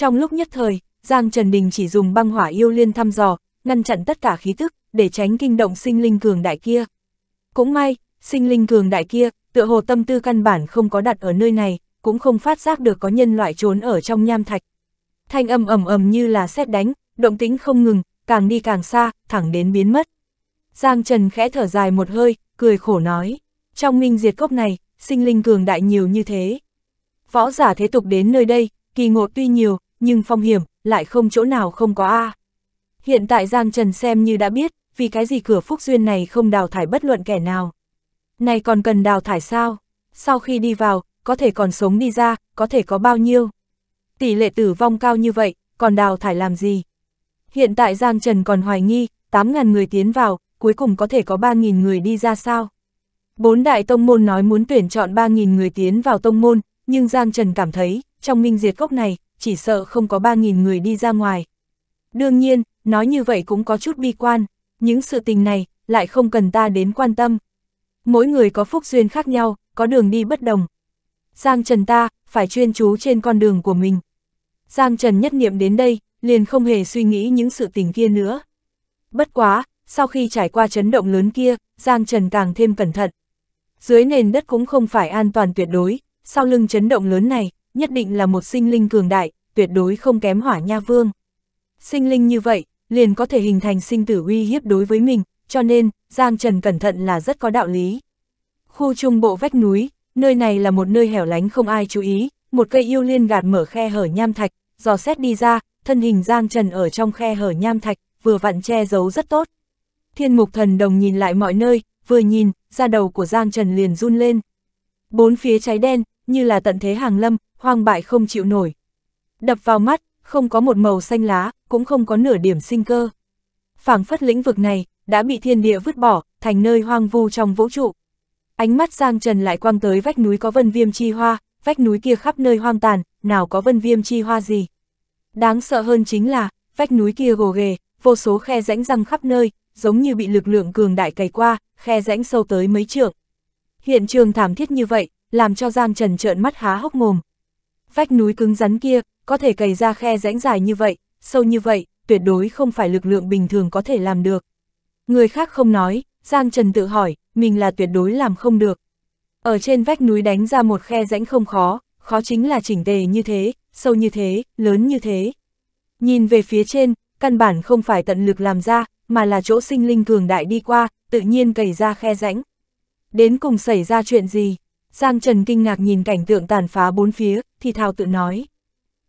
Trong lúc nhất thời, Giang Trần Đình chỉ dùng băng hỏa yêu liên thăm dò, ngăn chặn tất cả khí tức, để tránh kinh động sinh linh cường đại kia. Cũng may, sinh linh cường đại kia, tựa hồ tâm tư căn bản không có đặt ở nơi này, cũng không phát giác được có nhân loại trốn ở trong nham thạch. Thanh âm ầm ầm như là xét đánh, động tĩnh không ngừng, càng đi càng xa, thẳng đến biến mất. Giang Trần khẽ thở dài một hơi, cười khổ nói, trong minh diệt cốc này, sinh linh cường đại nhiều như thế. Võ giả thế tục đến nơi đây, kỳ ngộ tuy nhiều, nhưng phong hiểm, lại không chỗ nào không có A. À. Hiện tại Giang Trần xem như đã biết, vì cái gì cửa phúc duyên này không đào thải bất luận kẻ nào. Này còn cần đào thải sao? Sau khi đi vào, có thể còn sống đi ra, có thể có bao nhiêu? Tỷ lệ tử vong cao như vậy, còn đào thải làm gì? Hiện tại Giang Trần còn hoài nghi, 8.000 người tiến vào, cuối cùng có thể có 3.000 người đi ra sao? Bốn đại tông môn nói muốn tuyển chọn 3.000 người tiến vào tông môn, nhưng Giang Trần cảm thấy, trong minh diệt gốc này, chỉ sợ không có 3.000 người đi ra ngoài. Đương nhiên, nói như vậy cũng có chút bi quan, những sự tình này lại không cần ta đến quan tâm. Mỗi người có phúc duyên khác nhau, có đường đi bất đồng. Giang Trần ta, phải chuyên chú trên con đường của mình. Giang Trần nhất niệm đến đây, liền không hề suy nghĩ những sự tình kia nữa. Bất quá, sau khi trải qua chấn động lớn kia, Giang Trần càng thêm cẩn thận. Dưới nền đất cũng không phải an toàn tuyệt đối, sau lưng chấn động lớn này, nhất định là một sinh linh cường đại, tuyệt đối không kém hỏa nha vương. Sinh linh như vậy, liền có thể hình thành sinh tử uy hiếp đối với mình, cho nên, Giang Trần cẩn thận là rất có đạo lý. Khu trung bộ vách núi, nơi này là một nơi hẻo lánh không ai chú ý, một cây yêu liên gạt mở khe hở nham thạch, dò xét đi ra, thân hình Giang Trần ở trong khe hở nham thạch, vừa vặn che giấu rất tốt. Thiên mục thần đồng nhìn lại mọi nơi, vừa nhìn, ra đầu của Giang Trần liền run lên. Bốn phía cháy đen, như là tận thế hàng lâm, hoang bại không chịu nổi. Đập vào mắt, không có một màu xanh lá, cũng không có nửa điểm sinh cơ. phảng phất lĩnh vực này, đã bị thiên địa vứt bỏ, thành nơi hoang vu trong vũ trụ. Ánh mắt Giang Trần lại quang tới vách núi có vân viêm chi hoa, vách núi kia khắp nơi hoang tàn, nào có vân viêm chi hoa gì. Đáng sợ hơn chính là, vách núi kia gồ ghề, vô số khe rãnh răng khắp nơi, giống như bị lực lượng cường đại cày qua, khe rãnh sâu tới mấy trượng. Hiện trường thảm thiết như vậy, làm cho Giang Trần trợn mắt há hốc mồm. Vách núi cứng rắn kia, có thể cày ra khe rãnh dài như vậy, sâu như vậy, tuyệt đối không phải lực lượng bình thường có thể làm được. Người khác không nói, Giang Trần tự hỏi, mình là tuyệt đối làm không được. Ở trên vách núi đánh ra một khe rãnh không khó, khó chính là chỉnh tề như thế, sâu như thế, lớn như thế. Nhìn về phía trên, căn bản không phải tận lực làm ra, mà là chỗ sinh linh cường đại đi qua, tự nhiên cày ra khe rãnh. Đến cùng xảy ra chuyện gì? Giang Trần kinh ngạc nhìn cảnh tượng tàn phá bốn phía, thì thào tự nói.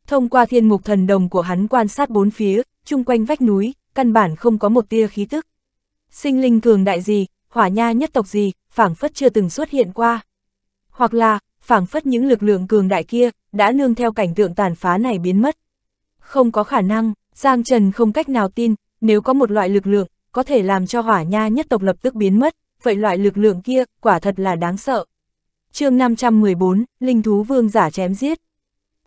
Thông qua thiên mục thần đồng của hắn quan sát bốn phía, chung quanh vách núi, căn bản không có một tia khí tức. Sinh linh cường đại gì, hỏa nha nhất tộc gì, phảng phất chưa từng xuất hiện qua. Hoặc là, phảng phất những lực lượng cường đại kia, đã nương theo cảnh tượng tàn phá này biến mất. Không có khả năng, Giang Trần không cách nào tin, nếu có một loại lực lượng, có thể làm cho hỏa nha nhất tộc lập tức biến mất, vậy loại lực lượng kia, quả thật là đáng sợ chương 514, Linh Thú Vương giả chém giết.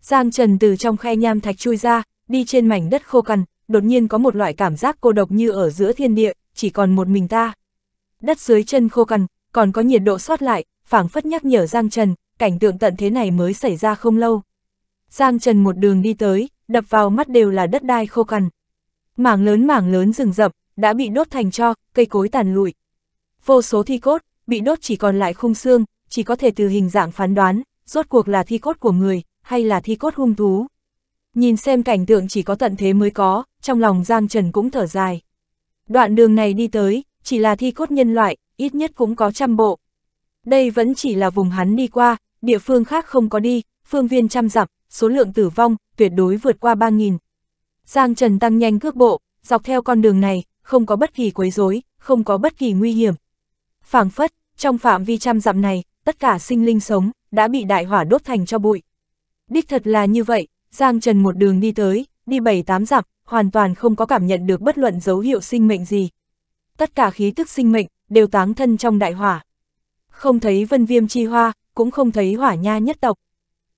Giang Trần từ trong khe nham thạch chui ra, đi trên mảnh đất khô cằn, đột nhiên có một loại cảm giác cô độc như ở giữa thiên địa, chỉ còn một mình ta. Đất dưới chân khô cằn, còn có nhiệt độ sót lại, phảng phất nhắc nhở Giang Trần, cảnh tượng tận thế này mới xảy ra không lâu. Giang Trần một đường đi tới, đập vào mắt đều là đất đai khô cằn. Mảng lớn mảng lớn rừng rậm, đã bị đốt thành cho, cây cối tàn lụi. Vô số thi cốt, bị đốt chỉ còn lại khung xương, chỉ có thể từ hình dạng phán đoán, rốt cuộc là thi cốt của người, hay là thi cốt hung thú. Nhìn xem cảnh tượng chỉ có tận thế mới có, trong lòng Giang Trần cũng thở dài. Đoạn đường này đi tới, chỉ là thi cốt nhân loại, ít nhất cũng có trăm bộ. Đây vẫn chỉ là vùng hắn đi qua, địa phương khác không có đi, phương viên trăm dặm, số lượng tử vong, tuyệt đối vượt qua 3.000. Giang Trần tăng nhanh cước bộ, dọc theo con đường này, không có bất kỳ quấy rối, không có bất kỳ nguy hiểm. phảng phất, trong phạm vi trăm dặm này, tất cả sinh linh sống, đã bị đại hỏa đốt thành cho bụi. Đích thật là như vậy, Giang Trần một đường đi tới, đi bảy tám dặm, hoàn toàn không có cảm nhận được bất luận dấu hiệu sinh mệnh gì. Tất cả khí tức sinh mệnh, đều táng thân trong đại hỏa. Không thấy vân viêm chi hoa, cũng không thấy hỏa nha nhất tộc.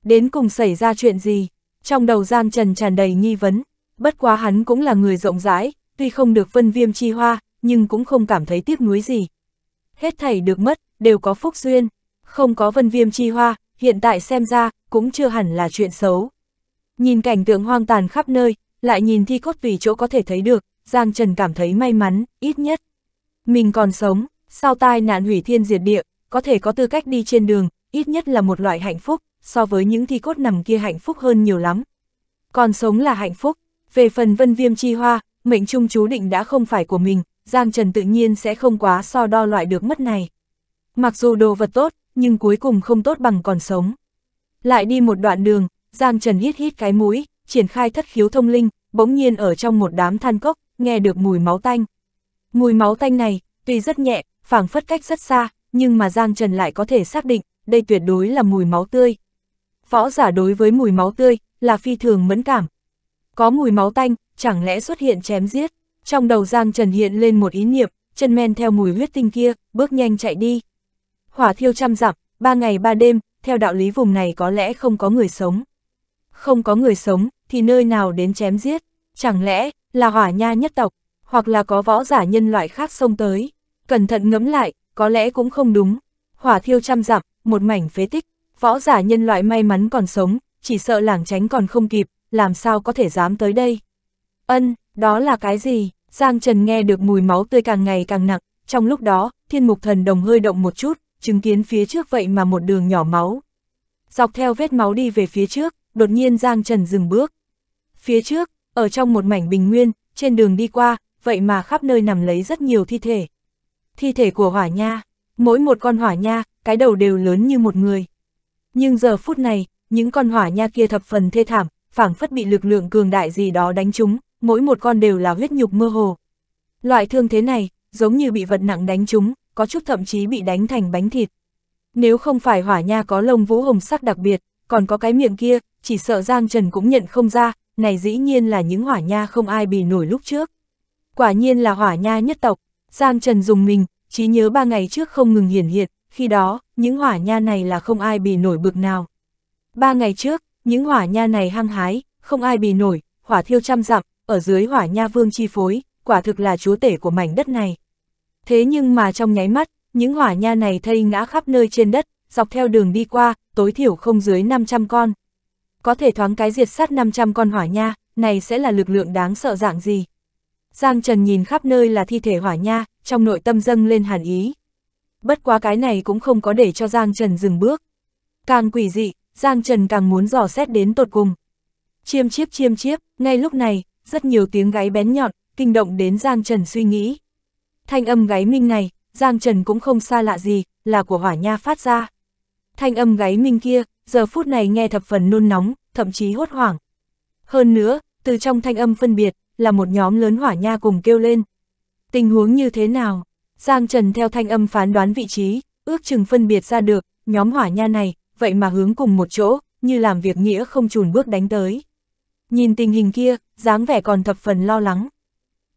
Đến cùng xảy ra chuyện gì? Trong đầu Giang Trần tràn đầy nghi vấn, bất quá hắn cũng là người rộng rãi, tuy không được vân viêm chi hoa, nhưng cũng không cảm thấy tiếc nuối gì. Hết thảy được mất, đều có phúc duyên. Không có vân viêm chi hoa, hiện tại xem ra, cũng chưa hẳn là chuyện xấu. Nhìn cảnh tượng hoang tàn khắp nơi, lại nhìn thi cốt vì chỗ có thể thấy được, Giang Trần cảm thấy may mắn, ít nhất. Mình còn sống, sau tai nạn hủy thiên diệt địa, có thể có tư cách đi trên đường, ít nhất là một loại hạnh phúc, so với những thi cốt nằm kia hạnh phúc hơn nhiều lắm. Còn sống là hạnh phúc, về phần vân viêm chi hoa, mệnh trung chú định đã không phải của mình, Giang Trần tự nhiên sẽ không quá so đo loại được mất này. Mặc dù đồ vật tốt, nhưng cuối cùng không tốt bằng còn sống. Lại đi một đoạn đường, Giang Trần hít hít cái mũi, triển khai thất khiếu thông linh, bỗng nhiên ở trong một đám than cốc, nghe được mùi máu tanh. Mùi máu tanh này, tuy rất nhẹ, phảng phất cách rất xa, nhưng mà Giang Trần lại có thể xác định, đây tuyệt đối là mùi máu tươi. Võ giả đối với mùi máu tươi là phi thường mẫn cảm. Có mùi máu tanh, chẳng lẽ xuất hiện chém giết? Trong đầu Giang Trần hiện lên một ý niệm, chân men theo mùi huyết tinh kia, bước nhanh chạy đi hỏa thiêu trăm dặm, ba ngày ba đêm, theo đạo lý vùng này có lẽ không có người sống. Không có người sống, thì nơi nào đến chém giết, chẳng lẽ là hỏa nha nhất tộc, hoặc là có võ giả nhân loại khác xông tới. Cẩn thận ngẫm lại, có lẽ cũng không đúng. Hỏa thiêu trăm dặm, một mảnh phế tích, võ giả nhân loại may mắn còn sống, chỉ sợ làng tránh còn không kịp, làm sao có thể dám tới đây. Ân, đó là cái gì? Giang Trần nghe được mùi máu tươi càng ngày càng nặng, trong lúc đó, thiên mục thần đồng hơi động một chút, chứng kiến phía trước vậy mà một đường nhỏ máu. Dọc theo vết máu đi về phía trước, đột nhiên Giang Trần dừng bước. Phía trước, ở trong một mảnh bình nguyên, trên đường đi qua, vậy mà khắp nơi nằm lấy rất nhiều thi thể. Thi thể của hỏa nha, mỗi một con hỏa nha, cái đầu đều lớn như một người. Nhưng giờ phút này, những con hỏa nha kia thập phần thê thảm, phảng phất bị lực lượng cường đại gì đó đánh chúng mỗi một con đều là huyết nhục mơ hồ. Loại thương thế này, giống như bị vật nặng đánh chúng có chút thậm chí bị đánh thành bánh thịt. Nếu không phải hỏa nha có lông vũ hồng sắc đặc biệt, còn có cái miệng kia, chỉ sợ Giang Trần cũng nhận không ra, này dĩ nhiên là những hỏa nha không ai bì nổi lúc trước. Quả nhiên là hỏa nha nhất tộc, Giang Trần dùng mình, trí nhớ ba ngày trước không ngừng hiển hiện, khi đó, những hỏa nha này là không ai bì nổi bực nào. Ba ngày trước, những hỏa nha này hăng hái, không ai bì nổi, hỏa thiêu trăm dặm, ở dưới hỏa nha vương chi phối, quả thực là chúa tể của mảnh đất này. Thế nhưng mà trong nháy mắt, những hỏa nha này thây ngã khắp nơi trên đất, dọc theo đường đi qua, tối thiểu không dưới 500 con. Có thể thoáng cái diệt sát 500 con hỏa nha, này sẽ là lực lượng đáng sợ dạng gì. Giang Trần nhìn khắp nơi là thi thể hỏa nha, trong nội tâm dâng lên hàn ý. Bất quá cái này cũng không có để cho Giang Trần dừng bước. Càng quỷ dị, Giang Trần càng muốn dò xét đến tột cùng. Chiêm chiếp chiêm chiếp, ngay lúc này, rất nhiều tiếng gáy bén nhọn, kinh động đến Giang Trần suy nghĩ. Thanh âm gáy minh này, Giang Trần cũng không xa lạ gì, là của hỏa nha phát ra. Thanh âm gáy minh kia, giờ phút này nghe thập phần nôn nóng, thậm chí hốt hoảng. Hơn nữa, từ trong thanh âm phân biệt, là một nhóm lớn hỏa nha cùng kêu lên. Tình huống như thế nào? Giang Trần theo thanh âm phán đoán vị trí, ước chừng phân biệt ra được, nhóm hỏa nha này, vậy mà hướng cùng một chỗ, như làm việc nghĩa không chùn bước đánh tới. Nhìn tình hình kia, dáng vẻ còn thập phần lo lắng.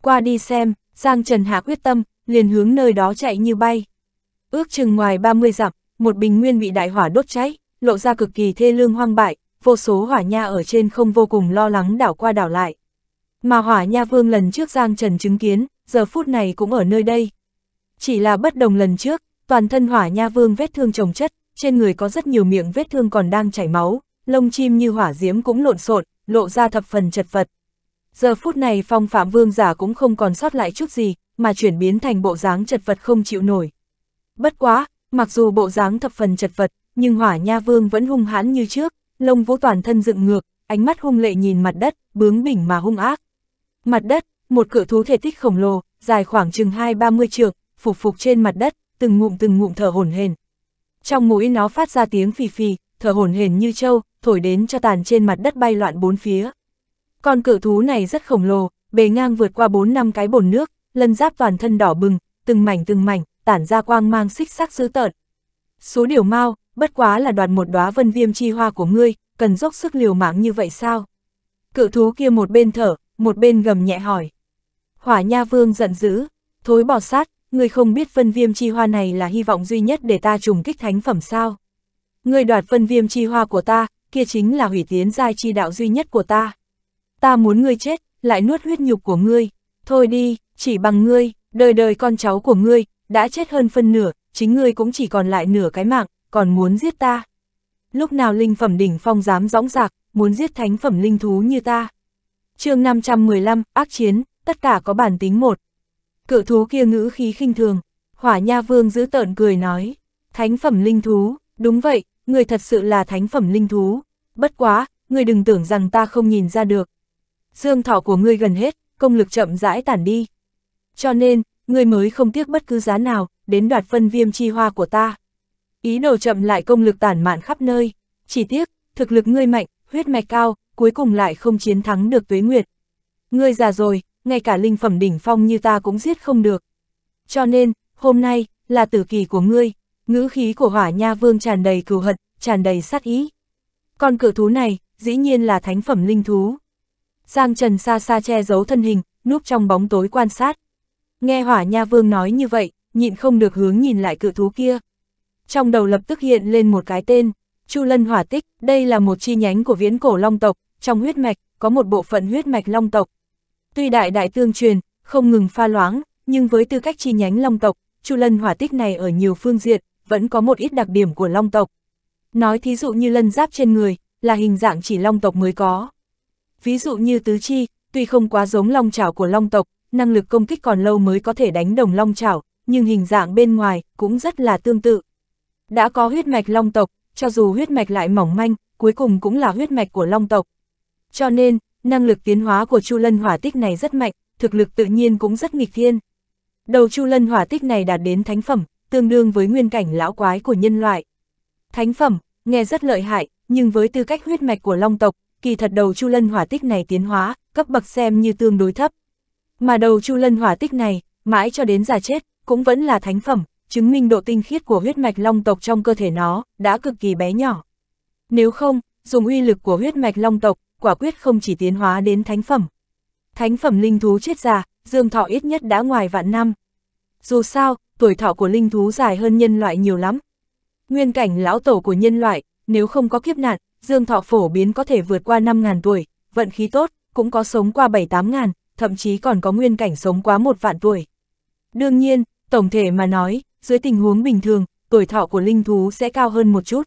Qua đi xem, Giang Trần Hạ quyết tâm, liền hướng nơi đó chạy như bay. Ước chừng ngoài 30 dặm, một bình nguyên bị đại hỏa đốt cháy, lộ ra cực kỳ thê lương hoang bại, vô số hỏa nha ở trên không vô cùng lo lắng đảo qua đảo lại. Mà hỏa nha vương lần trước Giang Trần chứng kiến, giờ phút này cũng ở nơi đây. Chỉ là bất đồng lần trước, toàn thân hỏa nha vương vết thương trồng chất, trên người có rất nhiều miệng vết thương còn đang chảy máu, lông chim như hỏa diễm cũng lộn xộn, lộ ra thập phần chật vật. Giờ phút này phong phạm vương giả cũng không còn sót lại chút gì, mà chuyển biến thành bộ dáng chật vật không chịu nổi. Bất quá, mặc dù bộ dáng thập phần chật vật, nhưng hỏa nha vương vẫn hung hãn như trước, lông vũ toàn thân dựng ngược, ánh mắt hung lệ nhìn mặt đất, bướng bỉnh mà hung ác. Mặt đất, một cự thú thể tích khổng lồ, dài khoảng chừng hai ba mươi trượng, phục phục trên mặt đất, từng ngụm từng ngụm thở hổn hển. Trong mũi nó phát ra tiếng phì phì, thở hổn hển như trâu, thổi đến cho tàn trên mặt đất bay loạn bốn phía. Con cự thú này rất khổng lồ, bề ngang vượt qua 4 năm cái bồn nước, lân giáp toàn thân đỏ bừng, từng mảnh từng mảnh, tản ra quang mang xích sắc dữ tợn. Số điều mau, bất quá là đoạt một đóa vân viêm chi hoa của ngươi, cần dốc sức liều mạng như vậy sao? Cự thú kia một bên thở, một bên gầm nhẹ hỏi. Hỏa Nha Vương giận dữ, thối bỏ sát, ngươi không biết vân viêm chi hoa này là hy vọng duy nhất để ta trùng kích thánh phẩm sao? Ngươi đoạt vân viêm chi hoa của ta, kia chính là hủy tiến giai chi đạo duy nhất của ta ta muốn ngươi chết, lại nuốt huyết nhục của ngươi, thôi đi, chỉ bằng ngươi, đời đời con cháu của ngươi, đã chết hơn phân nửa, chính ngươi cũng chỉ còn lại nửa cái mạng, còn muốn giết ta. Lúc nào linh phẩm đỉnh phong dám dõng dạc, muốn giết thánh phẩm linh thú như ta. chương 515, ác chiến, tất cả có bản tính một. Cự thú kia ngữ khí khinh thường, hỏa nha vương giữ tợn cười nói, thánh phẩm linh thú, đúng vậy, người thật sự là thánh phẩm linh thú. Bất quá, người đừng tưởng rằng ta không nhìn ra được, dương thọ của ngươi gần hết, công lực chậm rãi tản đi. Cho nên, ngươi mới không tiếc bất cứ giá nào, đến đoạt phân viêm chi hoa của ta. Ý đồ chậm lại công lực tản mạn khắp nơi, chỉ tiếc, thực lực ngươi mạnh, huyết mạch cao, cuối cùng lại không chiến thắng được tuế nguyệt. Ngươi già rồi, ngay cả linh phẩm đỉnh phong như ta cũng giết không được. Cho nên, hôm nay, là tử kỳ của ngươi, ngữ khí của hỏa nha vương tràn đầy cừu hận, tràn đầy sát ý. Con cự thú này, dĩ nhiên là thánh phẩm linh thú. Giang Trần xa xa che giấu thân hình, núp trong bóng tối quan sát. Nghe hỏa nha vương nói như vậy, nhịn không được hướng nhìn lại cự thú kia. Trong đầu lập tức hiện lên một cái tên, Chu Lân Hỏa Tích, đây là một chi nhánh của viễn cổ long tộc, trong huyết mạch, có một bộ phận huyết mạch long tộc. Tuy đại đại tương truyền, không ngừng pha loáng, nhưng với tư cách chi nhánh long tộc, Chu Lân Hỏa Tích này ở nhiều phương diện, vẫn có một ít đặc điểm của long tộc. Nói thí dụ như lân giáp trên người, là hình dạng chỉ long tộc mới có ví dụ như tứ chi, tuy không quá giống long chảo của long tộc, năng lực công kích còn lâu mới có thể đánh đồng long chảo, nhưng hình dạng bên ngoài cũng rất là tương tự. Đã có huyết mạch long tộc, cho dù huyết mạch lại mỏng manh, cuối cùng cũng là huyết mạch của long tộc. Cho nên, năng lực tiến hóa của Chu Lân Hỏa Tích này rất mạnh, thực lực tự nhiên cũng rất nghịch thiên. Đầu Chu Lân Hỏa Tích này đạt đến thánh phẩm, tương đương với nguyên cảnh lão quái của nhân loại. Thánh phẩm, nghe rất lợi hại, nhưng với tư cách huyết mạch của long tộc, kỳ thật đầu Chu Lân hỏa tích này tiến hóa, cấp bậc xem như tương đối thấp. Mà đầu Chu Lân hỏa tích này, mãi cho đến già chết, cũng vẫn là thánh phẩm, chứng minh độ tinh khiết của huyết mạch long tộc trong cơ thể nó, đã cực kỳ bé nhỏ. Nếu không, dùng uy lực của huyết mạch long tộc, quả quyết không chỉ tiến hóa đến thánh phẩm. Thánh phẩm linh thú chết già, dương thọ ít nhất đã ngoài vạn năm. Dù sao, tuổi thọ của linh thú dài hơn nhân loại nhiều lắm. Nguyên cảnh lão tổ của nhân loại, nếu không có kiếp nạn, dương thọ phổ biến có thể vượt qua 5.000 tuổi, vận khí tốt, cũng có sống qua 7-8 ngàn, thậm chí còn có nguyên cảnh sống quá một vạn tuổi. Đương nhiên, tổng thể mà nói, dưới tình huống bình thường, tuổi thọ của linh thú sẽ cao hơn một chút.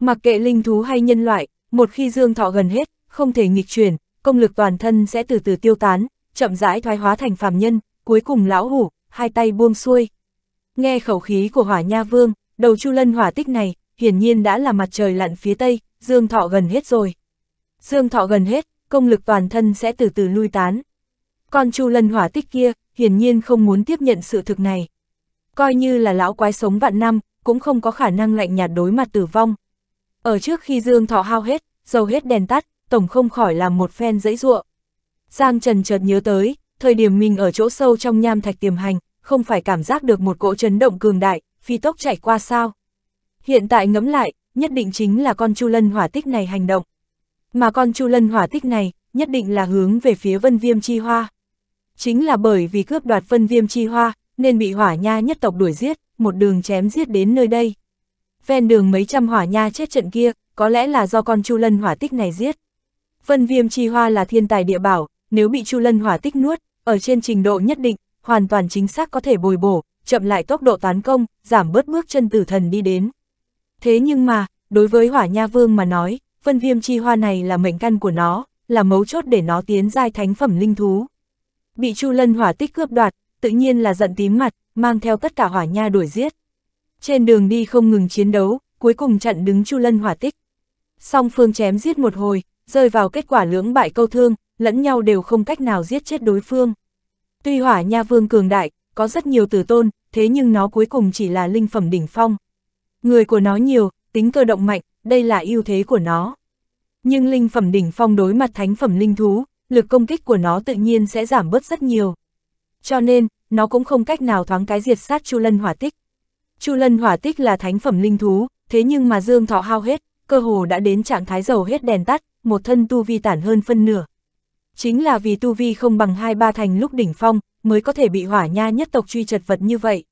Mặc kệ linh thú hay nhân loại, một khi dương thọ gần hết, không thể nghịch chuyển, công lực toàn thân sẽ từ từ tiêu tán, chậm rãi thoái hóa thành phàm nhân, cuối cùng lão hủ, hai tay buông xuôi. Nghe khẩu khí của hỏa nha vương, đầu chu lân hỏa tích này, hiển nhiên đã là mặt trời lặn phía tây, Dương Thọ gần hết rồi. Dương Thọ gần hết, công lực toàn thân sẽ từ từ lui tán. Con Chu Lân hỏa tích kia, hiển nhiên không muốn tiếp nhận sự thực này. Coi như là lão quái sống vạn năm, cũng không có khả năng lạnh nhạt đối mặt tử vong. Ở trước khi Dương Thọ hao hết, dầu hết đèn tắt, tổng không khỏi làm một phen dẫy ruộng. Giang Trần chợt nhớ tới, thời điểm mình ở chỗ sâu trong nham thạch tiềm hành, không phải cảm giác được một cỗ chấn động cường đại, phi tốc chạy qua sao. Hiện tại ngẫm lại, nhất định chính là con Chu Lân hỏa tích này hành động. Mà con Chu Lân hỏa tích này, nhất định là hướng về phía Vân Viêm Chi Hoa. Chính là bởi vì cướp đoạt Vân Viêm Chi Hoa, nên bị hỏa nha nhất tộc đuổi giết, một đường chém giết đến nơi đây. Ven đường mấy trăm hỏa nha chết trận kia, có lẽ là do con Chu Lân hỏa tích này giết. Vân Viêm Chi Hoa là thiên tài địa bảo, nếu bị Chu Lân hỏa tích nuốt, ở trên trình độ nhất định, hoàn toàn chính xác có thể bồi bổ, chậm lại tốc độ tấn công, giảm bớt bước chân tử thần đi đến. Thế nhưng mà, đối với hỏa nha vương mà nói, vân viêm chi hoa này là mệnh căn của nó, là mấu chốt để nó tiến giai thánh phẩm linh thú. Bị Chu Lân hỏa tích cướp đoạt, tự nhiên là giận tím mặt, mang theo tất cả hỏa nha đuổi giết. Trên đường đi không ngừng chiến đấu, cuối cùng chặn đứng Chu Lân hỏa tích. Song phương chém giết một hồi, rơi vào kết quả lưỡng bại câu thương, lẫn nhau đều không cách nào giết chết đối phương. Tuy hỏa nha vương cường đại, có rất nhiều từ tôn, thế nhưng nó cuối cùng chỉ là linh phẩm đỉnh phong. Người của nó nhiều, tính cơ động mạnh, đây là ưu thế của nó. Nhưng linh phẩm đỉnh phong đối mặt thánh phẩm linh thú, lực công kích của nó tự nhiên sẽ giảm bớt rất nhiều. Cho nên, nó cũng không cách nào thoáng cái diệt sát Chu Lân Hỏa Tích. Chu Lân Hỏa Tích là thánh phẩm linh thú, thế nhưng mà Dương Thọ hao hết, cơ hồ đã đến trạng thái dầu hết đèn tắt, một thân tu vi tản hơn phân nửa. Chính là vì tu vi không bằng hai ba thành lúc đỉnh phong, mới có thể bị hỏa nha nhất tộc truy chật vật như vậy.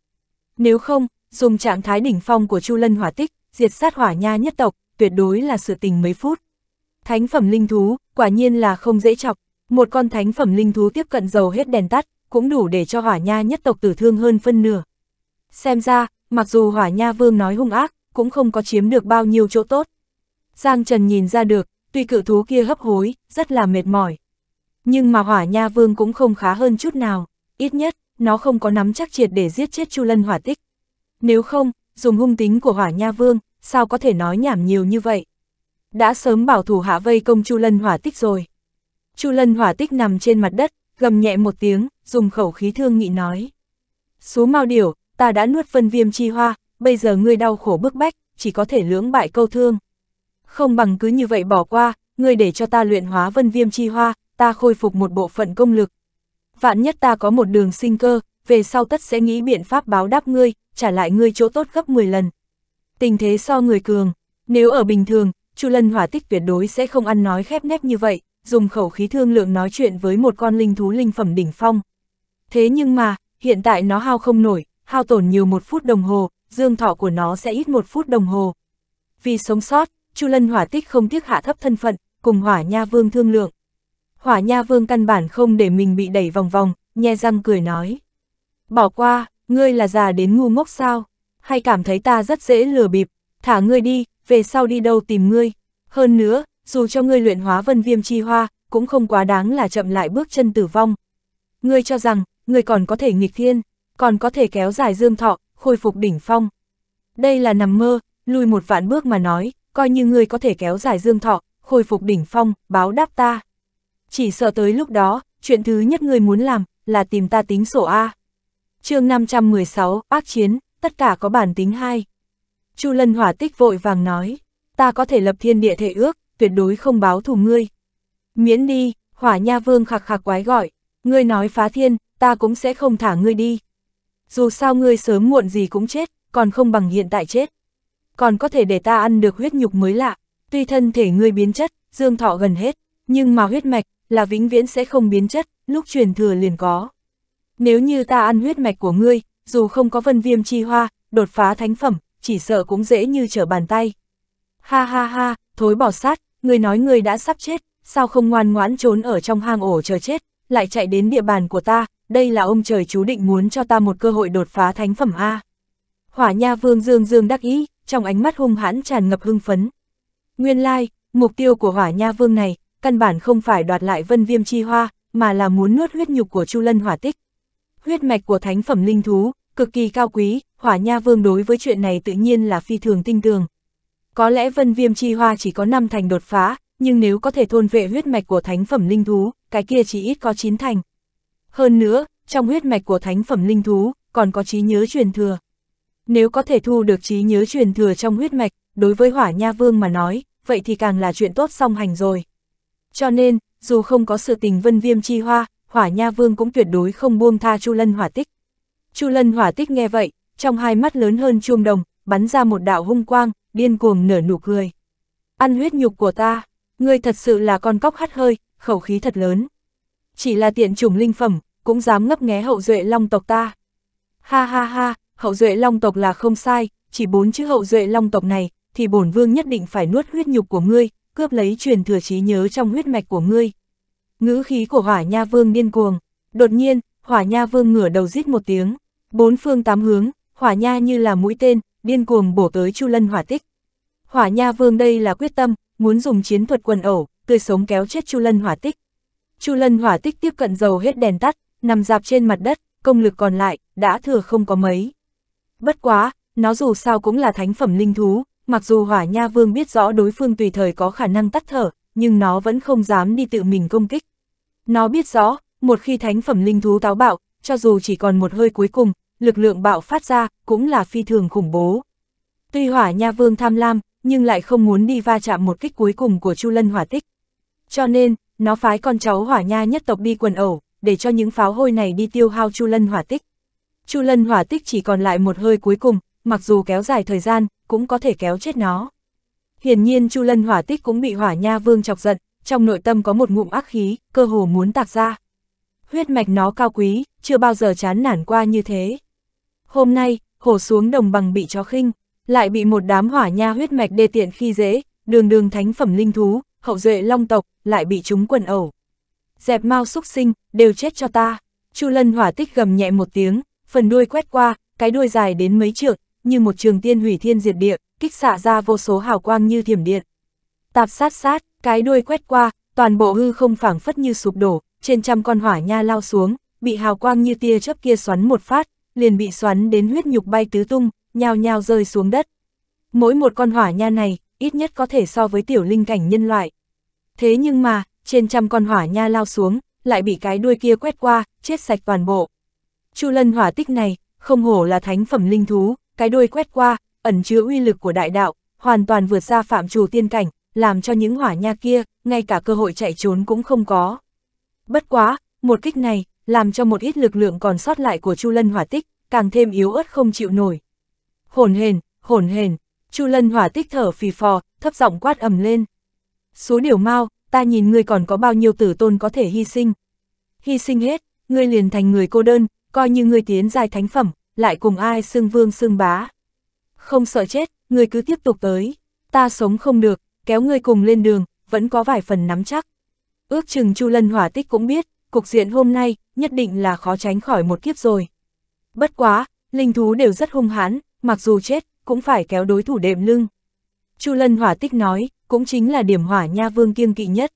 Nếu không, dùng trạng thái đỉnh phong của Chu Lân hỏa tích, diệt sát hỏa nha nhất tộc, tuyệt đối là sự tình mấy phút. Thánh phẩm linh thú, quả nhiên là không dễ chọc, một con thánh phẩm linh thú tiếp cận dầu hết đèn tắt, cũng đủ để cho hỏa nha nhất tộc tử thương hơn phân nửa. Xem ra, mặc dù hỏa nha vương nói hung ác, cũng không có chiếm được bao nhiêu chỗ tốt. Giang Trần nhìn ra được, tuy cự thú kia hấp hối, rất là mệt mỏi. Nhưng mà hỏa nha vương cũng không khá hơn chút nào, ít nhất, nó không có nắm chắc triệt để giết chết Chu Lân hỏa tích. Nếu không, dùng hung tính của hỏa nha vương, sao có thể nói nhảm nhiều như vậy? Đã sớm bảo thủ hạ vây công Chu Lân hỏa tích rồi. Chu Lân hỏa tích nằm trên mặt đất, gầm nhẹ một tiếng, dùng khẩu khí thương nghị nói. Số mau điểu, ta đã nuốt phân viêm chi hoa, bây giờ ngươi đau khổ bức bách, chỉ có thể lưỡng bại câu thương. Không bằng cứ như vậy bỏ qua, ngươi để cho ta luyện hóa vân viêm chi hoa, ta khôi phục một bộ phận công lực. Vạn nhất ta có một đường sinh cơ, về sau tất sẽ nghĩ biện pháp báo đáp ngươi, trả lại ngươi chỗ tốt gấp 10 lần. Tình thế so người cường, nếu ở bình thường, Chu Lân hỏa tích tuyệt đối sẽ không ăn nói khép nép như vậy, dùng khẩu khí thương lượng nói chuyện với một con linh thú linh phẩm đỉnh phong. Thế nhưng mà, hiện tại nó hao không nổi, hao tổn nhiều một phút đồng hồ, dương thọ của nó sẽ ít một phút đồng hồ. Vì sống sót, Chu Lân hỏa tích không tiếc hạ thấp thân phận, cùng hỏa nha vương thương lượng. Hỏa nha vương căn bản không để mình bị đẩy vòng vòng, nhe răng cười nói bỏ qua, ngươi là già đến ngu ngốc sao, hay cảm thấy ta rất dễ lừa bịp, thả ngươi đi, về sau đi đâu tìm ngươi. Hơn nữa, dù cho ngươi luyện hóa vân viêm chi hoa, cũng không quá đáng là chậm lại bước chân tử vong. Ngươi cho rằng, ngươi còn có thể nghịch thiên, còn có thể kéo dài dương thọ, khôi phục đỉnh phong. Đây là nằm mơ, lùi một vạn bước mà nói, coi như ngươi có thể kéo dài dương thọ, khôi phục đỉnh phong, báo đáp ta. Chỉ sợ tới lúc đó, chuyện thứ nhất ngươi muốn làm, là tìm ta tính sổ A chương 516, ác chiến, tất cả có bản tính hai. Chu Lân hỏa tích vội vàng nói, ta có thể lập thiên địa thể ước, tuyệt đối không báo thù ngươi. Miễn đi, hỏa nha vương khạc khạc quái gọi, ngươi nói phá thiên, ta cũng sẽ không thả ngươi đi. Dù sao ngươi sớm muộn gì cũng chết, còn không bằng hiện tại chết. Còn có thể để ta ăn được huyết nhục mới lạ, tuy thân thể ngươi biến chất, dương thọ gần hết, nhưng mà huyết mạch là vĩnh viễn sẽ không biến chất, lúc truyền thừa liền có. Nếu như ta ăn huyết mạch của ngươi, dù không có vân viêm chi hoa, đột phá thánh phẩm, chỉ sợ cũng dễ như trở bàn tay. Ha ha ha, thối bỏ sát, ngươi nói ngươi đã sắp chết, sao không ngoan ngoãn trốn ở trong hang ổ chờ chết, lại chạy đến địa bàn của ta, đây là ông trời chú định muốn cho ta một cơ hội đột phá thánh phẩm A. Hỏa nha vương dương dương đắc ý, trong ánh mắt hung hãn tràn ngập hưng phấn. Nguyên lai, like, mục tiêu của hỏa nha vương này, căn bản không phải đoạt lại vân viêm chi hoa, mà là muốn nuốt huyết nhục của Chu Lân hỏa tích huyết mạch của thánh phẩm linh thú, cực kỳ cao quý, hỏa nha vương đối với chuyện này tự nhiên là phi thường tinh tường. Có lẽ vân viêm chi hoa chỉ có 5 thành đột phá, nhưng nếu có thể thôn vệ huyết mạch của thánh phẩm linh thú, cái kia chỉ ít có 9 thành. Hơn nữa, trong huyết mạch của thánh phẩm linh thú, còn có trí nhớ truyền thừa. Nếu có thể thu được trí nhớ truyền thừa trong huyết mạch, đối với hỏa nha vương mà nói, vậy thì càng là chuyện tốt song hành rồi. Cho nên, dù không có sự tình vân viêm chi hoa, hỏa nha vương cũng tuyệt đối không buông tha Chu Lân hỏa tích. Chu Lân hỏa tích nghe vậy, trong hai mắt lớn hơn chuông đồng, bắn ra một đạo hung quang, điên cuồng nở nụ cười. Ăn huyết nhục của ta, ngươi thật sự là con cóc hắt hơi, khẩu khí thật lớn. Chỉ là tiện chủng linh phẩm, cũng dám ngấp nghé hậu duệ long tộc ta. Ha ha ha, hậu duệ long tộc là không sai, chỉ bốn chữ hậu duệ long tộc này, thì bổn vương nhất định phải nuốt huyết nhục của ngươi, cướp lấy truyền thừa trí nhớ trong huyết mạch của ngươi, ngữ khí của hỏa nha vương điên cuồng. Đột nhiên, hỏa nha vương ngửa đầu rít một tiếng, bốn phương tám hướng, hỏa nha như là mũi tên, điên cuồng bổ tới Chu Lân hỏa tích. Hỏa nha vương đây là quyết tâm, muốn dùng chiến thuật quần ẩu, tươi sống kéo chết Chu Lân hỏa tích. Chu Lân hỏa tích tiếp cận dầu hết đèn tắt, nằm dạp trên mặt đất, công lực còn lại, đã thừa không có mấy. Bất quá, nó dù sao cũng là thánh phẩm linh thú, mặc dù hỏa nha vương biết rõ đối phương tùy thời có khả năng tắt thở, nhưng nó vẫn không dám đi tự mình công kích. Nó biết rõ, một khi thánh phẩm linh thú táo bạo, cho dù chỉ còn một hơi cuối cùng, lực lượng bạo phát ra cũng là phi thường khủng bố. Tuy hỏa nha vương tham lam, nhưng lại không muốn đi va chạm một kích cuối cùng của Chu Lân hỏa tích. Cho nên, nó phái con cháu hỏa nha nhất tộc đi quần ẩu, để cho những pháo hôi này đi tiêu hao Chu Lân hỏa tích. Chu Lân hỏa tích chỉ còn lại một hơi cuối cùng, mặc dù kéo dài thời gian, cũng có thể kéo chết nó. Hiển nhiên Chu Lân hỏa tích cũng bị hỏa nha vương chọc giận, trong nội tâm có một ngụm ác khí, cơ hồ muốn tạc ra. Huyết mạch nó cao quý, chưa bao giờ chán nản qua như thế. Hôm nay, hổ xuống đồng bằng bị chó khinh, lại bị một đám hỏa nha huyết mạch đê tiện khi dễ, đường đường thánh phẩm linh thú, hậu duệ long tộc, lại bị chúng quần ẩu. Dẹp mau xúc sinh, đều chết cho ta. Chu lân hỏa tích gầm nhẹ một tiếng, phần đuôi quét qua, cái đuôi dài đến mấy trượng, như một trường tiên hủy thiên diệt địa, kích xạ ra vô số hào quang như thiểm điện tạp sát sát, cái đuôi quét qua, toàn bộ hư không phảng phất như sụp đổ, trên trăm con hỏa nha lao xuống, bị hào quang như tia chớp kia xoắn một phát, liền bị xoắn đến huyết nhục bay tứ tung, nhào nhào rơi xuống đất. Mỗi một con hỏa nha này, ít nhất có thể so với tiểu linh cảnh nhân loại. Thế nhưng mà, trên trăm con hỏa nha lao xuống, lại bị cái đuôi kia quét qua, chết sạch toàn bộ. Chu lân hỏa tích này, không hổ là thánh phẩm linh thú, cái đuôi quét qua, ẩn chứa uy lực của đại đạo, hoàn toàn vượt ra phạm trù tiên cảnh, làm cho những hỏa nha kia, ngay cả cơ hội chạy trốn cũng không có. Bất quá, một kích này, làm cho một ít lực lượng còn sót lại của Chu Lân hỏa tích, càng thêm yếu ớt không chịu nổi. Hồn hền, hồn hền, Chu Lân hỏa tích thở phì phò, thấp giọng quát ầm lên. Số điều mau, ta nhìn ngươi còn có bao nhiêu tử tôn có thể hy sinh. Hy sinh hết, ngươi liền thành người cô đơn, coi như ngươi tiến giai thánh phẩm, lại cùng ai xương vương xương bá. Không sợ chết, ngươi cứ tiếp tục tới, ta sống không được, kéo ngươi cùng lên đường, vẫn có vài phần nắm chắc. Ước chừng Chu Lân hỏa tích cũng biết, cục diện hôm nay nhất định là khó tránh khỏi một kiếp rồi. Bất quá, linh thú đều rất hung hãn, mặc dù chết, cũng phải kéo đối thủ đệm lưng. Chu Lân hỏa tích nói, cũng chính là điểm hỏa nha vương kiêng kỵ nhất.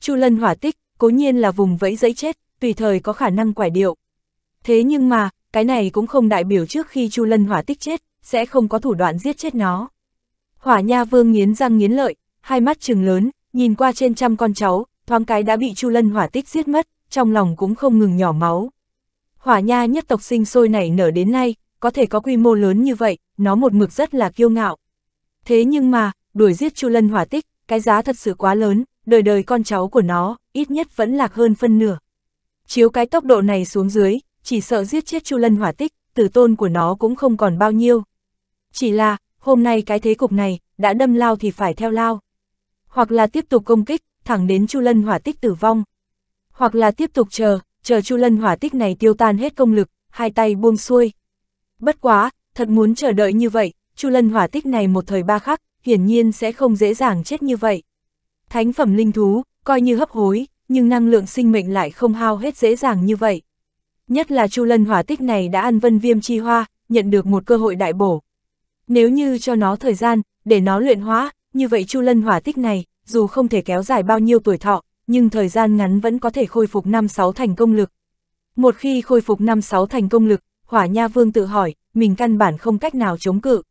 Chu Lân hỏa tích, cố nhiên là vùng vẫy dẫy chết, tùy thời có khả năng quải điệu. Thế nhưng mà, cái này cũng không đại biểu trước khi Chu Lân hỏa tích chết, sẽ không có thủ đoạn giết chết nó. Hỏa Nha Vương nghiến răng nghiến lợi, hai mắt trừng lớn, nhìn qua trên trăm con cháu, thoáng cái đã bị Chu Lân Hỏa Tích giết mất, trong lòng cũng không ngừng nhỏ máu. Hỏa Nha nhất tộc sinh sôi nảy nở đến nay, có thể có quy mô lớn như vậy, nó một mực rất là kiêu ngạo. Thế nhưng mà, đuổi giết Chu Lân Hỏa Tích, cái giá thật sự quá lớn, đời đời con cháu của nó, ít nhất vẫn lạc hơn phân nửa. Chiếu cái tốc độ này xuống dưới, chỉ sợ giết chết Chu Lân Hỏa Tích, tử tôn của nó cũng không còn bao nhiêu. Chỉ là, hôm nay cái thế cục này, đã đâm lao thì phải theo lao. Hoặc là tiếp tục công kích, thẳng đến Chu Lân hỏa tích tử vong. Hoặc là tiếp tục chờ, chờ Chu Lân hỏa tích này tiêu tan hết công lực, hai tay buông xuôi. Bất quá, thật muốn chờ đợi như vậy, Chu Lân hỏa tích này một thời ba khắc, hiển nhiên sẽ không dễ dàng chết như vậy. Thánh phẩm linh thú, coi như hấp hối, nhưng năng lượng sinh mệnh lại không hao hết dễ dàng như vậy. Nhất là Chu Lân hỏa tích này đã ăn vân viêm chi hoa, nhận được một cơ hội đại bổ nếu như cho nó thời gian, để nó luyện hóa, như vậy Chu Lân hỏa tích này, dù không thể kéo dài bao nhiêu tuổi thọ, nhưng thời gian ngắn vẫn có thể khôi phục 5-6 thành công lực. Một khi khôi phục 5-6 thành công lực, hỏa nha vương tự hỏi, mình căn bản không cách nào chống cự.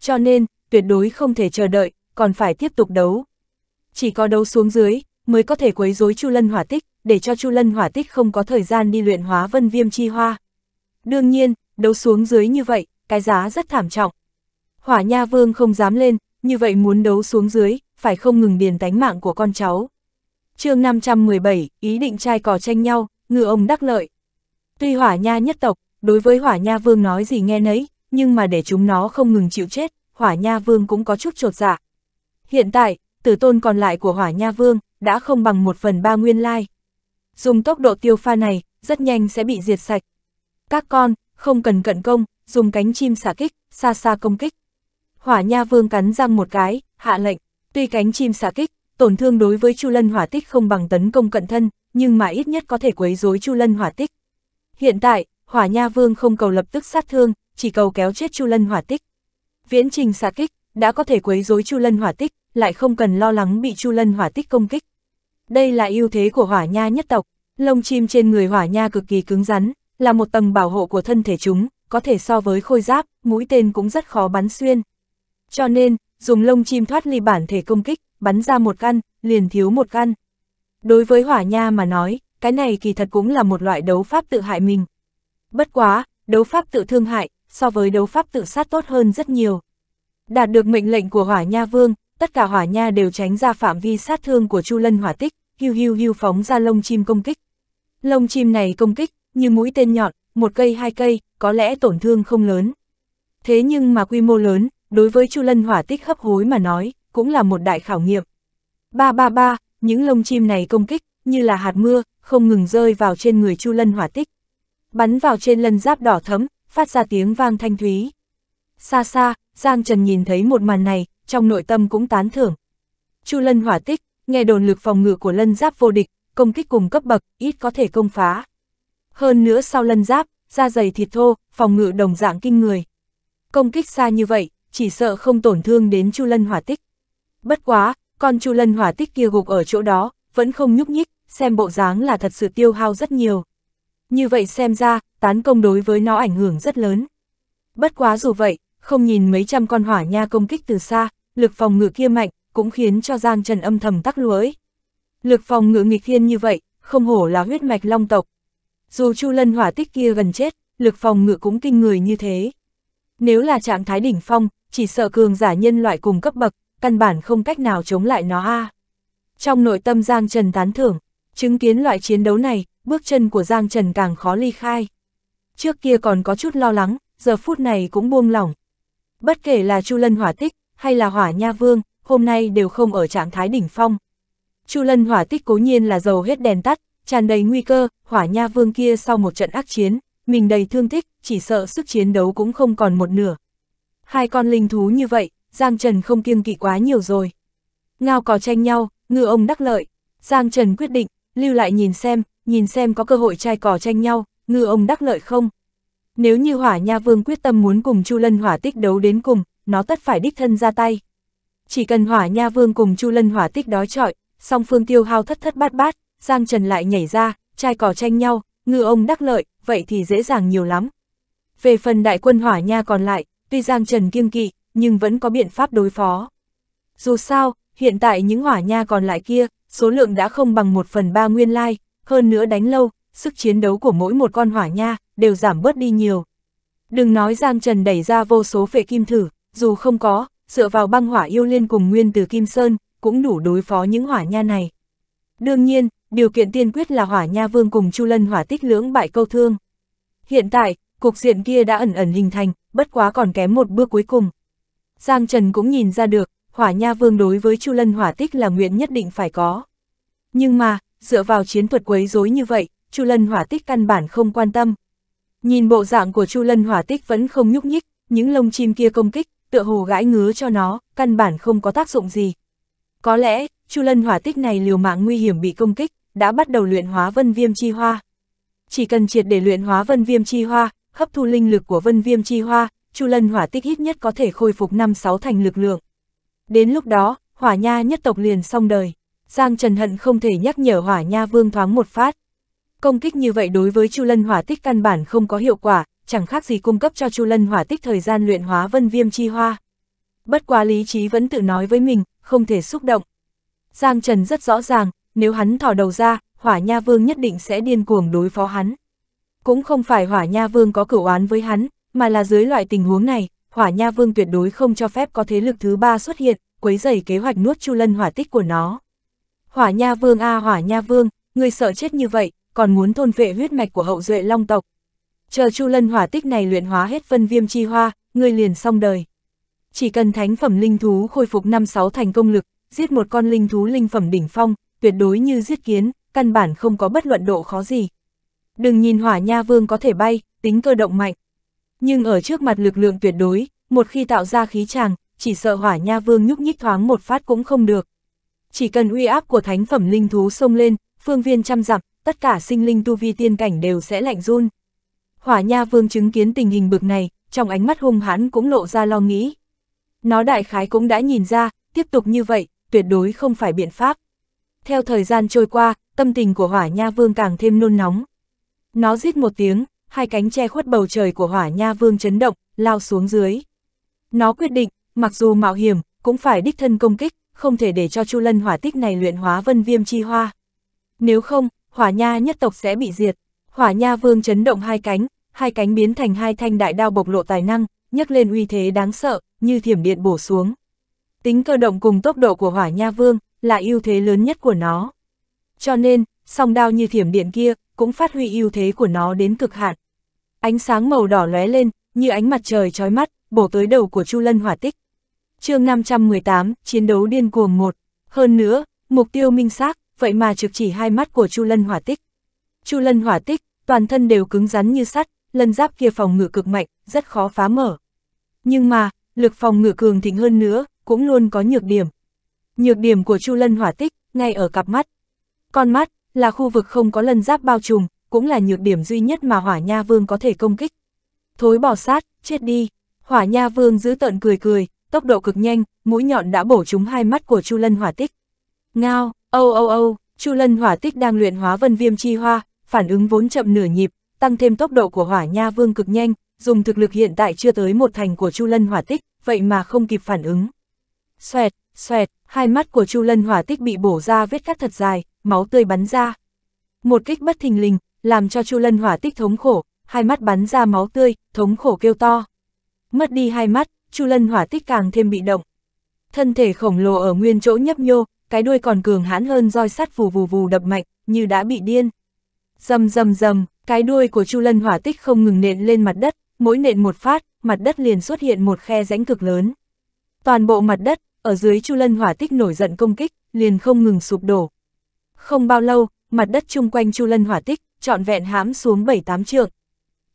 Cho nên, tuyệt đối không thể chờ đợi, còn phải tiếp tục đấu. Chỉ có đấu xuống dưới, mới có thể quấy rối Chu Lân hỏa tích, để cho Chu Lân hỏa tích không có thời gian đi luyện hóa vân viêm chi hoa. Đương nhiên, đấu xuống dưới như vậy, cái giá rất thảm trọng, hỏa nha vương không dám lên, như vậy muốn đấu xuống dưới, phải không ngừng điền tánh mạng của con cháu. chương 517, ý định trai cò tranh nhau, ngựa ông đắc lợi. Tuy hỏa nha nhất tộc, đối với hỏa nha vương nói gì nghe nấy, nhưng mà để chúng nó không ngừng chịu chết, hỏa nha vương cũng có chút trột dạ. Hiện tại, tử tôn còn lại của hỏa nha vương, đã không bằng một phần ba nguyên lai. Dùng tốc độ tiêu pha này, rất nhanh sẽ bị diệt sạch. Các con, không cần cận công, dùng cánh chim xả kích, xa xa công kích hỏa nha vương cắn răng một cái, hạ lệnh, tuy cánh chim xạ kích, tổn thương đối với Chu Lân hỏa tích không bằng tấn công cận thân, nhưng mà ít nhất có thể quấy rối Chu Lân hỏa tích. Hiện tại, hỏa nha vương không cầu lập tức sát thương, chỉ cầu kéo chết Chu Lân hỏa tích. Viễn trình xạ kích, đã có thể quấy rối Chu Lân hỏa tích, lại không cần lo lắng bị Chu Lân hỏa tích công kích. Đây là ưu thế của hỏa nha nhất tộc, lông chim trên người hỏa nha cực kỳ cứng rắn, là một tầng bảo hộ của thân thể chúng, có thể so với khôi giáp, mũi tên cũng rất khó bắn xuyên. Cho nên, dùng lông chim thoát ly bản thể công kích, bắn ra một căn, liền thiếu một căn. Đối với hỏa nha mà nói, cái này kỳ thật cũng là một loại đấu pháp tự hại mình. Bất quá, đấu pháp tự thương hại, so với đấu pháp tự sát tốt hơn rất nhiều. Đạt được mệnh lệnh của hỏa nha vương, tất cả hỏa nha đều tránh ra phạm vi sát thương của Chu Lân hỏa tích, hưu hưu hưu phóng ra lông chim công kích. Lông chim này công kích, như mũi tên nhọn, một cây hai cây, có lẽ tổn thương không lớn. Thế nhưng mà quy mô lớn, đối với Chu Lân hỏa tích hấp hối mà nói, cũng là một đại khảo nghiệm. Ba ba ba, những lông chim này công kích, như là hạt mưa, không ngừng rơi vào trên người Chu Lân hỏa tích. Bắn vào trên lân giáp đỏ thấm, phát ra tiếng vang thanh thúy. Xa xa, Giang Trần nhìn thấy một màn này, trong nội tâm cũng tán thưởng. Chu Lân hỏa tích, nghe đồn lực phòng ngự của lân giáp vô địch, công kích cùng cấp bậc, ít có thể công phá. Hơn nữa sau lân giáp, da dày thịt thô, phòng ngự đồng dạng kinh người. Công kích xa như vậy, chỉ sợ không tổn thương đến Chu Lân Hỏa Tích. Bất quá, con Chu Lân Hỏa Tích kia gục ở chỗ đó, vẫn không nhúc nhích, xem bộ dáng là thật sự tiêu hao rất nhiều. Như vậy xem ra, tán công đối với nó ảnh hưởng rất lớn. Bất quá dù vậy, không nhìn mấy trăm con hỏa nha công kích từ xa, lực phòng ngự kia mạnh, cũng khiến cho Giang Trần âm thầm tắc lưỡi. Lực phòng ngự nghịch thiên như vậy, không hổ là huyết mạch long tộc. Dù Chu Lân hỏa tích kia gần chết, lực phòng ngự cũng kinh người như thế. Nếu là trạng thái đỉnh phong, chỉ sợ cường giả nhân loại cùng cấp bậc, căn bản không cách nào chống lại nó a. Trong nội tâm Giang Trần tán thưởng, chứng kiến loại chiến đấu này, bước chân của Giang Trần càng khó ly khai. Trước kia còn có chút lo lắng, giờ phút này cũng buông lỏng. Bất kể là Chu Lân Hỏa Tích hay là Hỏa Nha Vương, hôm nay đều không ở trạng thái đỉnh phong. Chu Lân Hỏa Tích cố nhiên là dầu hết đèn tắt, tràn đầy nguy cơ, Hỏa Nha Vương kia sau một trận ác chiến, mình đầy thương thích, chỉ sợ sức chiến đấu cũng không còn một nửa, hai con linh thú như vậy, Giang Trần không kiêng kỵ quá nhiều rồi. Ngao có tranh nhau, ngư ông đắc lợi, Giang Trần quyết định, lưu lại nhìn xem, nhìn xem có cơ hội trai cỏ tranh nhau, ngư ông đắc lợi không. Nếu như hỏa nha vương quyết tâm muốn cùng Chu Lân hỏa tích đấu đến cùng, nó tất phải đích thân ra tay. Chỉ cần hỏa nha vương cùng Chu Lân hỏa tích đói trọi, song phương tiêu hao thất thất bát bát, Giang Trần lại nhảy ra, trai cỏ tranh nhau, ngư ông đắc lợi, vậy thì dễ dàng nhiều lắm. Về phần đại quân hỏa nha còn lại, Tuy Giang Trần kiêng kỵ, nhưng vẫn có biện pháp đối phó. Dù sao, hiện tại những hỏa nha còn lại kia, số lượng đã không bằng một phần ba nguyên lai, hơn nữa đánh lâu, sức chiến đấu của mỗi một con hỏa nha đều giảm bớt đi nhiều. Đừng nói Giang Trần đẩy ra vô số phệ kim thử, dù không có, dựa vào băng hỏa yêu liên cùng nguyên từ Kim Sơn, cũng đủ đối phó những hỏa nha này. Đương nhiên, điều kiện tiên quyết là hỏa nha vương cùng Chu Lân hỏa tích lưỡng bại câu thương. Hiện tại, cục diện kia đã ẩn ẩn hình thành, bất quá còn kém một bước cuối cùng. Giang Trần cũng nhìn ra được, hỏa nha vương đối với Chu Lân hỏa tích là nguyện nhất định phải có. Nhưng mà, dựa vào chiến thuật quấy rối như vậy, Chu Lân hỏa tích căn bản không quan tâm. Nhìn bộ dạng của Chu Lân hỏa tích vẫn không nhúc nhích, những lông chim kia công kích, tựa hồ gãi ngứa cho nó, căn bản không có tác dụng gì. Có lẽ, Chu Lân hỏa tích này liều mạng nguy hiểm bị công kích, đã bắt đầu luyện hóa vân viêm chi hoa. Chỉ cần triệt để luyện hóa vân viêm chi hoa, hấp thu linh lực của vân viêm chi hoa, Chu Lân hỏa tích ít nhất có thể khôi phục 5-6 thành lực lượng. Đến lúc đó, hỏa nha nhất tộc liền xong đời. Giang Trần Hận không thể nhắc nhở hỏa nha vương thoáng một phát. Công kích như vậy đối với Chu Lân hỏa tích căn bản không có hiệu quả, chẳng khác gì cung cấp cho Chu Lân hỏa tích thời gian luyện hóa vân viêm chi hoa. Bất quá lý trí vẫn tự nói với mình, không thể xúc động. Giang Trần rất rõ ràng, nếu hắn thỏ đầu ra, hỏa nha vương nhất định sẽ điên cuồng đối phó hắn. Cũng không phải hỏa nha vương có cửu oán với hắn, mà là dưới loại tình huống này, hỏa nha vương tuyệt đối không cho phép có thế lực thứ ba xuất hiện, quấy rầy kế hoạch nuốt chu lân hỏa tích của nó. Hỏa nha vương a à, hỏa nha vương, người sợ chết như vậy, còn muốn thôn vệ huyết mạch của hậu duệ long tộc. Chờ chu lân hỏa tích này luyện hóa hết phân viêm chi hoa, người liền xong đời. Chỉ cần thánh phẩm linh thú khôi phục năm sáu thành công lực, giết một con linh thú linh phẩm đỉnh phong, tuyệt đối như giết kiến, căn bản không có bất luận độ khó gì. Đừng nhìn hỏa nha vương có thể bay, tính cơ động mạnh. Nhưng ở trước mặt lực lượng tuyệt đối, một khi tạo ra khí tràng, chỉ sợ hỏa nha vương nhúc nhích thoáng một phát cũng không được. Chỉ cần uy áp của thánh phẩm linh thú xông lên, phương viên chăm dặm, tất cả sinh linh tu vi tiên cảnh đều sẽ lạnh run. Hỏa nha vương chứng kiến tình hình bực này, trong ánh mắt hung hãn cũng lộ ra lo nghĩ. Nó đại khái cũng đã nhìn ra, tiếp tục như vậy, tuyệt đối không phải biện pháp. Theo thời gian trôi qua, tâm tình của hỏa nha vương càng thêm nôn nóng, nó rít một tiếng, hai cánh che khuất bầu trời của hỏa nha vương chấn động, lao xuống dưới. Nó quyết định, mặc dù mạo hiểm, cũng phải đích thân công kích, không thể để cho Chu Lân hỏa tích này luyện hóa vân viêm chi hoa. Nếu không, hỏa nha nhất tộc sẽ bị diệt. Hỏa nha vương chấn động hai cánh, hai cánh biến thành hai thanh đại đao bộc lộ tài năng, nhấc lên uy thế đáng sợ, như thiểm điện bổ xuống. Tính cơ động cùng tốc độ của hỏa nha vương là ưu thế lớn nhất của nó. Cho nên, song đao như thiểm điện kia, cũng phát huy ưu thế của nó đến cực hạn. Ánh sáng màu đỏ lóe lên, như ánh mặt trời chói mắt, bổ tới đầu của Chu Lân hỏa tích. chương 518, chiến đấu điên cuồng một. Hơn nữa, mục tiêu minh xác, vậy mà trực chỉ hai mắt của Chu Lân hỏa tích. Chu Lân hỏa tích, toàn thân đều cứng rắn như sắt, lân giáp kia phòng ngự cực mạnh, rất khó phá mở. Nhưng mà, lực phòng ngự cường thịnh hơn nữa, cũng luôn có nhược điểm. Nhược điểm của Chu Lân hỏa tích, ngay ở cặp mắt. Con mắt, là khu vực không có lân giáp bao trùm, cũng là nhược điểm duy nhất mà hỏa nha vương có thể công kích. Thối bỏ sát, chết đi, hỏa nha vương giữ tận cười cười, tốc độ cực nhanh, mũi nhọn đã bổ trúng hai mắt của Chu Lân Hỏa Tích. Ngao, âu âu âu, Chu Lân Hỏa Tích đang luyện hóa vân viêm chi hoa, phản ứng vốn chậm nửa nhịp, tăng thêm tốc độ của hỏa nha vương cực nhanh, dùng thực lực hiện tại chưa tới một thành của Chu Lân Hỏa Tích, vậy mà không kịp phản ứng. Xoẹt, xoẹt, hai mắt của Chu Lân Hỏa Tích bị bổ ra vết cắt thật dài, máu tươi bắn ra. Một kích bất thình lình, làm cho Chu Lân Hỏa tích thống khổ, hai mắt bắn ra máu tươi, thống khổ kêu to. Mất đi hai mắt, Chu Lân Hỏa tích càng thêm bị động. Thân thể khổng lồ ở nguyên chỗ nhấp nhô, cái đuôi còn cường hãn hơn roi sắt vù vù vù đập mạnh, như đã bị điên. rầm rầm rầm, cái đuôi của Chu Lân Hỏa tích không ngừng nện lên mặt đất, mỗi nện một phát, mặt đất liền xuất hiện một khe rãnh cực lớn. Toàn bộ mặt đất, ở dưới Chu Lân Hỏa tích nổi giận công kích, liền không ngừng sụp đổ, không bao lâu, mặt đất chung quanh Chu Lân hỏa tích, trọn vẹn hám xuống 7-8 trượng.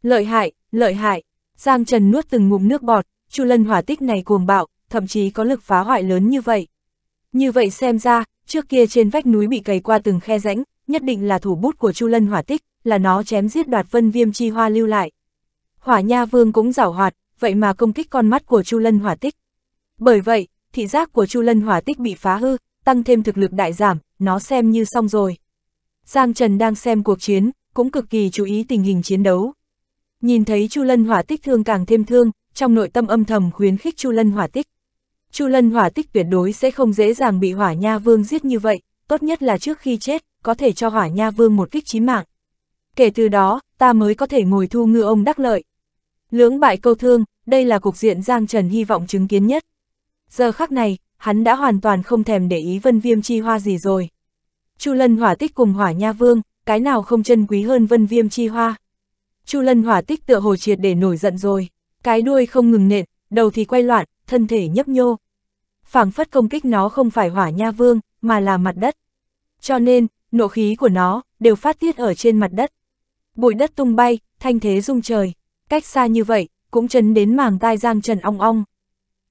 Lợi hại, lợi hại, Giang Trần nuốt từng ngụm nước bọt, Chu Lân hỏa tích này cuồng bạo, thậm chí có lực phá hoại lớn như vậy. Như vậy xem ra, trước kia trên vách núi bị cày qua từng khe rãnh, nhất định là thủ bút của Chu Lân hỏa tích, là nó chém giết đoạt vân viêm chi hoa lưu lại. Hỏa Nha Vương cũng giảo hoạt, vậy mà công kích con mắt của Chu Lân hỏa tích. Bởi vậy, thị giác của Chu Lân hỏa tích bị phá hư, tăng thêm thực lực đại giảm, nó xem như xong rồi. Giang Trần đang xem cuộc chiến, cũng cực kỳ chú ý tình hình chiến đấu. Nhìn thấy Chu Lân Hỏa Tích thương càng thêm thương, trong nội tâm âm thầm khuyến khích Chu Lân Hỏa Tích. Chu Lân Hỏa Tích tuyệt đối sẽ không dễ dàng bị Hỏa Nha Vương giết như vậy, tốt nhất là trước khi chết, có thể cho Hỏa Nha Vương một kích chí mạng. Kể từ đó, ta mới có thể ngồi thu ngư ông đắc lợi. Lưỡng bại câu thương, đây là cục diện Giang Trần hy vọng chứng kiến nhất. Giờ khắc này, hắn đã hoàn toàn không thèm để ý vân viêm chi hoa gì rồi. Chu Lân Hỏa Tích cùng Hỏa Nha Vương, cái nào không chân quý hơn Vân Viêm Chi Hoa. Chu Lân Hỏa Tích tựa hồ triệt để nổi giận rồi, cái đuôi không ngừng nện, đầu thì quay loạn, thân thể nhấp nhô. phảng phất công kích nó không phải Hỏa Nha Vương, mà là mặt đất. Cho nên, nộ khí của nó đều phát tiết ở trên mặt đất. Bụi đất tung bay, thanh thế rung trời, cách xa như vậy, cũng chấn đến màng tai Giang Trần ong ong.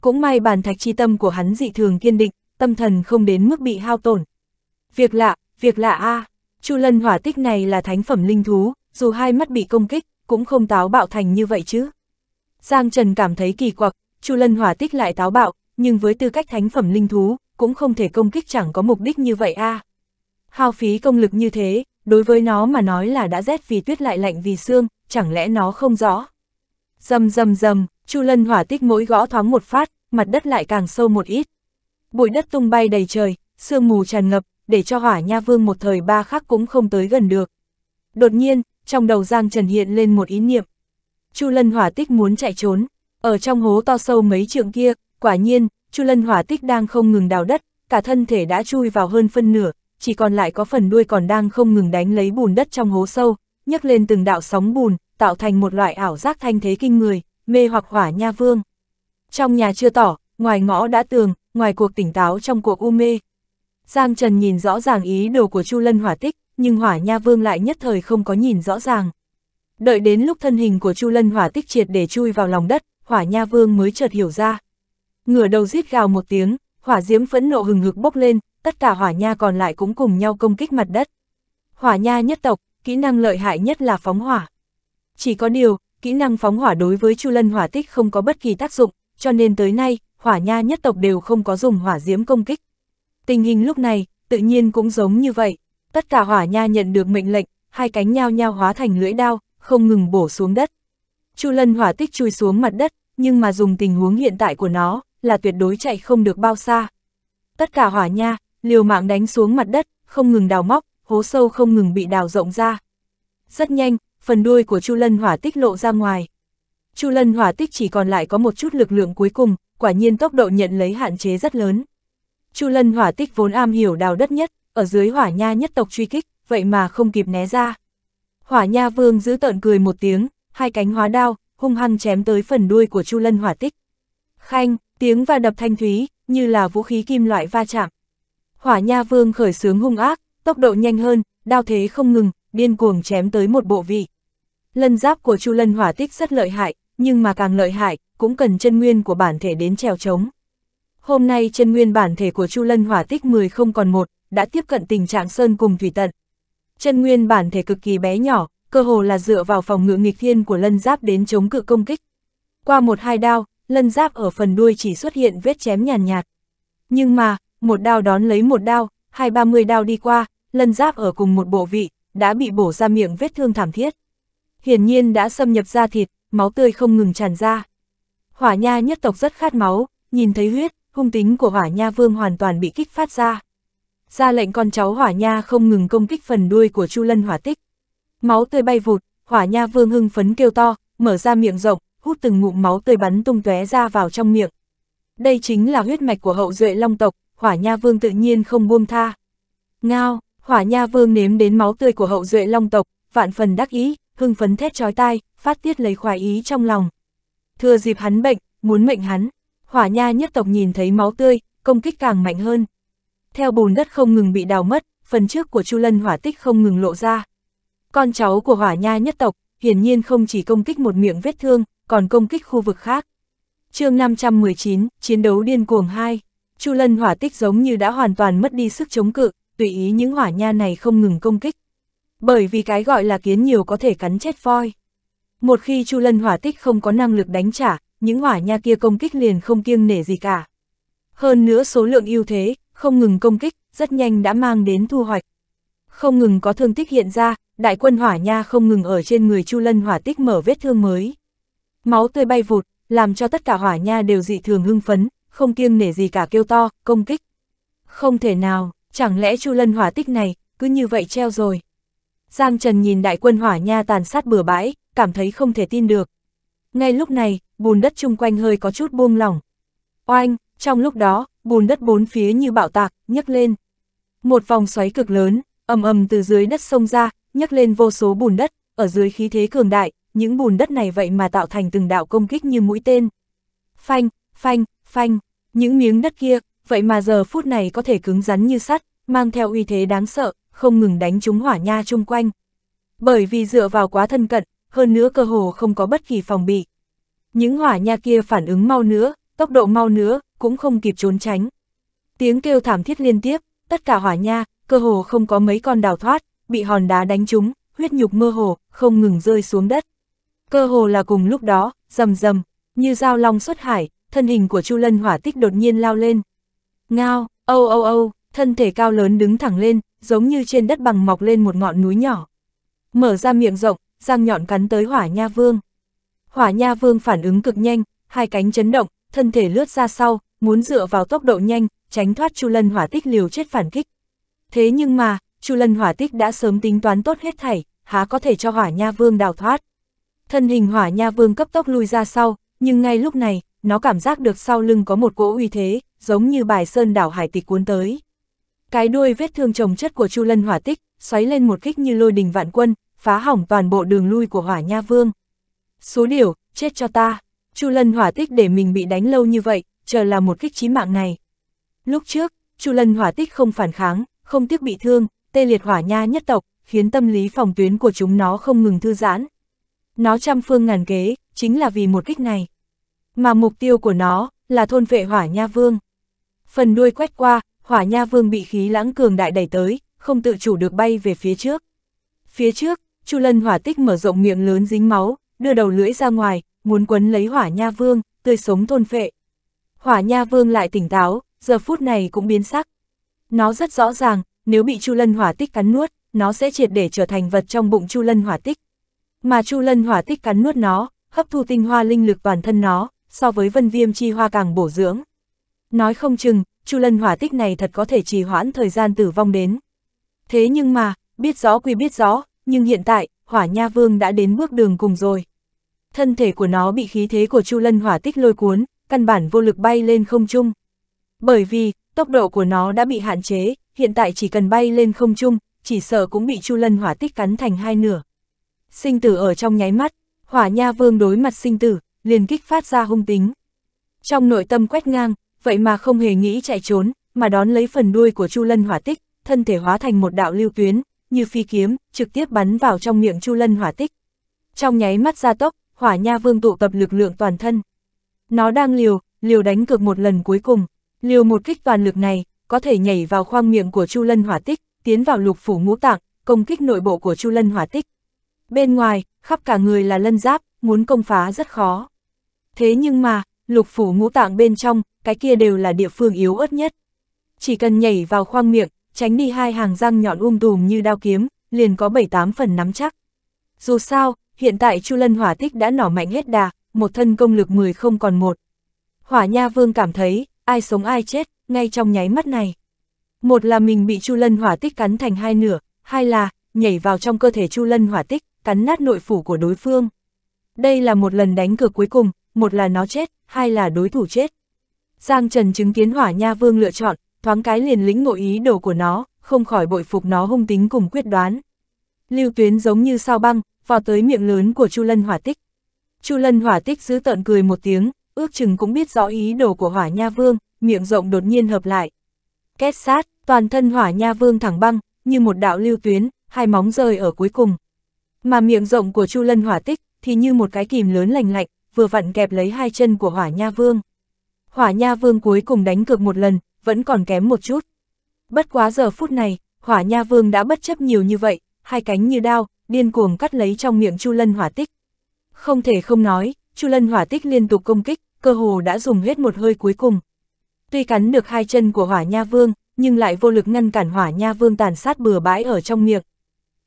Cũng may bàn thạch chi tâm của hắn dị thường kiên định, tâm thần không đến mức bị hao tổn. Việc lạ, việc lạ a à. Chu lân hỏa tích này là thánh phẩm linh thú, dù hai mắt bị công kích, cũng không táo bạo thành như vậy chứ. Giang Trần cảm thấy kỳ quặc, Chu lân hỏa tích lại táo bạo, nhưng với tư cách thánh phẩm linh thú, cũng không thể công kích chẳng có mục đích như vậy a à. Hao phí công lực như thế, đối với nó mà nói là đã rét vì tuyết lại lạnh vì xương, chẳng lẽ nó không rõ. Rầm rầm rầm, Chu lân hỏa tích mỗi gõ thoáng một phát, mặt đất lại càng sâu một ít. Bụi đất tung bay đầy trời, sương mù tràn ngập, để cho hỏa nha vương một thời ba khắc cũng không tới gần được. Đột nhiên, trong đầu Giang Trần hiện lên một ý niệm. Chu Lân hỏa tích muốn chạy trốn, ở trong hố to sâu mấy trượng kia, quả nhiên, Chu Lân hỏa tích đang không ngừng đào đất, cả thân thể đã chui vào hơn phân nửa, chỉ còn lại có phần đuôi còn đang không ngừng đánh lấy bùn đất trong hố sâu, nhấc lên từng đạo sóng bùn, tạo thành một loại ảo giác thanh thế kinh người, mê hoặc hỏa nha vương. Trong nhà chưa tỏ, ngoài ngõ đã tường, ngoài cuộc tỉnh táo trong cuộc u mê, Giang Trần nhìn rõ ràng ý đồ của Chu Lân hỏa tích, nhưng hỏa nha vương lại nhất thời không có nhìn rõ ràng. Đợi đến lúc thân hình của Chu Lân hỏa tích triệt để chui vào lòng đất, hỏa nha vương mới chợt hiểu ra. Ngửa đầu rít gào một tiếng, hỏa diễm phẫn nộ hừng hực bốc lên, tất cả hỏa nha còn lại cũng cùng nhau công kích mặt đất. Hỏa nha nhất tộc, kỹ năng lợi hại nhất là phóng hỏa. Chỉ có điều, kỹ năng phóng hỏa đối với Chu Lân hỏa tích không có bất kỳ tác dụng, cho nên tới nay, hỏa nha nhất tộc đều không có dùng hỏa diễm công kích. Tình hình lúc này, tự nhiên cũng giống như vậy. Tất cả hỏa nha nhận được mệnh lệnh, hai cánh nhao nhao hóa thành lưỡi đao, không ngừng bổ xuống đất. Chu lân hỏa tích chui xuống mặt đất, nhưng mà dùng tình huống hiện tại của nó, là tuyệt đối chạy không được bao xa. Tất cả hỏa nha, liều mạng đánh xuống mặt đất, không ngừng đào móc, hố sâu không ngừng bị đào rộng ra. Rất nhanh, phần đuôi của Chu Lân Hỏa Tích lộ ra ngoài. Chu Lân Hỏa Tích chỉ còn lại có một chút lực lượng cuối cùng, quả nhiên tốc độ nhận lấy hạn chế rất lớn. Chu Lân hỏa tích vốn am hiểu đào đất nhất, ở dưới hỏa nha nhất tộc truy kích, vậy mà không kịp né ra. Hỏa nha vương giữ tợn cười một tiếng, hai cánh hóa đao, hung hăng chém tới phần đuôi của Chu Lân hỏa tích. Khanh, tiếng va đập thanh thúy, như là vũ khí kim loại va chạm. Hỏa nha vương khởi sướng hung ác, tốc độ nhanh hơn, đao thế không ngừng, điên cuồng chém tới một bộ vị. Lân giáp của Chu Lân hỏa tích rất lợi hại, nhưng mà càng lợi hại, cũng cần chân nguyên của bản thể đến trèo chống. Hôm nay chân nguyên bản thể của Chu Lân hỏa tích 10 không còn một, đã tiếp cận tình trạng sơn cùng thủy tận. Chân nguyên bản thể cực kỳ bé nhỏ, cơ hồ là dựa vào phòng ngự nghịch thiên của lân giáp đến chống cự công kích. Qua một hai đao, lân giáp ở phần đuôi chỉ xuất hiện vết chém nhàn nhạt, nhạt. Nhưng mà, một đao đón lấy một đao, hai ba mươi đao đi qua, lân giáp ở cùng một bộ vị, đã bị bổ ra miệng vết thương thảm thiết. Hiển nhiên đã xâm nhập da thịt, máu tươi không ngừng tràn ra. Hỏa nha nhất tộc rất khát máu, nhìn thấy huyết, hung tính của hỏa nha vương hoàn toàn bị kích phát ra. Ra lệnh con cháu hỏa nha không ngừng công kích phần đuôi của Chu Lân hỏa tích. Máu tươi bay vụt, hỏa nha vương hưng phấn kêu to, mở ra miệng rộng, hút từng ngụm máu tươi bắn tung tóe ra vào trong miệng. Đây chính là huyết mạch của hậu duệ long tộc, hỏa nha vương tự nhiên không buông tha. Ngao, hỏa nha vương nếm đến máu tươi của hậu duệ long tộc, vạn phần đắc ý, hưng phấn thét chói tai, phát tiết lấy khoái ý trong lòng. Thừa dịp hắn bệnh, muốn mệnh hắn, hỏa nha nhất tộc nhìn thấy máu tươi, công kích càng mạnh hơn. Theo bùn đất không ngừng bị đào mất, phần trước của Chu Lân hỏa tích không ngừng lộ ra. Con cháu của hỏa nha nhất tộc, hiển nhiên không chỉ công kích một miệng vết thương, còn công kích khu vực khác. chương 519, Chiến đấu điên cuồng 2, Chu Lân hỏa tích giống như đã hoàn toàn mất đi sức chống cự, tùy ý những hỏa nha này không ngừng công kích. Bởi vì cái gọi là kiến nhiều có thể cắn chết voi. Một khi Chu Lân hỏa tích không có năng lực đánh trả, những hỏa nha kia công kích liền không kiêng nể gì cả. Hơn nữa số lượng ưu thế, không ngừng công kích, rất nhanh đã mang đến thu hoạch. Không ngừng có thương tích hiện ra, đại quân hỏa nha không ngừng ở trên người Chu Lân hỏa tích mở vết thương mới. Máu tươi bay vụt, làm cho tất cả hỏa nha đều dị thường hưng phấn, không kiêng nể gì cả kêu to, công kích. Không thể nào, chẳng lẽ Chu Lân hỏa tích này, cứ như vậy treo rồi. Giang Trần nhìn đại quân hỏa nha tàn sát bừa bãi, cảm thấy không thể tin được, ngay lúc này, bùn đất chung quanh hơi có chút buông lỏng. Oanh, trong lúc đó, bùn đất bốn phía như bạo tạc, nhấc lên. Một vòng xoáy cực lớn, ầm ầm từ dưới đất sông ra, nhấc lên vô số bùn đất, ở dưới khí thế cường đại, những bùn đất này vậy mà tạo thành từng đạo công kích như mũi tên. Phanh, phanh, phanh, những miếng đất kia, vậy mà giờ phút này có thể cứng rắn như sắt, mang theo uy thế đáng sợ, không ngừng đánh chúng hỏa nha chung quanh. Bởi vì dựa vào quá thân cận, hơn nữa cơ hồ không có bất kỳ phòng bị. Những hỏa nha kia phản ứng mau nữa, tốc độ mau nữa, cũng không kịp trốn tránh. Tiếng kêu thảm thiết liên tiếp, tất cả hỏa nha, cơ hồ không có mấy con đào thoát, bị hòn đá đánh trúng, huyết nhục mơ hồ, không ngừng rơi xuống đất. Cơ hồ là cùng lúc đó, rầm rầm, như dao long xuất hải, thân hình của Chu Lân hỏa tích đột nhiên lao lên. Ngao, âu âu âu, thân thể cao lớn đứng thẳng lên, giống như trên đất bằng mọc lên một ngọn núi nhỏ. Mở ra miệng rộng, răng nhọn cắn tới hỏa nha vương. Hỏa nha vương phản ứng cực nhanh, hai cánh chấn động, thân thể lướt ra sau, muốn dựa vào tốc độ nhanh, tránh thoát Chu Lân hỏa tích liều chết phản kích. Thế nhưng mà, Chu Lân hỏa tích đã sớm tính toán tốt hết thảy, há có thể cho hỏa nha vương đào thoát. Thân hình hỏa nha vương cấp tốc lui ra sau, nhưng ngay lúc này, nó cảm giác được sau lưng có một cỗ uy thế, giống như bài sơn đảo hải tịch cuốn tới. Cái đuôi vết thương trồng chất của Chu Lân hỏa tích, xoáy lên một kích như lôi đình vạn quân, phá hỏng toàn bộ đường lui của hỏa nha vương. Số điều, chết cho ta, Chu Lân hỏa tích để mình bị đánh lâu như vậy, chờ là một kích chí mạng này. Lúc trước, Chu Lân hỏa tích không phản kháng, không tiếc bị thương, tê liệt hỏa nha nhất tộc, khiến tâm lý phòng tuyến của chúng nó không ngừng thư giãn. Nó trăm phương ngàn kế, chính là vì một kích này. Mà mục tiêu của nó là thôn vệ hỏa nha vương. Phần đuôi quét qua, hỏa nha vương bị khí lãng cường đại đẩy tới, không tự chủ được bay về phía trước. Phía trước, Chu Lân hỏa tích mở rộng miệng lớn dính máu, đưa đầu lưỡi ra ngoài, muốn quấn lấy hỏa nha vương, tươi sống thôn phệ. Hỏa nha vương lại tỉnh táo, giờ phút này cũng biến sắc. Nó rất rõ ràng, nếu bị Chu Lân hỏa tích cắn nuốt, nó sẽ triệt để trở thành vật trong bụng Chu Lân hỏa tích. Mà Chu Lân hỏa tích cắn nuốt nó, hấp thu tinh hoa linh lực toàn thân nó, so với vân viêm chi hoa càng bổ dưỡng. Nói không chừng, Chu Lân hỏa tích này thật có thể trì hoãn thời gian tử vong đến. Thế nhưng mà, biết rõ quy biết rõ, nhưng hiện tại, hỏa nha vương đã đến bước đường cùng rồi. Thân thể của nó bị khí thế của Chu Lân hỏa tích lôi cuốn, căn bản vô lực bay lên không trung. Bởi vì, tốc độ của nó đã bị hạn chế, hiện tại chỉ cần bay lên không trung, chỉ sợ cũng bị Chu Lân hỏa tích cắn thành hai nửa. Sinh tử ở trong nháy mắt, hỏa nha vương đối mặt sinh tử, liền kích phát ra hung tính. Trong nội tâm quét ngang, vậy mà không hề nghĩ chạy trốn, mà đón lấy phần đuôi của Chu Lân hỏa tích, thân thể hóa thành một đạo lưu tuyến, như phi kiếm, trực tiếp bắn vào trong miệng Chu Lân hỏa tích. Trong nháy mắt gia tốc, hỏa nha vương tụ tập lực lượng toàn thân. Nó đang liều, liều đánh cược một lần cuối cùng, liều một kích toàn lực này, có thể nhảy vào khoang miệng của Chu Lân hỏa tích, tiến vào lục phủ ngũ tạng, công kích nội bộ của Chu Lân hỏa tích. Bên ngoài, khắp cả người là lân giáp, muốn công phá rất khó. Thế nhưng mà, lục phủ ngũ tạng bên trong, cái kia đều là địa phương yếu ớt nhất. Chỉ cần nhảy vào khoang miệng, tránh đi hai hàng răng nhọn um tùm như đao kiếm, liền có bảy tám phần nắm chắc. Dù sao, hiện tại Chu Lân hỏa tích đã nỏ mạnh hết đà, một thân công lực 10 không còn một. Hỏa Nha Vương cảm thấy, ai sống ai chết, ngay trong nháy mắt này. Một là mình bị Chu Lân hỏa tích cắn thành hai nửa, hai là, nhảy vào trong cơ thể Chu Lân hỏa tích, cắn nát nội phủ của đối phương. Đây là một lần đánh cược cuối cùng, một là nó chết, hai là đối thủ chết. Giang Trần chứng kiến Hỏa Nha Vương lựa chọn, thoáng cái liền lĩnh ngộ ý đồ của nó, không khỏi bội phục nó hung tính cùng quyết đoán. Lưu Tuyến giống như sao băng, vọt tới miệng lớn của Chu Lân Hỏa Tích. Chu Lân Hỏa Tích giữ tận cười một tiếng, ước chừng cũng biết rõ ý đồ của Hỏa Nha Vương, miệng rộng đột nhiên hợp lại. Kết sát, toàn thân Hỏa Nha Vương thẳng băng, như một đạo lưu tuyến, hai móng rơi ở cuối cùng. Mà miệng rộng của Chu Lân Hỏa Tích thì như một cái kìm lớn lành lạnh, vừa vặn kẹp lấy hai chân của Hỏa Nha Vương. Hỏa Nha Vương cuối cùng đánh cược một lần, vẫn còn kém một chút. Bất quá giờ phút này, hỏa nha vương đã bất chấp nhiều như vậy, hai cánh như đao, điên cuồng cắt lấy trong miệng Chu Lân hỏa tích. Không thể không nói, Chu Lân hỏa tích liên tục công kích, cơ hồ đã dùng hết một hơi cuối cùng. Tuy cắn được hai chân của hỏa nha vương, nhưng lại vô lực ngăn cản hỏa nha vương tàn sát bừa bãi ở trong miệng.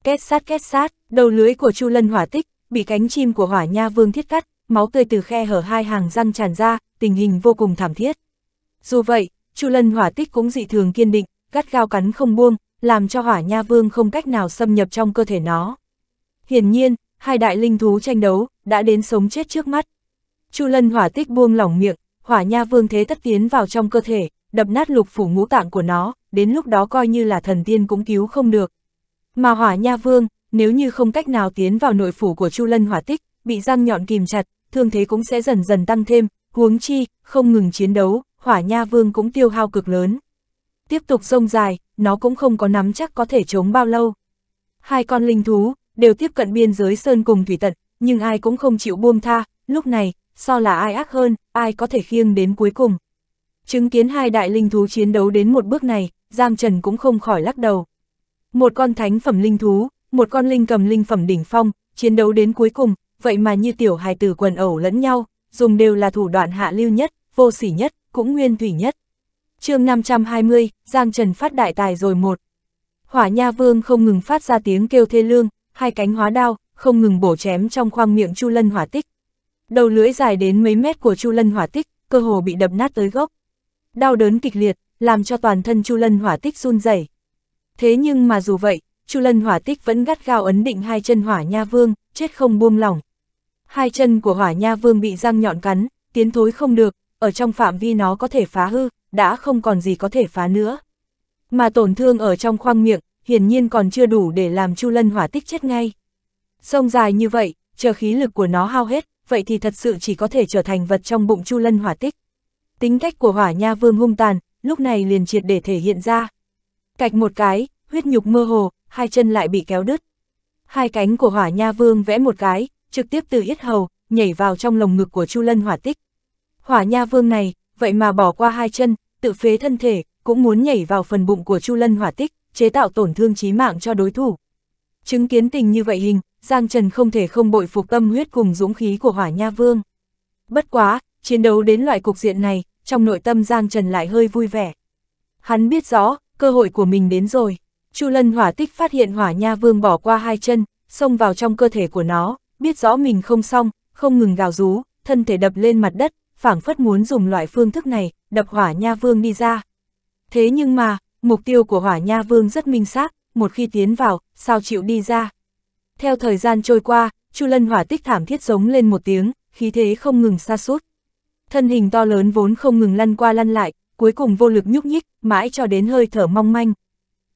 Két sát két sát, đầu lưới của Chu Lân hỏa tích, bị cánh chim của hỏa nha vương thiết cắt, máu tươi từ khe hở hai hàng răng tràn ra, tình hình vô cùng thảm thiết. Dù vậy, Chu Lân hỏa tích cũng dị thường kiên định, gắt gao cắn không buông, làm cho hỏa nha vương không cách nào xâm nhập trong cơ thể nó. Hiển nhiên, hai đại linh thú tranh đấu, đã đến sống chết trước mắt. Chu Lân hỏa tích buông lỏng miệng, hỏa nha vương thế tất tiến vào trong cơ thể, đập nát lục phủ ngũ tạng của nó, đến lúc đó coi như là thần tiên cũng cứu không được. Mà hỏa nha vương, nếu như không cách nào tiến vào nội phủ của Chu Lân hỏa tích, bị răng nhọn kìm chặt, thương thế cũng sẽ dần dần tăng thêm, huống chi, không ngừng chiến đấu, hỏa nha vương cũng tiêu hao cực lớn. Tiếp tục sông dài, nó cũng không có nắm chắc có thể chống bao lâu. Hai con linh thú, đều tiếp cận biên giới sơn cùng thủy tận, nhưng ai cũng không chịu buông tha, lúc này, so là ai ác hơn, ai có thể khiêng đến cuối cùng. Chứng kiến hai đại linh thú chiến đấu đến một bước này, Giang Trần cũng không khỏi lắc đầu. Một con thánh phẩm linh thú, một con linh cầm linh phẩm đỉnh phong, chiến đấu đến cuối cùng, vậy mà như tiểu hài tử quần ẩu lẫn nhau, dùng đều là thủ đoạn hạ lưu nhất, vô sỉ nhất, cũng nguyên thủy nhất. chương 520, Giang Trần phát đại tài rồi một. Hỏa Nha Vương không ngừng phát ra tiếng kêu thê lương, hai cánh hóa đao, không ngừng bổ chém trong khoang miệng Chu Lân Hỏa Tích. Đầu lưỡi dài đến mấy mét của Chu Lân Hỏa Tích, cơ hồ bị đập nát tới gốc. Đau đớn kịch liệt, làm cho toàn thân Chu Lân Hỏa Tích run rẩy. Thế nhưng mà dù vậy, Chu Lân Hỏa Tích vẫn gắt gao ấn định hai chân Hỏa Nha Vương, chết không buông lỏng. Hai chân của Hỏa Nha Vương bị răng nhọn cắn, tiến thối không được, ở trong phạm vi nó có thể phá hư, đã không còn gì có thể phá nữa. Mà tổn thương ở trong khoang miệng, hiển nhiên còn chưa đủ để làm Chu Lân hỏa tích chết ngay. Sông dài như vậy, chờ khí lực của nó hao hết, vậy thì thật sự chỉ có thể trở thành vật trong bụng Chu Lân hỏa tích. Tính cách của hỏa nha vương hung tàn, lúc này liền triệt để thể hiện ra. Cạch một cái, huyết nhục mơ hồ, hai chân lại bị kéo đứt. Hai cánh của hỏa nha vương vẽ một cái, trực tiếp từ yết hầu, nhảy vào trong lồng ngực của Chu Lân hỏa tích. Hỏa Nha Vương này, vậy mà bỏ qua hai chân, tự phế thân thể, cũng muốn nhảy vào phần bụng của Chu Lân Hỏa Tích, chế tạo tổn thương chí mạng cho đối thủ. Chứng kiến tình như vậy hình, Giang Trần không thể không bội phục tâm huyết cùng dũng khí của Hỏa Nha Vương. Bất quá, chiến đấu đến loại cục diện này, trong nội tâm Giang Trần lại hơi vui vẻ. Hắn biết rõ, cơ hội của mình đến rồi. Chu Lân Hỏa Tích phát hiện Hỏa Nha Vương bỏ qua hai chân, xông vào trong cơ thể của nó, biết rõ mình không xong, không ngừng gào rú, thân thể đập lên mặt đất, phảng phất muốn dùng loại phương thức này, đập hỏa nha vương đi ra. Thế nhưng mà, mục tiêu của hỏa nha vương rất minh xác, một khi tiến vào, sao chịu đi ra. Theo thời gian trôi qua, Chu Lân hỏa tích thảm thiết giống lên một tiếng, khí thế không ngừng xa sút Thân hình to lớn vốn không ngừng lăn qua lăn lại, cuối cùng vô lực nhúc nhích, mãi cho đến hơi thở mong manh.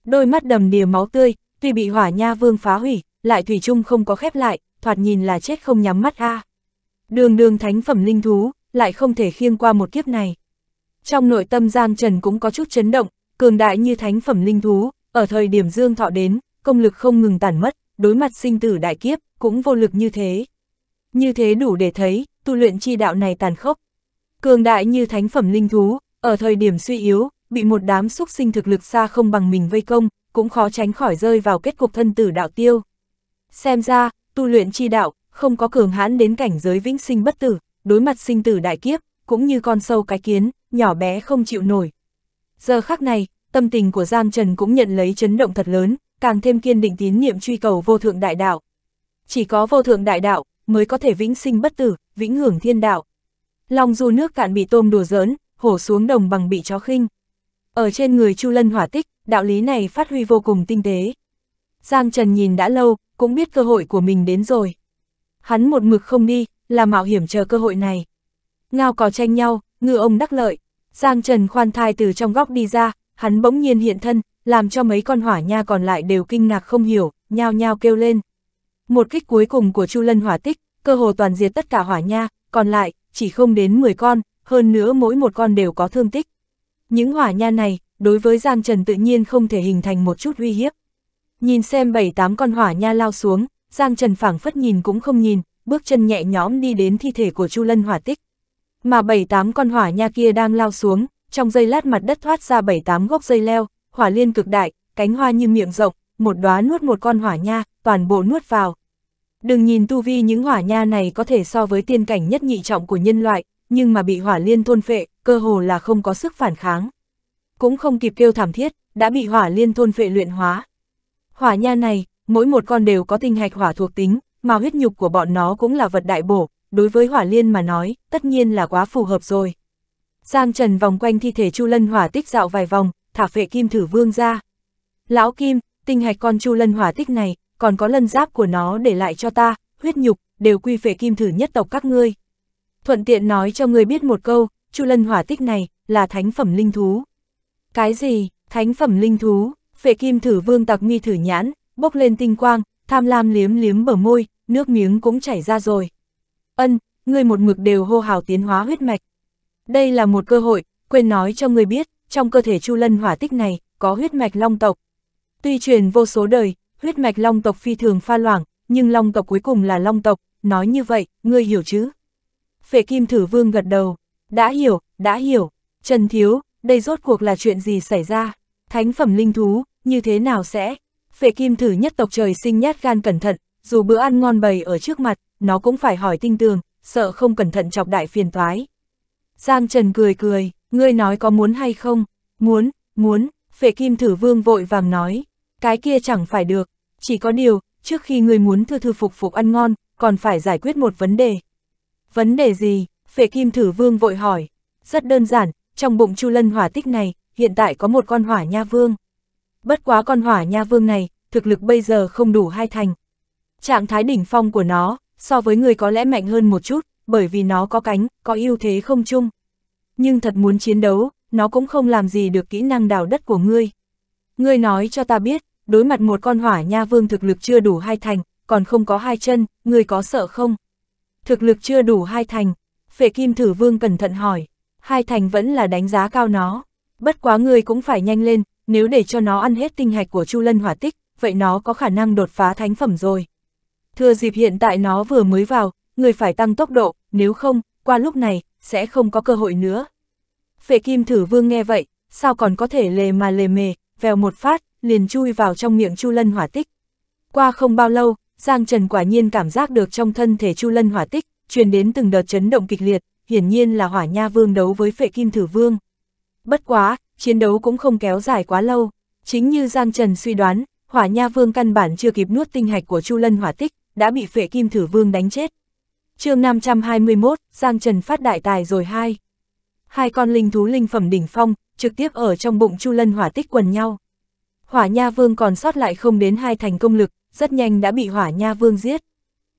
Đôi mắt đầm đìa máu tươi, tuy bị hỏa nha vương phá hủy, lại thủy chung không có khép lại, thoạt nhìn là chết không nhắm mắt a. À. Đường đường thánh phẩm linh thú, lại không thể khiêng qua một kiếp này. Trong nội tâm Giang Trần cũng có chút chấn động, cường đại như thánh phẩm linh thú, ở thời điểm Dương Thọ đến, công lực không ngừng tản mất, đối mặt sinh tử đại kiếp, cũng vô lực như thế. Như thế đủ để thấy, tu luyện chi đạo này tàn khốc. Cường đại như thánh phẩm linh thú, ở thời điểm suy yếu, bị một đám xúc sinh thực lực xa không bằng mình vây công, cũng khó tránh khỏi rơi vào kết cục thân tử đạo tiêu. Xem ra, tu luyện chi đạo, không có cường hãn đến cảnh giới vĩnh sinh bất tử, đối mặt sinh tử đại kiếp, cũng như con sâu cái kiến, nhỏ bé không chịu nổi. Giờ khắc này, tâm tình của Giang Trần cũng nhận lấy chấn động thật lớn, càng thêm kiên định tín niệm truy cầu vô thượng đại đạo. Chỉ có vô thượng đại đạo mới có thể vĩnh sinh bất tử, vĩnh hưởng thiên đạo. long du nước cạn bị tôm đùa giỡn, hổ xuống đồng bằng bị chó khinh. Ở trên người Chu Lân hỏa tích, đạo lý này phát huy vô cùng tinh tế. Giang Trần nhìn đã lâu, cũng biết cơ hội của mình đến rồi. Hắn một mực không đi, là mạo hiểm chờ cơ hội này. Ngao có tranh nhau, ngư ông đắc lợi. Giang Trần khoan thai từ trong góc đi ra, hắn bỗng nhiên hiện thân, làm cho mấy con hỏa nha còn lại đều kinh ngạc không hiểu, nhao nhao kêu lên. Một kích cuối cùng của Chu Lân hỏa tích, cơ hồ toàn diệt tất cả hỏa nha, còn lại, chỉ không đến 10 con, hơn nữa mỗi một con đều có thương tích. Những hỏa nha này, đối với Giang Trần tự nhiên không thể hình thành một chút uy hiếp. Nhìn xem 7-8 con hỏa nha lao xuống, Giang Trần phảng phất nhìn cũng không nhìn, bước chân nhẹ nhõm đi đến thi thể của Chu Lân hỏa tích. Mà bảy tám con hỏa nha kia đang lao xuống, trong giây lát mặt đất thoát ra bảy tám gốc dây leo, hỏa liên cực đại, cánh hoa như miệng rộng, một đóa nuốt một con hỏa nha, toàn bộ nuốt vào. Đừng nhìn tu vi những hỏa nha này có thể so với tiên cảnh nhất nhị trọng của nhân loại, nhưng mà bị hỏa liên thôn phệ, cơ hồ là không có sức phản kháng. Cũng không kịp kêu thảm thiết, đã bị hỏa liên thôn phệ luyện hóa. Hỏa nha này, mỗi một con đều có tinh hạch hỏa thuộc tính, mà huyết nhục của bọn nó cũng là vật đại bổ, đối với hỏa liên mà nói, tất nhiên là quá phù hợp rồi. Giang Trần vòng quanh thi thể Chu Lân Hỏa tích dạo vài vòng, thả phệ kim thử vương ra. Lão Kim, tinh hạch con Chu Lân Hỏa tích này, còn có lân giáp của nó để lại cho ta, huyết nhục, đều quy phệ kim thử nhất tộc các ngươi. Thuận tiện nói cho ngươi biết một câu, Chu Lân Hỏa tích này, là thánh phẩm linh thú. Cái gì, thánh phẩm linh thú, phệ kim thử vương tặc nghi thử nhãn, bốc lên tinh quang, tham lam liếm liếm bờ môi, nước miếng cũng chảy ra rồi. Ân, ngươi một mực đều hô hào tiến hóa huyết mạch. Đây là một cơ hội, quên nói cho ngươi biết, trong cơ thể Chu Lân hỏa tích này, có huyết mạch long tộc. Tuy truyền vô số đời, huyết mạch long tộc phi thường pha loảng, nhưng long tộc cuối cùng là long tộc, nói như vậy, ngươi hiểu chứ? Phệ Kim Thử Vương gật đầu, đã hiểu, đã hiểu, Trần Thiếu, đây rốt cuộc là chuyện gì xảy ra? Thánh phẩm linh thú, như thế nào sẽ? Phệ kim thử nhất tộc trời sinh nhát gan cẩn thận, dù bữa ăn ngon bầy ở trước mặt, nó cũng phải hỏi tinh tường, sợ không cẩn thận chọc đại phiền toái. Giang Trần cười cười, ngươi nói có muốn hay không? Muốn, muốn, phệ kim thử vương vội vàng nói, cái kia chẳng phải được, chỉ có điều, trước khi ngươi muốn thư thư phục phục ăn ngon, còn phải giải quyết một vấn đề. Vấn đề gì? Phệ kim thử vương vội hỏi. Rất đơn giản, trong bụng Chu Lân hỏa tích này, hiện tại có một con hỏa nha vương. Bất quá con hỏa nha vương này, thực lực bây giờ không đủ hai thành. Trạng thái đỉnh phong của nó, so với người có lẽ mạnh hơn một chút, bởi vì nó có cánh, có ưu thế không chung. Nhưng thật muốn chiến đấu, nó cũng không làm gì được kỹ năng đào đất của ngươi. Ngươi nói cho ta biết, đối mặt một con hỏa nha vương thực lực chưa đủ hai thành, còn không có hai chân, ngươi có sợ không? Thực lực chưa đủ hai thành, phệ kim thử vương cẩn thận hỏi, hai thành vẫn là đánh giá cao nó, bất quá ngươi cũng phải nhanh lên, nếu để cho nó ăn hết tinh hạch của Chu Lân hỏa tích, vậy nó có khả năng đột phá thánh phẩm rồi. Thừa dịp hiện tại nó vừa mới vào, người phải tăng tốc độ, nếu không, qua lúc này, sẽ không có cơ hội nữa. Phệ kim thử vương nghe vậy, sao còn có thể lề mà lề mề, vèo một phát, liền chui vào trong miệng Chu Lân hỏa tích. Qua không bao lâu, Giang Trần quả nhiên cảm giác được trong thân thể Chu Lân hỏa tích, truyền đến từng đợt chấn động kịch liệt, hiển nhiên là hỏa nha vương đấu với phệ kim thử vương. Bất quá, chiến đấu cũng không kéo dài quá lâu. Chính như Giang Trần suy đoán, hỏa nha vương căn bản chưa kịp nuốt tinh hạch của Chu Lân hỏa tích, đã bị phệ kim thử vương đánh chết. chương 521, Giang Trần phát đại tài rồi hai. Hai con linh thú linh phẩm đỉnh phong, trực tiếp ở trong bụng Chu Lân hỏa tích quần nhau. Hỏa nha vương còn sót lại không đến hai thành công lực, rất nhanh đã bị hỏa nha vương giết.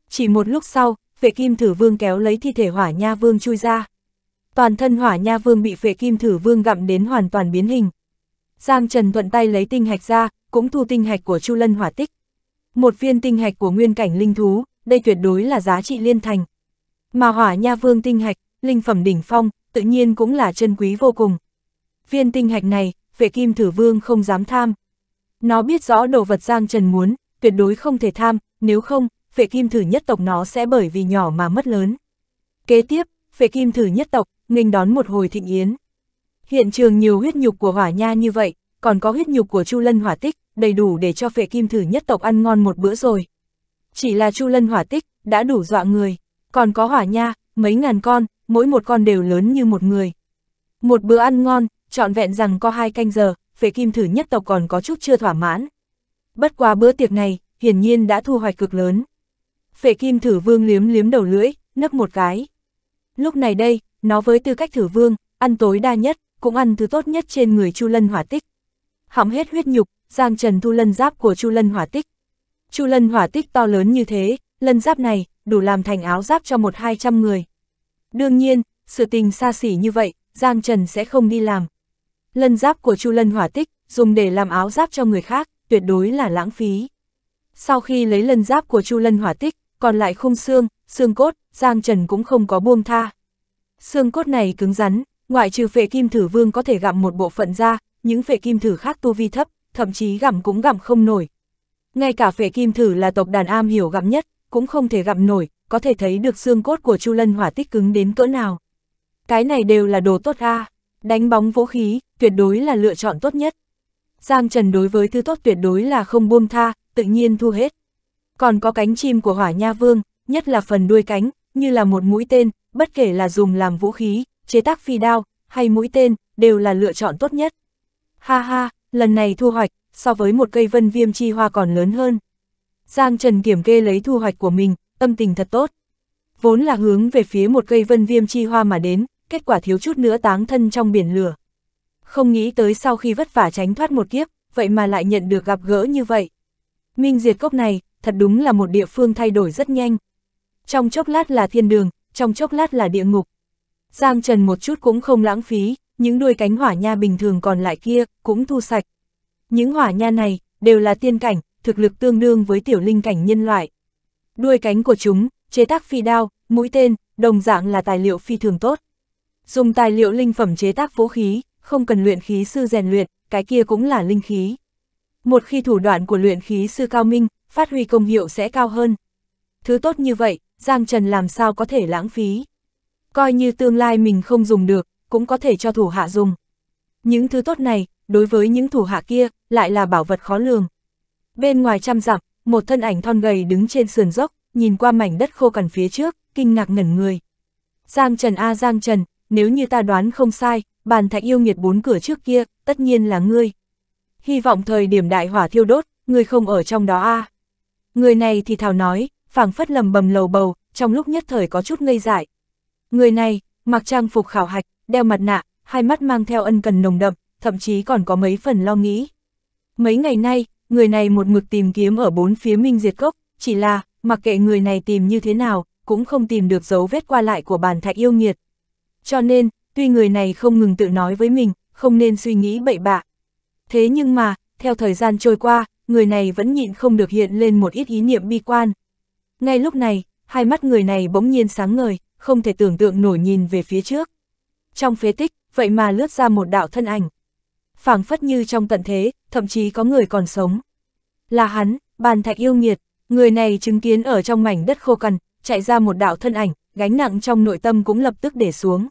Chỉ một lúc sau, vệ kim thử vương kéo lấy thi thể hỏa nha vương chui ra toàn thân hỏa nha vương bị phệ kim thử vương gặm đến hoàn toàn biến hình. Giang Trần thuận tay lấy tinh hạch ra, cũng thu tinh hạch của Chu Lân hỏa tích. Một viên tinh hạch của nguyên cảnh linh thú, đây tuyệt đối là giá trị liên thành. Mà hỏa nha vương tinh hạch, linh phẩm đỉnh phong, tự nhiên cũng là chân quý vô cùng. Viên tinh hạch này, vệ kim thử vương không dám tham. Nó biết rõ đồ vật Giang Trần muốn, tuyệt đối không thể tham, nếu không, vệ kim thử nhất tộc nó sẽ bởi vì nhỏ mà mất lớn. Kế tiếp, phệ kim thử nhất tộc, nghênh đón một hồi thịnh yến. Hiện trường nhiều huyết nhục của hỏa nha như vậy, còn có huyết nhục của Chu Lân hỏa tích, đầy đủ để cho phệ kim thử nhất tộc ăn ngon một bữa rồi. Chỉ là Chu Lân hỏa tích, đã đủ dọa người, còn có hỏa nha, mấy ngàn con, mỗi một con đều lớn như một người. Một bữa ăn ngon, trọn vẹn rằng có hai canh giờ, phệ kim thử nhất tộc còn có chút chưa thỏa mãn. Bất qua bữa tiệc này, hiển nhiên đã thu hoạch cực lớn. Phệ kim thử vương liếm liếm đầu lưỡi, nấp một cái. Lúc này đây, nó với tư cách thử vương, ăn tối đa nhất, cũng ăn thứ tốt nhất trên người Chu Lân Hỏa Tích. Hỏng hết huyết nhục, Giang Trần thu lân giáp của Chu Lân Hỏa Tích. Chu Lân Hỏa Tích to lớn như thế, lân giáp này đủ làm thành áo giáp cho một hai trăm người. Đương nhiên, sự tình xa xỉ như vậy, Giang Trần sẽ không đi làm. Lân giáp của Chu Lân Hỏa Tích dùng để làm áo giáp cho người khác, tuyệt đối là lãng phí. Sau khi lấy lân giáp của Chu Lân Hỏa Tích, còn lại khung xương, xương cốt, Giang Trần cũng không có buông tha. Xương cốt này cứng rắn, ngoại trừ phệ kim thử vương có thể gặm một bộ phận ra, những phệ kim thử khác tu vi thấp, thậm chí gặm cũng gặm không nổi. Ngay cả phệ kim thử là tộc đàn am hiểu gặm nhất, cũng không thể gặm nổi, có thể thấy được xương cốt của Chu Lân hỏa tích cứng đến cỡ nào. Cái này đều là đồ tốt a, đánh bóng vũ khí, tuyệt đối là lựa chọn tốt nhất. Giang Trần đối với thứ tốt tuyệt đối là không buông tha, tự nhiên thu hết. Còn có cánh chim của hỏa nha vương, nhất là phần đuôi cánh, như là một mũi tên, bất kể là dùng làm vũ khí, chế tác phi đao, hay mũi tên, đều là lựa chọn tốt nhất. Ha ha, lần này thu hoạch, so với một cây vân viêm chi hoa còn lớn hơn. Giang Trần kiểm kê lấy thu hoạch của mình, tâm tình thật tốt. Vốn là hướng về phía một cây vân viêm chi hoa mà đến, kết quả thiếu chút nữa táng thân trong biển lửa. Không nghĩ tới sau khi vất vả tránh thoát một kiếp, vậy mà lại nhận được gặp gỡ như vậy. Minh diệt cốc này, thật đúng là một địa phương thay đổi rất nhanh. Trong chốc lát là thiên đường, trong chốc lát là địa ngục. Giang Trần một chút cũng không lãng phí, những đuôi cánh hỏa nha bình thường còn lại kia, cũng thu sạch. Những hỏa nha này, đều là tiên cảnh, thực lực tương đương với tiểu linh cảnh nhân loại. Đuôi cánh của chúng, chế tác phi đao, mũi tên, đồng dạng là tài liệu phi thường tốt. Dùng tài liệu linh phẩm chế tác vũ khí, không cần luyện khí sư rèn luyện, cái kia cũng là linh khí. Một khi thủ đoạn của luyện khí sư cao minh, phát huy công hiệu sẽ cao hơn. Thứ tốt như vậy, Giang Trần làm sao có thể lãng phí. Coi như tương lai mình không dùng được, cũng có thể cho thủ hạ dùng. Những thứ tốt này, đối với những thủ hạ kia, lại là bảo vật khó lường. Bên ngoài trăm dặm, một thân ảnh thon gầy đứng trên sườn dốc, nhìn qua mảnh đất khô cằn phía trước, kinh ngạc ngẩn người. Giang Trần a Giang Trần, nếu như ta đoán không sai, bàn thạch yêu nghiệt bốn cửa trước kia, tất nhiên là ngươi. Hy vọng thời điểm đại hỏa thiêu đốt, ngươi không ở trong đó a. À. Người này thì thào nói, phảng phất lầm bầm lầu bầu, trong lúc nhất thời có chút ngây dại. Người này, mặc trang phục khảo hạch, đeo mặt nạ, hai mắt mang theo ân cần nồng đậm, thậm chí còn có mấy phần lo nghĩ. Mấy ngày nay, người này một mực tìm kiếm ở bốn phía minh diệt cốc, chỉ là, mặc kệ người này tìm như thế nào, cũng không tìm được dấu vết qua lại của bàn thạch yêu nghiệt. Cho nên, tuy người này không ngừng tự nói với mình, không nên suy nghĩ bậy bạ. Thế nhưng mà, theo thời gian trôi qua, người này vẫn nhịn không được hiện lên một ít ý niệm bi quan. Ngay lúc này, hai mắt người này bỗng nhiên sáng ngời, không thể tưởng tượng nổi nhìn về phía trước. Trong phế tích, vậy mà lướt ra một đạo thân ảnh. phảng phất như trong tận thế, thậm chí có người còn sống. Là hắn, bàn thạch yêu nghiệt, người này chứng kiến ở trong mảnh đất khô cằn, chạy ra một đạo thân ảnh, gánh nặng trong nội tâm cũng lập tức để xuống.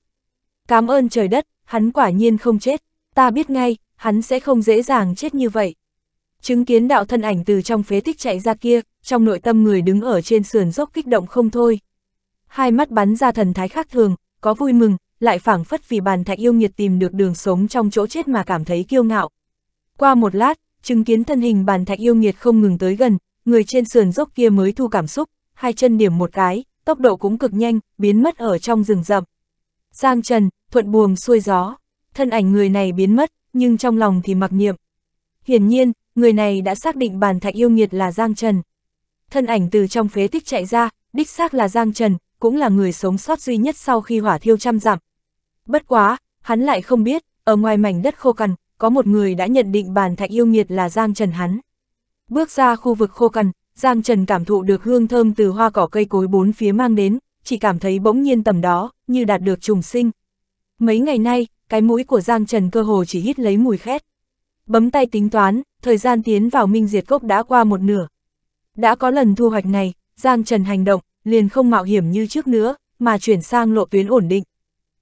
Cảm ơn trời đất, hắn quả nhiên không chết, ta biết ngay, hắn sẽ không dễ dàng chết như vậy. Chứng kiến đạo thân ảnh từ trong phế tích chạy ra kia, trong nội tâm người đứng ở trên sườn dốc kích động không thôi. Hai mắt bắn ra thần thái khác thường, có vui mừng, lại phảng phất vì bàn thạch yêu nghiệt tìm được đường sống trong chỗ chết mà cảm thấy kiêu ngạo. Qua một lát, chứng kiến thân hình bàn thạch yêu nghiệt không ngừng tới gần, người trên sườn dốc kia mới thu cảm xúc, hai chân điểm một cái, tốc độ cũng cực nhanh, biến mất ở trong rừng rậm. Giang Trần, thuận buồm xuôi gió, thân ảnh người này biến mất, nhưng trong lòng thì mặc niệm. Hiển nhiên, người này đã xác định bàn thạch yêu nghiệt là Giang Trần. Thân ảnh từ trong phế tích chạy ra, đích xác là Giang Trần, cũng là người sống sót duy nhất sau khi hỏa thiêu trăm dặm. Bất quá, hắn lại không biết, ở ngoài mảnh đất khô cằn, có một người đã nhận định bàn thạch yêu nghiệt là Giang Trần hắn. Bước ra khu vực khô cằn, Giang Trần cảm thụ được hương thơm từ hoa cỏ cây cối bốn phía mang đến, chỉ cảm thấy bỗng nhiên tầm đó, như đạt được trùng sinh. Mấy ngày nay, cái mũi của Giang Trần cơ hồ chỉ hít lấy mùi khét bấm tay tính toán, thời gian tiến vào minh diệt cốc đã qua một nửa. Đã có lần thu hoạch này, Giang Trần hành động, liền không mạo hiểm như trước nữa, mà chuyển sang lộ tuyến ổn định.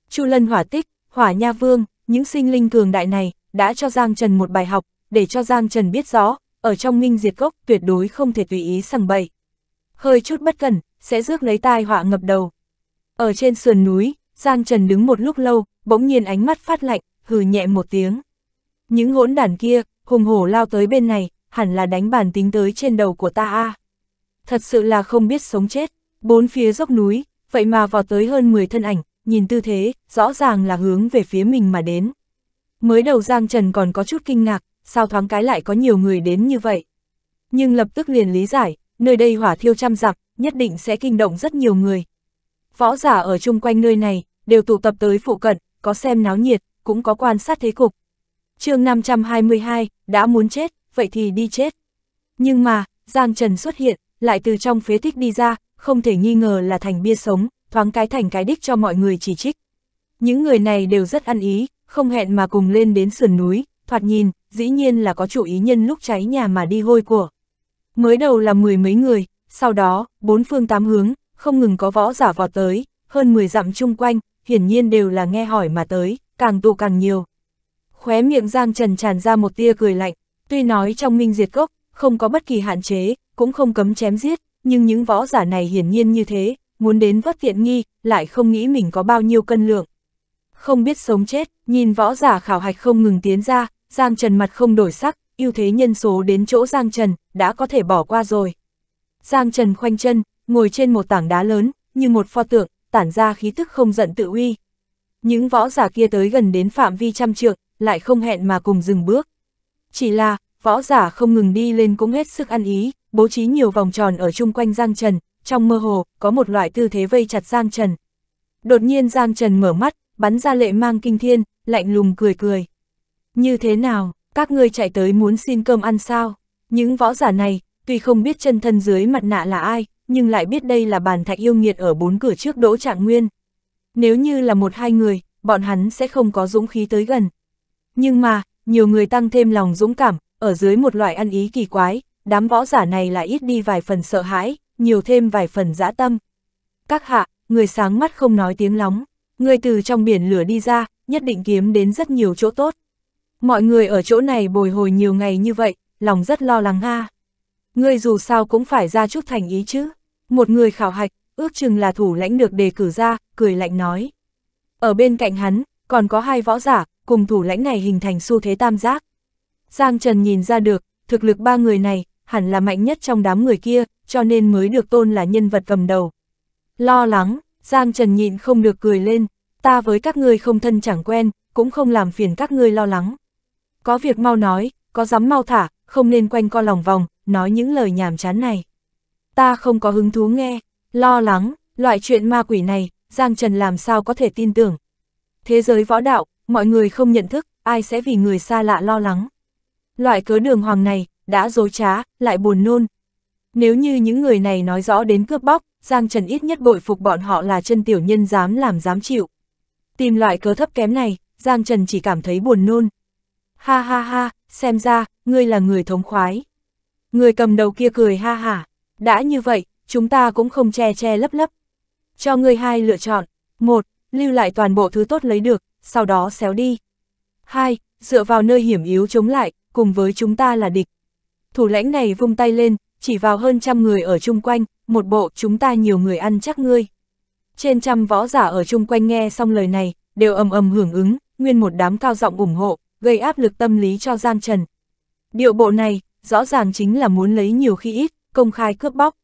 Chu Lân hỏa tích, hỏa nha vương, những sinh linh cường đại này, đã cho Giang Trần một bài học, để cho Giang Trần biết rõ, ở trong minh diệt cốc tuyệt đối không thể tùy ý sằng bậy. Hơi chút bất cẩn, sẽ rước lấy tai họa ngập đầu. Ở trên sườn núi, Giang Trần đứng một lúc lâu, bỗng nhiên ánh mắt phát lạnh, hừ nhẹ một tiếng. Những hỗn đản kia, hùng hổ lao tới bên này, hẳn là đánh bàn tính tới trên đầu của ta a. Thật sự là không biết sống chết, bốn phía dốc núi, vậy mà vào tới hơn 10 thân ảnh, nhìn tư thế, rõ ràng là hướng về phía mình mà đến. Mới đầu Giang Trần còn có chút kinh ngạc, sao thoáng cái lại có nhiều người đến như vậy. Nhưng lập tức liền lý giải, nơi đây hỏa thiêu trăm giặc nhất định sẽ kinh động rất nhiều người. Võ giả ở chung quanh nơi này, đều tụ tập tới phụ cận, có xem náo nhiệt, cũng có quan sát thế cục, chương 522, đã muốn chết, vậy thì đi chết. Nhưng mà, Giang Trần xuất hiện, lại từ trong phế tích đi ra, không thể nghi ngờ là thành bia sống, thoáng cái thành cái đích cho mọi người chỉ trích. Những người này đều rất ăn ý, không hẹn mà cùng lên đến sườn núi, thoạt nhìn, dĩ nhiên là có chủ ý nhân lúc cháy nhà mà đi hôi của. Mới đầu là mười mấy người, sau đó, bốn phương tám hướng, không ngừng có võ giả vọt tới, hơn mười dặm chung quanh, hiển nhiên đều là nghe hỏi mà tới, càng tụ càng nhiều khóe miệng Giang Trần tràn ra một tia cười lạnh, tuy nói trong minh diệt gốc, không có bất kỳ hạn chế, cũng không cấm chém giết, nhưng những võ giả này hiển nhiên như thế, muốn đến vất tiện nghi, lại không nghĩ mình có bao nhiêu cân lượng. Không biết sống chết, nhìn võ giả khảo hạch không ngừng tiến ra, Giang Trần mặt không đổi sắc, ưu thế nhân số đến chỗ Giang Trần, đã có thể bỏ qua rồi. Giang Trần khoanh chân, ngồi trên một tảng đá lớn, như một pho tượng, tản ra khí tức không giận tự uy. Những võ giả kia tới gần đến phạm vi trăm trượng, lại không hẹn mà cùng dừng bước. Chỉ là, võ giả không ngừng đi lên cũng hết sức ăn ý, bố trí nhiều vòng tròn ở chung quanh Giang Trần, trong mơ hồ, có một loại tư thế vây chặt Giang Trần. Đột nhiên Giang Trần mở mắt, bắn ra lệ mang kinh thiên, lạnh lùng cười cười. Như thế nào, các ngươi chạy tới muốn xin cơm ăn sao? Những võ giả này, tuy không biết chân thân dưới mặt nạ là ai, nhưng lại biết đây là bàn thạch yêu nghiệt ở bốn cửa trước đỗ trạng nguyên. Nếu như là một hai người, bọn hắn sẽ không có dũng khí tới gần. Nhưng mà, nhiều người tăng thêm lòng dũng cảm, ở dưới một loại ăn ý kỳ quái, đám võ giả này lại ít đi vài phần sợ hãi, nhiều thêm vài phần dã tâm. Các hạ, người sáng mắt không nói tiếng lóng, người từ trong biển lửa đi ra, nhất định kiếm đến rất nhiều chỗ tốt. Mọi người ở chỗ này bồi hồi nhiều ngày như vậy, lòng rất lo lắng ha. người dù sao cũng phải ra chút thành ý chứ. Một người khảo hạch, ước chừng là thủ lãnh được đề cử ra, cười lạnh nói. Ở bên cạnh hắn, còn có hai võ giả, cùng thủ lãnh này hình thành xu thế tam giác. Giang Trần nhìn ra được, thực lực ba người này, hẳn là mạnh nhất trong đám người kia, cho nên mới được tôn là nhân vật cầm đầu. Lo lắng, Giang Trần nhịn không được cười lên, ta với các ngươi không thân chẳng quen, cũng không làm phiền các ngươi lo lắng. Có việc mau nói, có dám mau thả, không nên quanh co lòng vòng, nói những lời nhảm chán này. Ta không có hứng thú nghe, lo lắng, loại chuyện ma quỷ này, Giang Trần làm sao có thể tin tưởng. Thế giới võ đạo, mọi người không nhận thức, ai sẽ vì người xa lạ lo lắng. Loại cớ đường hoàng này, đã dối trá, lại buồn nôn. Nếu như những người này nói rõ đến cướp bóc, Giang Trần ít nhất bội phục bọn họ là chân tiểu nhân dám làm dám chịu. Tìm loại cớ thấp kém này, Giang Trần chỉ cảm thấy buồn nôn. Ha ha ha, xem ra, ngươi là người thống khoái. Người cầm đầu kia cười ha hả. Đã như vậy, chúng ta cũng không che che lấp lấp. Cho ngươi hai lựa chọn. Một, lưu lại toàn bộ thứ tốt lấy được, sau đó xéo đi. Hai, dựa vào nơi hiểm yếu chống lại, cùng với chúng ta là địch. Thủ lãnh này vung tay lên, chỉ vào hơn trăm người ở chung quanh, một bộ chúng ta nhiều người ăn chắc ngươi. Trên trăm võ giả ở chung quanh nghe xong lời này, đều ầm ầm hưởng ứng, nguyên một đám cao giọng ủng hộ, gây áp lực tâm lý cho Giang Trần. Điệu bộ này, rõ ràng chính là muốn lấy nhiều khi ít, công khai cướp bóc.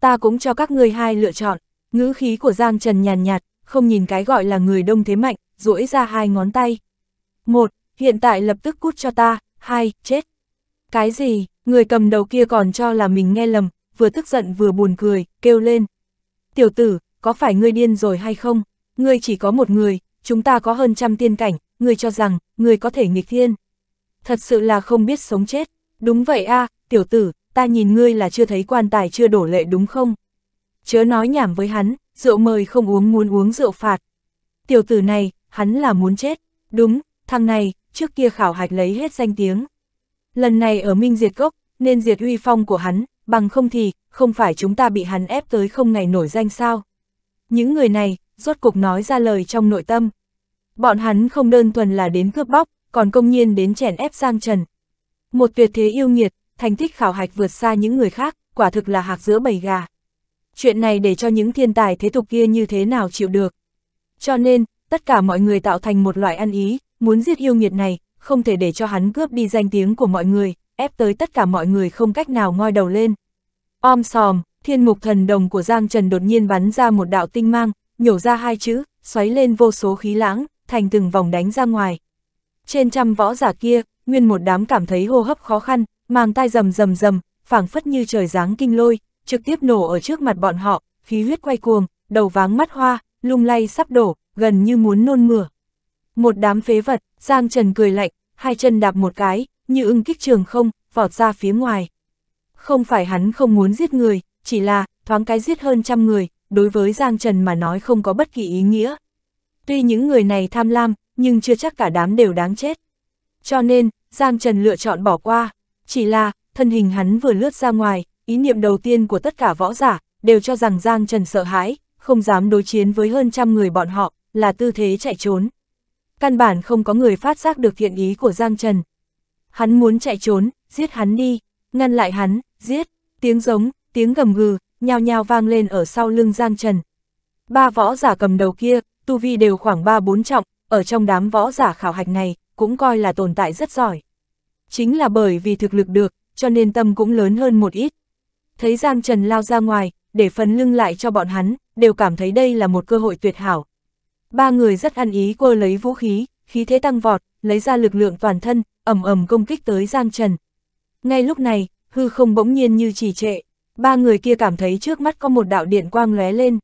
Ta cũng cho các ngươi hai lựa chọn, ngữ khí của Giang Trần nhàn nhạt, không nhìn cái gọi là người đông thế mạnh, duỗi ra hai ngón tay. Một, hiện tại lập tức cút cho ta, hai, chết. Cái gì, người cầm đầu kia còn cho là mình nghe lầm, vừa tức giận vừa buồn cười, kêu lên. Tiểu tử, có phải ngươi điên rồi hay không? Ngươi chỉ có một người, chúng ta có hơn trăm tiên cảnh, ngươi cho rằng, ngươi có thể nghịch thiên. Thật sự là không biết sống chết. Đúng vậy a à, tiểu tử, ta nhìn ngươi là chưa thấy quan tài chưa đổ lệ đúng không? Chớ nói nhảm với hắn, rượu mời không uống muốn uống rượu phạt. Tiểu tử này, hắn là muốn chết. Đúng, thằng này, trước kia khảo hạch lấy hết danh tiếng. Lần này ở Minh Diệt Gốc, nên diệt uy phong của hắn, bằng không thì, không phải chúng ta bị hắn ép tới không ngày nổi danh sao. Những người này, rốt cục nói ra lời trong nội tâm. Bọn hắn không đơn thuần là đến cướp bóc, còn công nhiên đến chèn ép Giang Trần. Một tuyệt thế yêu nghiệt, thành tích khảo hạch vượt xa những người khác, quả thực là hạc giữa bầy gà. Chuyện này để cho những thiên tài thế tục kia như thế nào chịu được. Cho nên, tất cả mọi người tạo thành một loại ăn ý, muốn giết yêu nghiệt này, không thể để cho hắn cướp đi danh tiếng của mọi người, ép tới tất cả mọi người không cách nào ngoi đầu lên. Om sòm, thiên mục thần đồng của Giang Trần đột nhiên bắn ra một đạo tinh mang, nhổ ra hai chữ, xoáy lên vô số khí lãng, thành từng vòng đánh ra ngoài. Trên trăm võ giả kia, nguyên một đám cảm thấy hô hấp khó khăn, màng tai rầm rầm rầm, phảng phất như trời giáng kinh lôi, trực tiếp nổ ở trước mặt bọn họ, khí huyết quay cuồng, đầu váng mắt hoa, lung lay sắp đổ, gần như muốn nôn mửa. Một đám phế vật, Giang Trần cười lạnh, hai chân đạp một cái, như ưng kích trường không, vọt ra phía ngoài. Không phải hắn không muốn giết người, chỉ là, thoáng cái giết hơn trăm người, đối với Giang Trần mà nói không có bất kỳ ý nghĩa. Tuy những người này tham lam, nhưng chưa chắc cả đám đều đáng chết. Cho nên, Giang Trần lựa chọn bỏ qua, chỉ là, thân hình hắn vừa lướt ra ngoài, ý niệm đầu tiên của tất cả võ giả, đều cho rằng Giang Trần sợ hãi, không dám đối chiến với hơn trăm người bọn họ, là tư thế chạy trốn. Căn bản không có người phát giác được thiện ý của Giang Trần. Hắn muốn chạy trốn, giết hắn đi, ngăn lại hắn, giết, tiếng giống, tiếng gầm gừ, nhao nhao vang lên ở sau lưng Giang Trần. Ba võ giả cầm đầu kia, tu vi đều khoảng ba bốn trọng, ở trong đám võ giả khảo hạch này, cũng coi là tồn tại rất giỏi. Chính là bởi vì thực lực được, cho nên tâm cũng lớn hơn một ít. Thấy Giang Trần lao ra ngoài, để phần lưng lại cho bọn hắn, đều cảm thấy đây là một cơ hội tuyệt hảo. Ba người rất ăn ý cô lấy vũ khí, khí thế tăng vọt, lấy ra lực lượng toàn thân, ầm ầm công kích tới Giang Trần. Ngay lúc này, hư không bỗng nhiên như trì trệ, ba người kia cảm thấy trước mắt có một đạo điện quang lóe lên.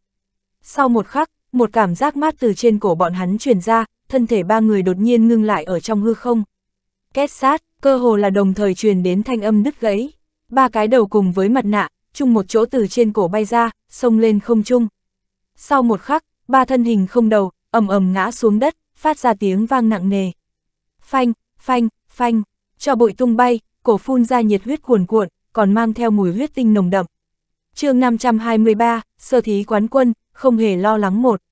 Sau một khắc, một cảm giác mát từ trên cổ bọn hắn truyền ra, thân thể ba người đột nhiên ngưng lại ở trong hư không. Két sát, cơ hồ là đồng thời truyền đến thanh âm đứt gãy. Ba cái đầu cùng với mặt nạ, chung một chỗ từ trên cổ bay ra, xông lên không chung. Sau một khắc, ba thân hình không đầu, ầm ầm ngã xuống đất, phát ra tiếng vang nặng nề. Phanh, phanh, phanh, cho bụi tung bay, cổ phun ra nhiệt huyết cuồn cuộn, còn mang theo mùi huyết tinh nồng đậm. chương 523, sơ thí quán quân, không hề lo lắng một.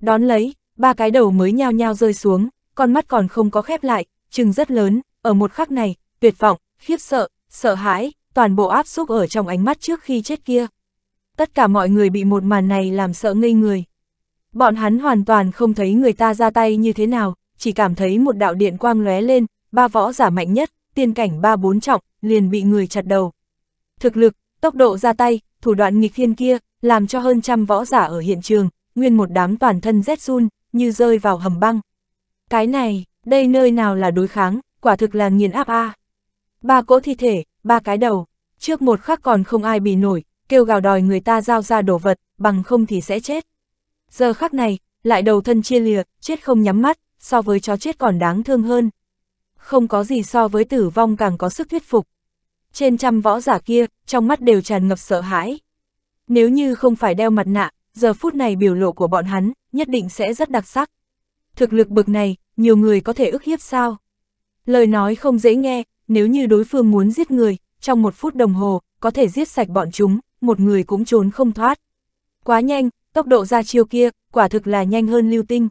Đón lấy, ba cái đầu mới nhao nhao rơi xuống, con mắt còn không có khép lại, chừng rất lớn, ở một khắc này, tuyệt vọng, khiếp sợ, sợ hãi, toàn bộ áp xúc ở trong ánh mắt trước khi chết kia. Tất cả mọi người bị một màn này làm sợ ngây người. Bọn hắn hoàn toàn không thấy người ta ra tay như thế nào, chỉ cảm thấy một đạo điện quang lóe lên, ba võ giả mạnh nhất, tiên cảnh ba bốn trọng, liền bị người chặt đầu. Thực lực, tốc độ ra tay, thủ đoạn nghịch thiên kia, làm cho hơn trăm võ giả ở hiện trường, nguyên một đám toàn thân rét run, như rơi vào hầm băng. Cái này, đây nơi nào là đối kháng, quả thực là nghiền áp a. Ba cỗ thi thể, ba cái đầu, trước một khắc còn không ai bị nổi, kêu gào đòi người ta giao ra đồ vật, bằng không thì sẽ chết. Giờ khắc này, lại đầu thân chia lìa, chết không nhắm mắt, so với chó chết còn đáng thương hơn. Không có gì so với tử vong càng có sức thuyết phục. Trên trăm võ giả kia, trong mắt đều tràn ngập sợ hãi. Nếu như không phải đeo mặt nạ, giờ phút này biểu lộ của bọn hắn, nhất định sẽ rất đặc sắc. Thực lực bực này, nhiều người có thể ức hiếp sao? Lời nói không dễ nghe, nếu như đối phương muốn giết người, trong một phút đồng hồ, có thể giết sạch bọn chúng, một người cũng trốn không thoát. Quá nhanh, tốc độ ra chiêu kia, quả thực là nhanh hơn lưu tinh.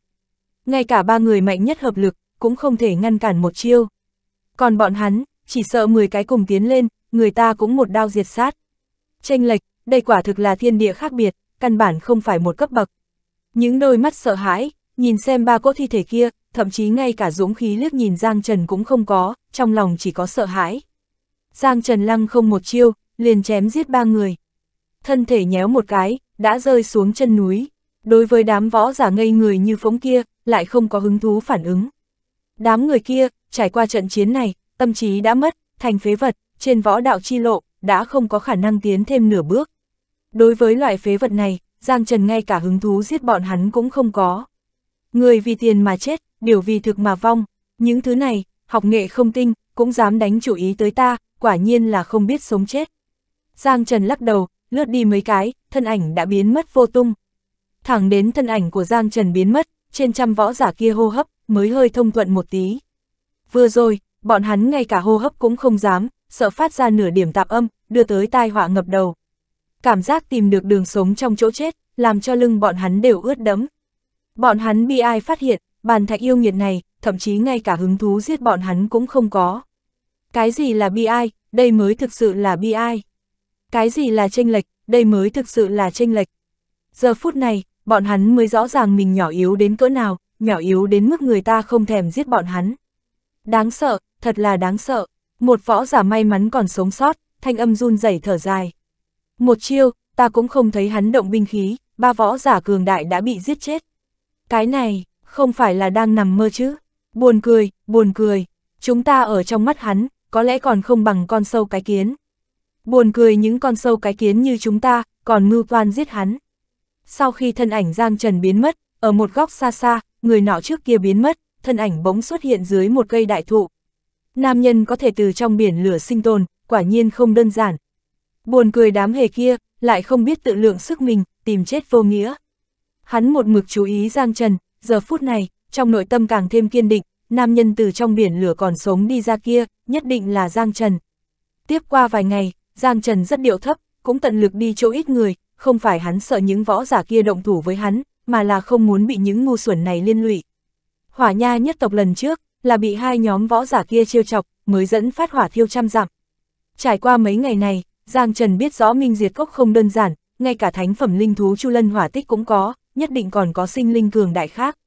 Ngay cả ba người mạnh nhất hợp lực, cũng không thể ngăn cản một chiêu. Còn bọn hắn, chỉ sợ 10 cái cùng tiến lên, người ta cũng một đao diệt sát. Tranh lệch, đây quả thực là thiên địa khác biệt, căn bản không phải một cấp bậc. Những đôi mắt sợ hãi, nhìn xem ba cỗ thi thể kia, thậm chí ngay cả dũng khí liếc nhìn Giang Trần cũng không có, trong lòng chỉ có sợ hãi. Giang Trần lăng không một chiêu, liền chém giết ba người thân thể nhéo một cái, đã rơi xuống chân núi. Đối với đám võ giả ngây người như phóng kia, lại không có hứng thú phản ứng. Đám người kia, trải qua trận chiến này, tâm trí đã mất, thành phế vật, trên võ đạo chi lộ, đã không có khả năng tiến thêm nửa bước. Đối với loại phế vật này, Giang Trần ngay cả hứng thú giết bọn hắn cũng không có. Người vì tiền mà chết, điều vì thực mà vong, những thứ này, học nghệ không tinh, cũng dám đánh chủ ý tới ta, quả nhiên là không biết sống chết. Giang Trần lắc đầu, lướt đi mấy cái, thân ảnh đã biến mất vô tung. Thẳng đến thân ảnh của Giang Trần biến mất, trên trăm võ giả kia hô hấp, mới hơi thông thuận một tí. Vừa rồi, bọn hắn ngay cả hô hấp cũng không dám, sợ phát ra nửa điểm tạp âm, đưa tới tai họa ngập đầu. Cảm giác tìm được đường sống trong chỗ chết, làm cho lưng bọn hắn đều ướt đẫm. Bọn hắn bị ai phát hiện, bàn thạch yêu nghiệt này, thậm chí ngay cả hứng thú giết bọn hắn cũng không có. Cái gì là bi ai, đây mới thực sự là bi ai. Cái gì là tranh lệch, đây mới thực sự là tranh lệch. Giờ phút này, bọn hắn mới rõ ràng mình nhỏ yếu đến cỡ nào, nhỏ yếu đến mức người ta không thèm giết bọn hắn. Đáng sợ, thật là đáng sợ. Một võ giả may mắn còn sống sót, thanh âm run rẩy thở dài. Một chiêu, ta cũng không thấy hắn động binh khí, ba võ giả cường đại đã bị giết chết. Cái này, không phải là đang nằm mơ chứ. Buồn cười, buồn cười. Chúng ta ở trong mắt hắn, có lẽ còn không bằng con sâu cái kiến. Buồn cười những con sâu cái kiến như chúng ta, còn ngưu toan giết hắn. Sau khi thân ảnh Giang Trần biến mất, ở một góc xa xa, người nọ trước kia biến mất, thân ảnh bỗng xuất hiện dưới một cây đại thụ. Nam nhân có thể từ trong biển lửa sinh tồn, quả nhiên không đơn giản. Buồn cười đám hề kia, lại không biết tự lượng sức mình, tìm chết vô nghĩa. Hắn một mực chú ý Giang Trần, giờ phút này, trong nội tâm càng thêm kiên định, nam nhân từ trong biển lửa còn sống đi ra kia, nhất định là Giang Trần. Tiếp qua vài ngày, Giang Trần rất điệu thấp, cũng tận lực đi chỗ ít người, không phải hắn sợ những võ giả kia động thủ với hắn, mà là không muốn bị những ngu xuẩn này liên lụy. Hỏa nha nhất tộc lần trước, là bị hai nhóm võ giả kia trêu chọc, mới dẫn phát hỏa thiêu trăm dặm. Trải qua mấy ngày này, Giang Trần biết rõ Minh Diệt Cốc không đơn giản, ngay cả thánh phẩm linh thú Chu Lân Hỏa Tích cũng có, nhất định còn có sinh linh cường đại khác.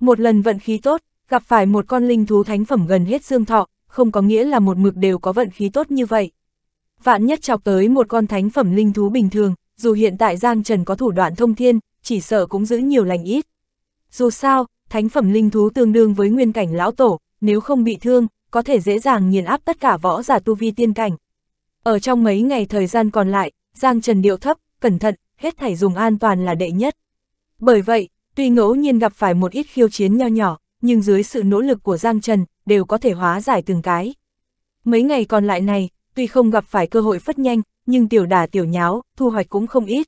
Một lần vận khí tốt, gặp phải một con linh thú thánh phẩm gần hết dương thọ, không có nghĩa là một mực đều có vận khí tốt như vậy vạn nhất chọc tới một con thánh phẩm linh thú bình thường, dù hiện tại Giang Trần có thủ đoạn thông thiên, chỉ sợ cũng giữ nhiều lành ít. Dù sao, thánh phẩm linh thú tương đương với nguyên cảnh lão tổ, nếu không bị thương, có thể dễ dàng nghiền áp tất cả võ giả tu vi tiên cảnh. Ở trong mấy ngày thời gian còn lại, Giang Trần điệu thấp, cẩn thận, hết thảy dùng an toàn là đệ nhất. Bởi vậy, tuy ngẫu nhiên gặp phải một ít khiêu chiến nho nhỏ, nhưng dưới sự nỗ lực của Giang Trần, đều có thể hóa giải từng cái. Mấy ngày còn lại này, tuy không gặp phải cơ hội phất nhanh, nhưng tiểu đà tiểu nháo, thu hoạch cũng không ít.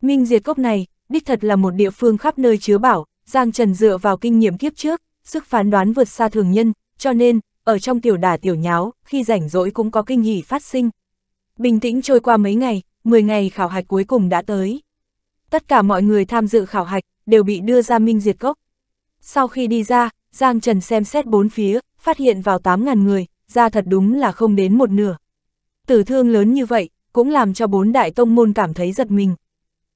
Minh diệt cốc này, đích thật là một địa phương khắp nơi chứa bảo, Giang Trần dựa vào kinh nghiệm kiếp trước, sức phán đoán vượt xa thường nhân, cho nên, ở trong tiểu đà tiểu nháo, khi rảnh rỗi cũng có kinh hỉ phát sinh. Bình tĩnh trôi qua mấy ngày, 10 ngày khảo hạch cuối cùng đã tới. Tất cả mọi người tham dự khảo hạch đều bị đưa ra minh diệt cốc. Sau khi đi ra, Giang Trần xem xét bốn phía, phát hiện vào 8.000 người, ra thật đúng là không đến một nửa. Tử thương lớn như vậy, cũng làm cho bốn đại tông môn cảm thấy giật mình.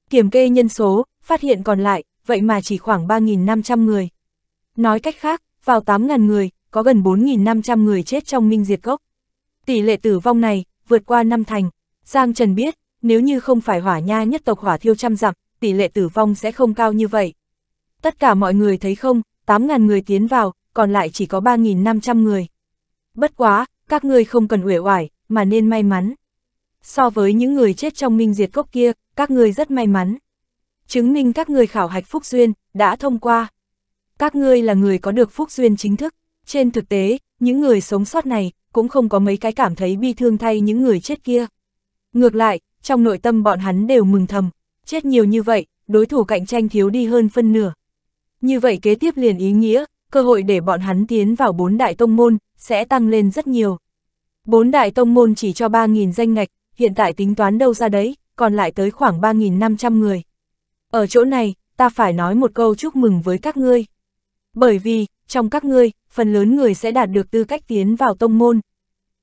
Kiểm kê nhân số, phát hiện còn lại, vậy mà chỉ khoảng 3.500 người. Nói cách khác, vào 8.000 người, có gần 4.500 người chết trong minh diệt gốc. Tỷ lệ tử vong này, vượt qua năm thành. Giang Trần biết, nếu như không phải hỏa nha nhất tộc hỏa thiêu trăm dặm, tỷ lệ tử vong sẽ không cao như vậy. Tất cả mọi người thấy không, 8.000 người tiến vào, còn lại chỉ có 3.500 người. Bất quá, các ngươi không cần uể oải, mà nên may mắn. So với những người chết trong minh diệt cốc kia, các ngươi rất may mắn. Chứng minh các người khảo hạch phúc duyên, đã thông qua. Các ngươi là người có được phúc duyên chính thức. Trên thực tế, những người sống sót này, cũng không có mấy cái cảm thấy bi thương thay những người chết kia. Ngược lại, trong nội tâm bọn hắn đều mừng thầm, chết nhiều như vậy, đối thủ cạnh tranh thiếu đi hơn phân nửa. Như vậy kế tiếp liền ý nghĩa, cơ hội để bọn hắn tiến vào bốn đại tông môn, sẽ tăng lên rất nhiều. Bốn đại tông môn chỉ cho 3.000 danh ngạch, hiện tại tính toán đâu ra đấy, còn lại tới khoảng 3.500 người. Ở chỗ này, ta phải nói một câu chúc mừng với các ngươi. Bởi vì, trong các ngươi, phần lớn người sẽ đạt được tư cách tiến vào tông môn.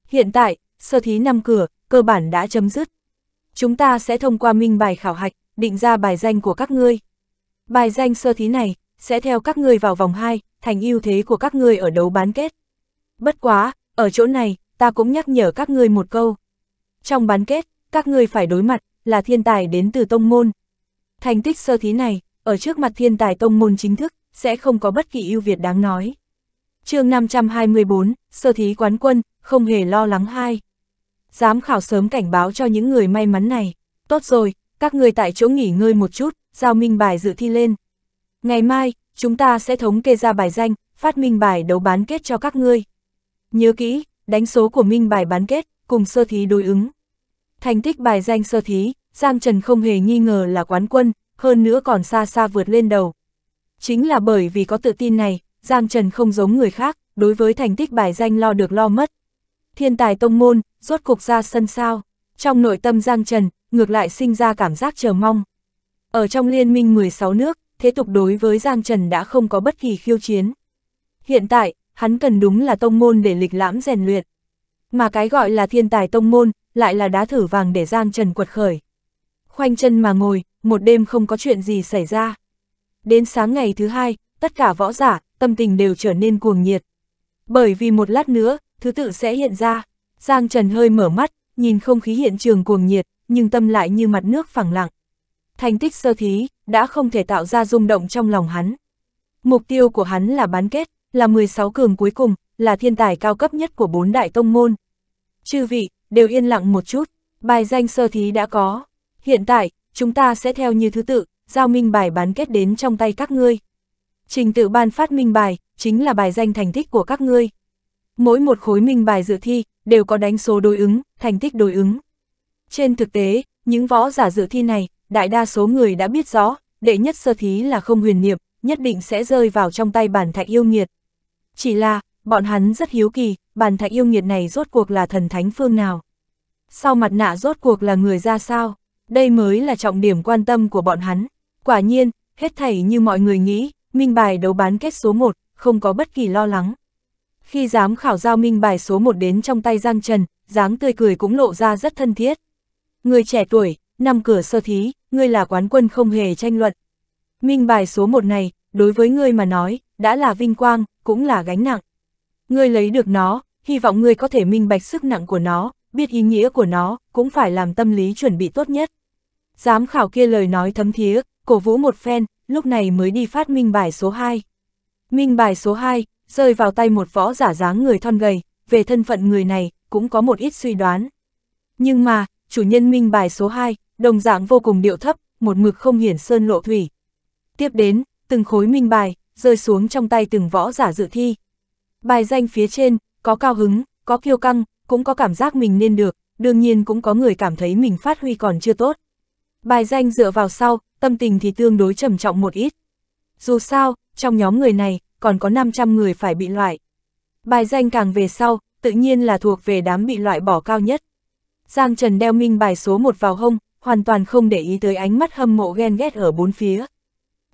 Hiện tại, sơ thí năm cửa, cơ bản đã chấm dứt. Chúng ta sẽ thông qua minh bài khảo hạch, định ra bài danh của các ngươi. Bài danh sơ thí này, sẽ theo các ngươi vào vòng 2, thành ưu thế của các ngươi ở đấu bán kết. Bất quá, ở chỗ này, ta cũng nhắc nhở các ngươi một câu. Trong bán kết, các ngươi phải đối mặt, là thiên tài đến từ tông môn. Thành tích sơ thí này, ở trước mặt thiên tài tông môn chính thức, sẽ không có bất kỳ ưu việt đáng nói. chương 524, sơ thí quán quân, không hề lo lắng hai. Giám khảo sớm cảnh báo cho những người may mắn này. Tốt rồi, các ngươi tại chỗ nghỉ ngơi một chút, giao minh bài dự thi lên. Ngày mai, chúng ta sẽ thống kê ra bài danh, phát minh bài đấu bán kết cho các ngươi. Nhớ kỹ, đánh số của minh bài bán kết, cùng sơ thí đối ứng. Thành tích bài danh sơ thí, Giang Trần không hề nghi ngờ là quán quân, hơn nữa còn xa xa vượt lên đầu. Chính là bởi vì có tự tin này, Giang Trần không giống người khác, đối với thành tích bài danh lo được lo mất. Thiên tài tông môn, rốt cục ra sân sao. Trong nội tâm Giang Trần, ngược lại sinh ra cảm giác chờ mong. Ở trong liên minh 16 nước, thế tục đối với Giang Trần đã không có bất kỳ khiêu chiến. Hiện tại, hắn cần đúng là tông môn để lịch lãm rèn luyện. Mà cái gọi là thiên tài tông môn, lại là đá thử vàng để Giang Trần quật khởi. Khoanh chân mà ngồi, một đêm không có chuyện gì xảy ra. Đến sáng ngày thứ hai, tất cả võ giả, tâm tình đều trở nên cuồng nhiệt. Bởi vì một lát nữa, thứ tự sẽ hiện ra. Giang Trần hơi mở mắt, nhìn không khí hiện trường cuồng nhiệt, nhưng tâm lại như mặt nước phẳng lặng. Thành tích sơ thí, đã không thể tạo ra rung động trong lòng hắn. Mục tiêu của hắn là bán kết, là 16 cường cuối cùng, là thiên tài cao cấp nhất của bốn đại tông môn. Chư vị, đều yên lặng một chút, bài danh sơ thí đã có. Hiện tại, chúng ta sẽ theo như thứ tự, giao minh bài bán kết đến trong tay các ngươi. Trình tự ban phát minh bài, chính là bài danh thành tích của các ngươi. Mỗi một khối minh bài dự thi, đều có đánh số đối ứng, thành tích đối ứng. Trên thực tế, những võ giả dự thi này, đại đa số người đã biết rõ, đệ nhất sơ thí là không huyền niệm, nhất định sẽ rơi vào trong tay bản thạch yêu nghiệt. Chỉ là, bọn hắn rất hiếu kỳ, bàn thạch yêu nghiệt này rốt cuộc là thần thánh phương nào. Sau mặt nạ rốt cuộc là người ra sao, đây mới là trọng điểm quan tâm của bọn hắn. Quả nhiên, hết thảy như mọi người nghĩ, minh bài đấu bán kết số 1, không có bất kỳ lo lắng. Khi giám khảo giao minh bài số 1 đến trong tay Giang Trần, dáng tươi cười cũng lộ ra rất thân thiết. Người trẻ tuổi, năm cửa sơ thí, ngươi là quán quân không hề tranh luận. Minh bài số 1 này, đối với ngươi mà nói, đã là vinh quang, cũng là gánh nặng. Ngươi lấy được nó, hy vọng ngươi có thể minh bạch sức nặng của nó, biết ý nghĩa của nó, cũng phải làm tâm lý chuẩn bị tốt nhất. Giám khảo kia lời nói thấm thía, cổ vũ một phen, lúc này mới đi phát minh bài số 2. Minh bài số 2, rơi vào tay một võ giả dáng người thon gầy, về thân phận người này, cũng có một ít suy đoán. Nhưng mà, chủ nhân minh bài số 2, đồng dạng vô cùng điệu thấp, một mực không hiển sơn lộ thủy. Tiếp đến, từng khối minh bài, rơi xuống trong tay từng võ giả dự thi. Bài danh phía trên, có cao hứng, có kiêu căng, cũng có cảm giác mình nên được, đương nhiên cũng có người cảm thấy mình phát huy còn chưa tốt. Bài danh dựa vào sau, tâm tình thì tương đối trầm trọng một ít. Dù sao, trong nhóm người này, còn có 500 người phải bị loại. Bài danh càng về sau, tự nhiên là thuộc về đám bị loại bỏ cao nhất. Giang Trần đeo minh bài số 1 vào hông, hoàn toàn không để ý tới ánh mắt hâm mộ ghen ghét ở bốn phía.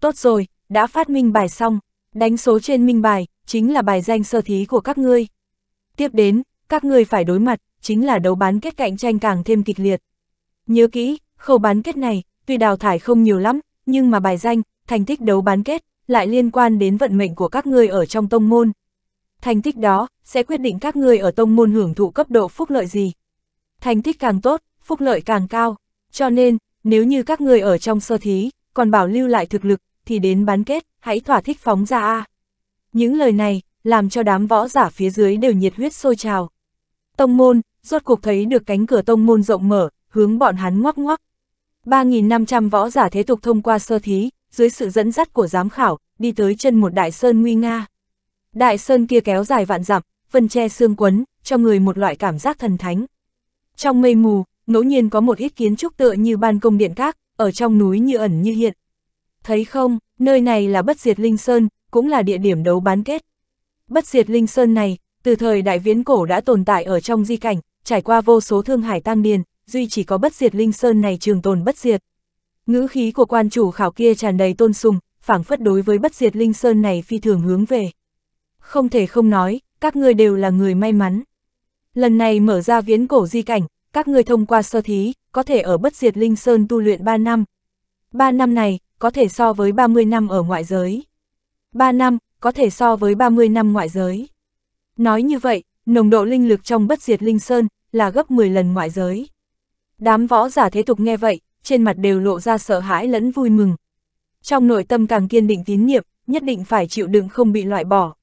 Tốt rồi, đã phát minh bài xong, đánh số trên minh bài, chính là bài danh sơ thí của các ngươi. Tiếp đến, các ngươi phải đối mặt, chính là đấu bán kết cạnh tranh càng thêm kịch liệt. Nhớ kỹ, khâu bán kết này, tuy đào thải không nhiều lắm, nhưng mà bài danh, thành tích đấu bán kết, lại liên quan đến vận mệnh của các ngươi ở trong tông môn. Thành tích đó, sẽ quyết định các ngươi ở tông môn hưởng thụ cấp độ phúc lợi gì. Thành tích càng tốt, phúc lợi càng cao. Cho nên, nếu như các ngươi ở trong sơ thí, còn bảo lưu lại thực lực, thì đến bán kết, hãy thỏa thích phóng ra a. Những lời này, làm cho đám võ giả phía dưới đều nhiệt huyết sôi trào. Tông môn, rốt cuộc thấy được cánh cửa tông môn rộng mở, hướng bọn hắn ngoắc ngoắc. 3.500 võ giả thế tục thông qua sơ thí, dưới sự dẫn dắt của giám khảo, đi tới chân một đại sơn nguy nga. Đại sơn kia kéo dài vạn dặm, phân che xương quấn, cho người một loại cảm giác thần thánh. Trong mây mù, ngẫu nhiên có một ít kiến trúc tựa như ban công điện các, ở trong núi như ẩn như hiện, Thấy không, nơi này là bất diệt Linh Sơn, cũng là địa điểm đấu bán kết. Bất diệt Linh Sơn này, từ thời đại viễn cổ đã tồn tại ở trong di cảnh, trải qua vô số thương hải tăng điền, duy chỉ có bất diệt Linh Sơn này trường tồn bất diệt. Ngữ khí của quan chủ khảo kia tràn đầy tôn sùng, phảng phất đối với bất diệt Linh Sơn này phi thường hướng về. Không thể không nói, các ngươi đều là người may mắn. Lần này mở ra viễn cổ di cảnh, các ngươi thông qua sơ thí, có thể ở bất diệt Linh Sơn tu luyện 3 năm. 3 năm này, có thể so với 30 năm ở ngoại giới. 3 năm, có thể so với 30 năm ngoại giới. Nói như vậy, nồng độ linh lực trong bất diệt linh sơn là gấp 10 lần ngoại giới. Đám võ giả thế tục nghe vậy, trên mặt đều lộ ra sợ hãi lẫn vui mừng. Trong nội tâm càng kiên định tín niệm, nhất định phải chịu đựng không bị loại bỏ.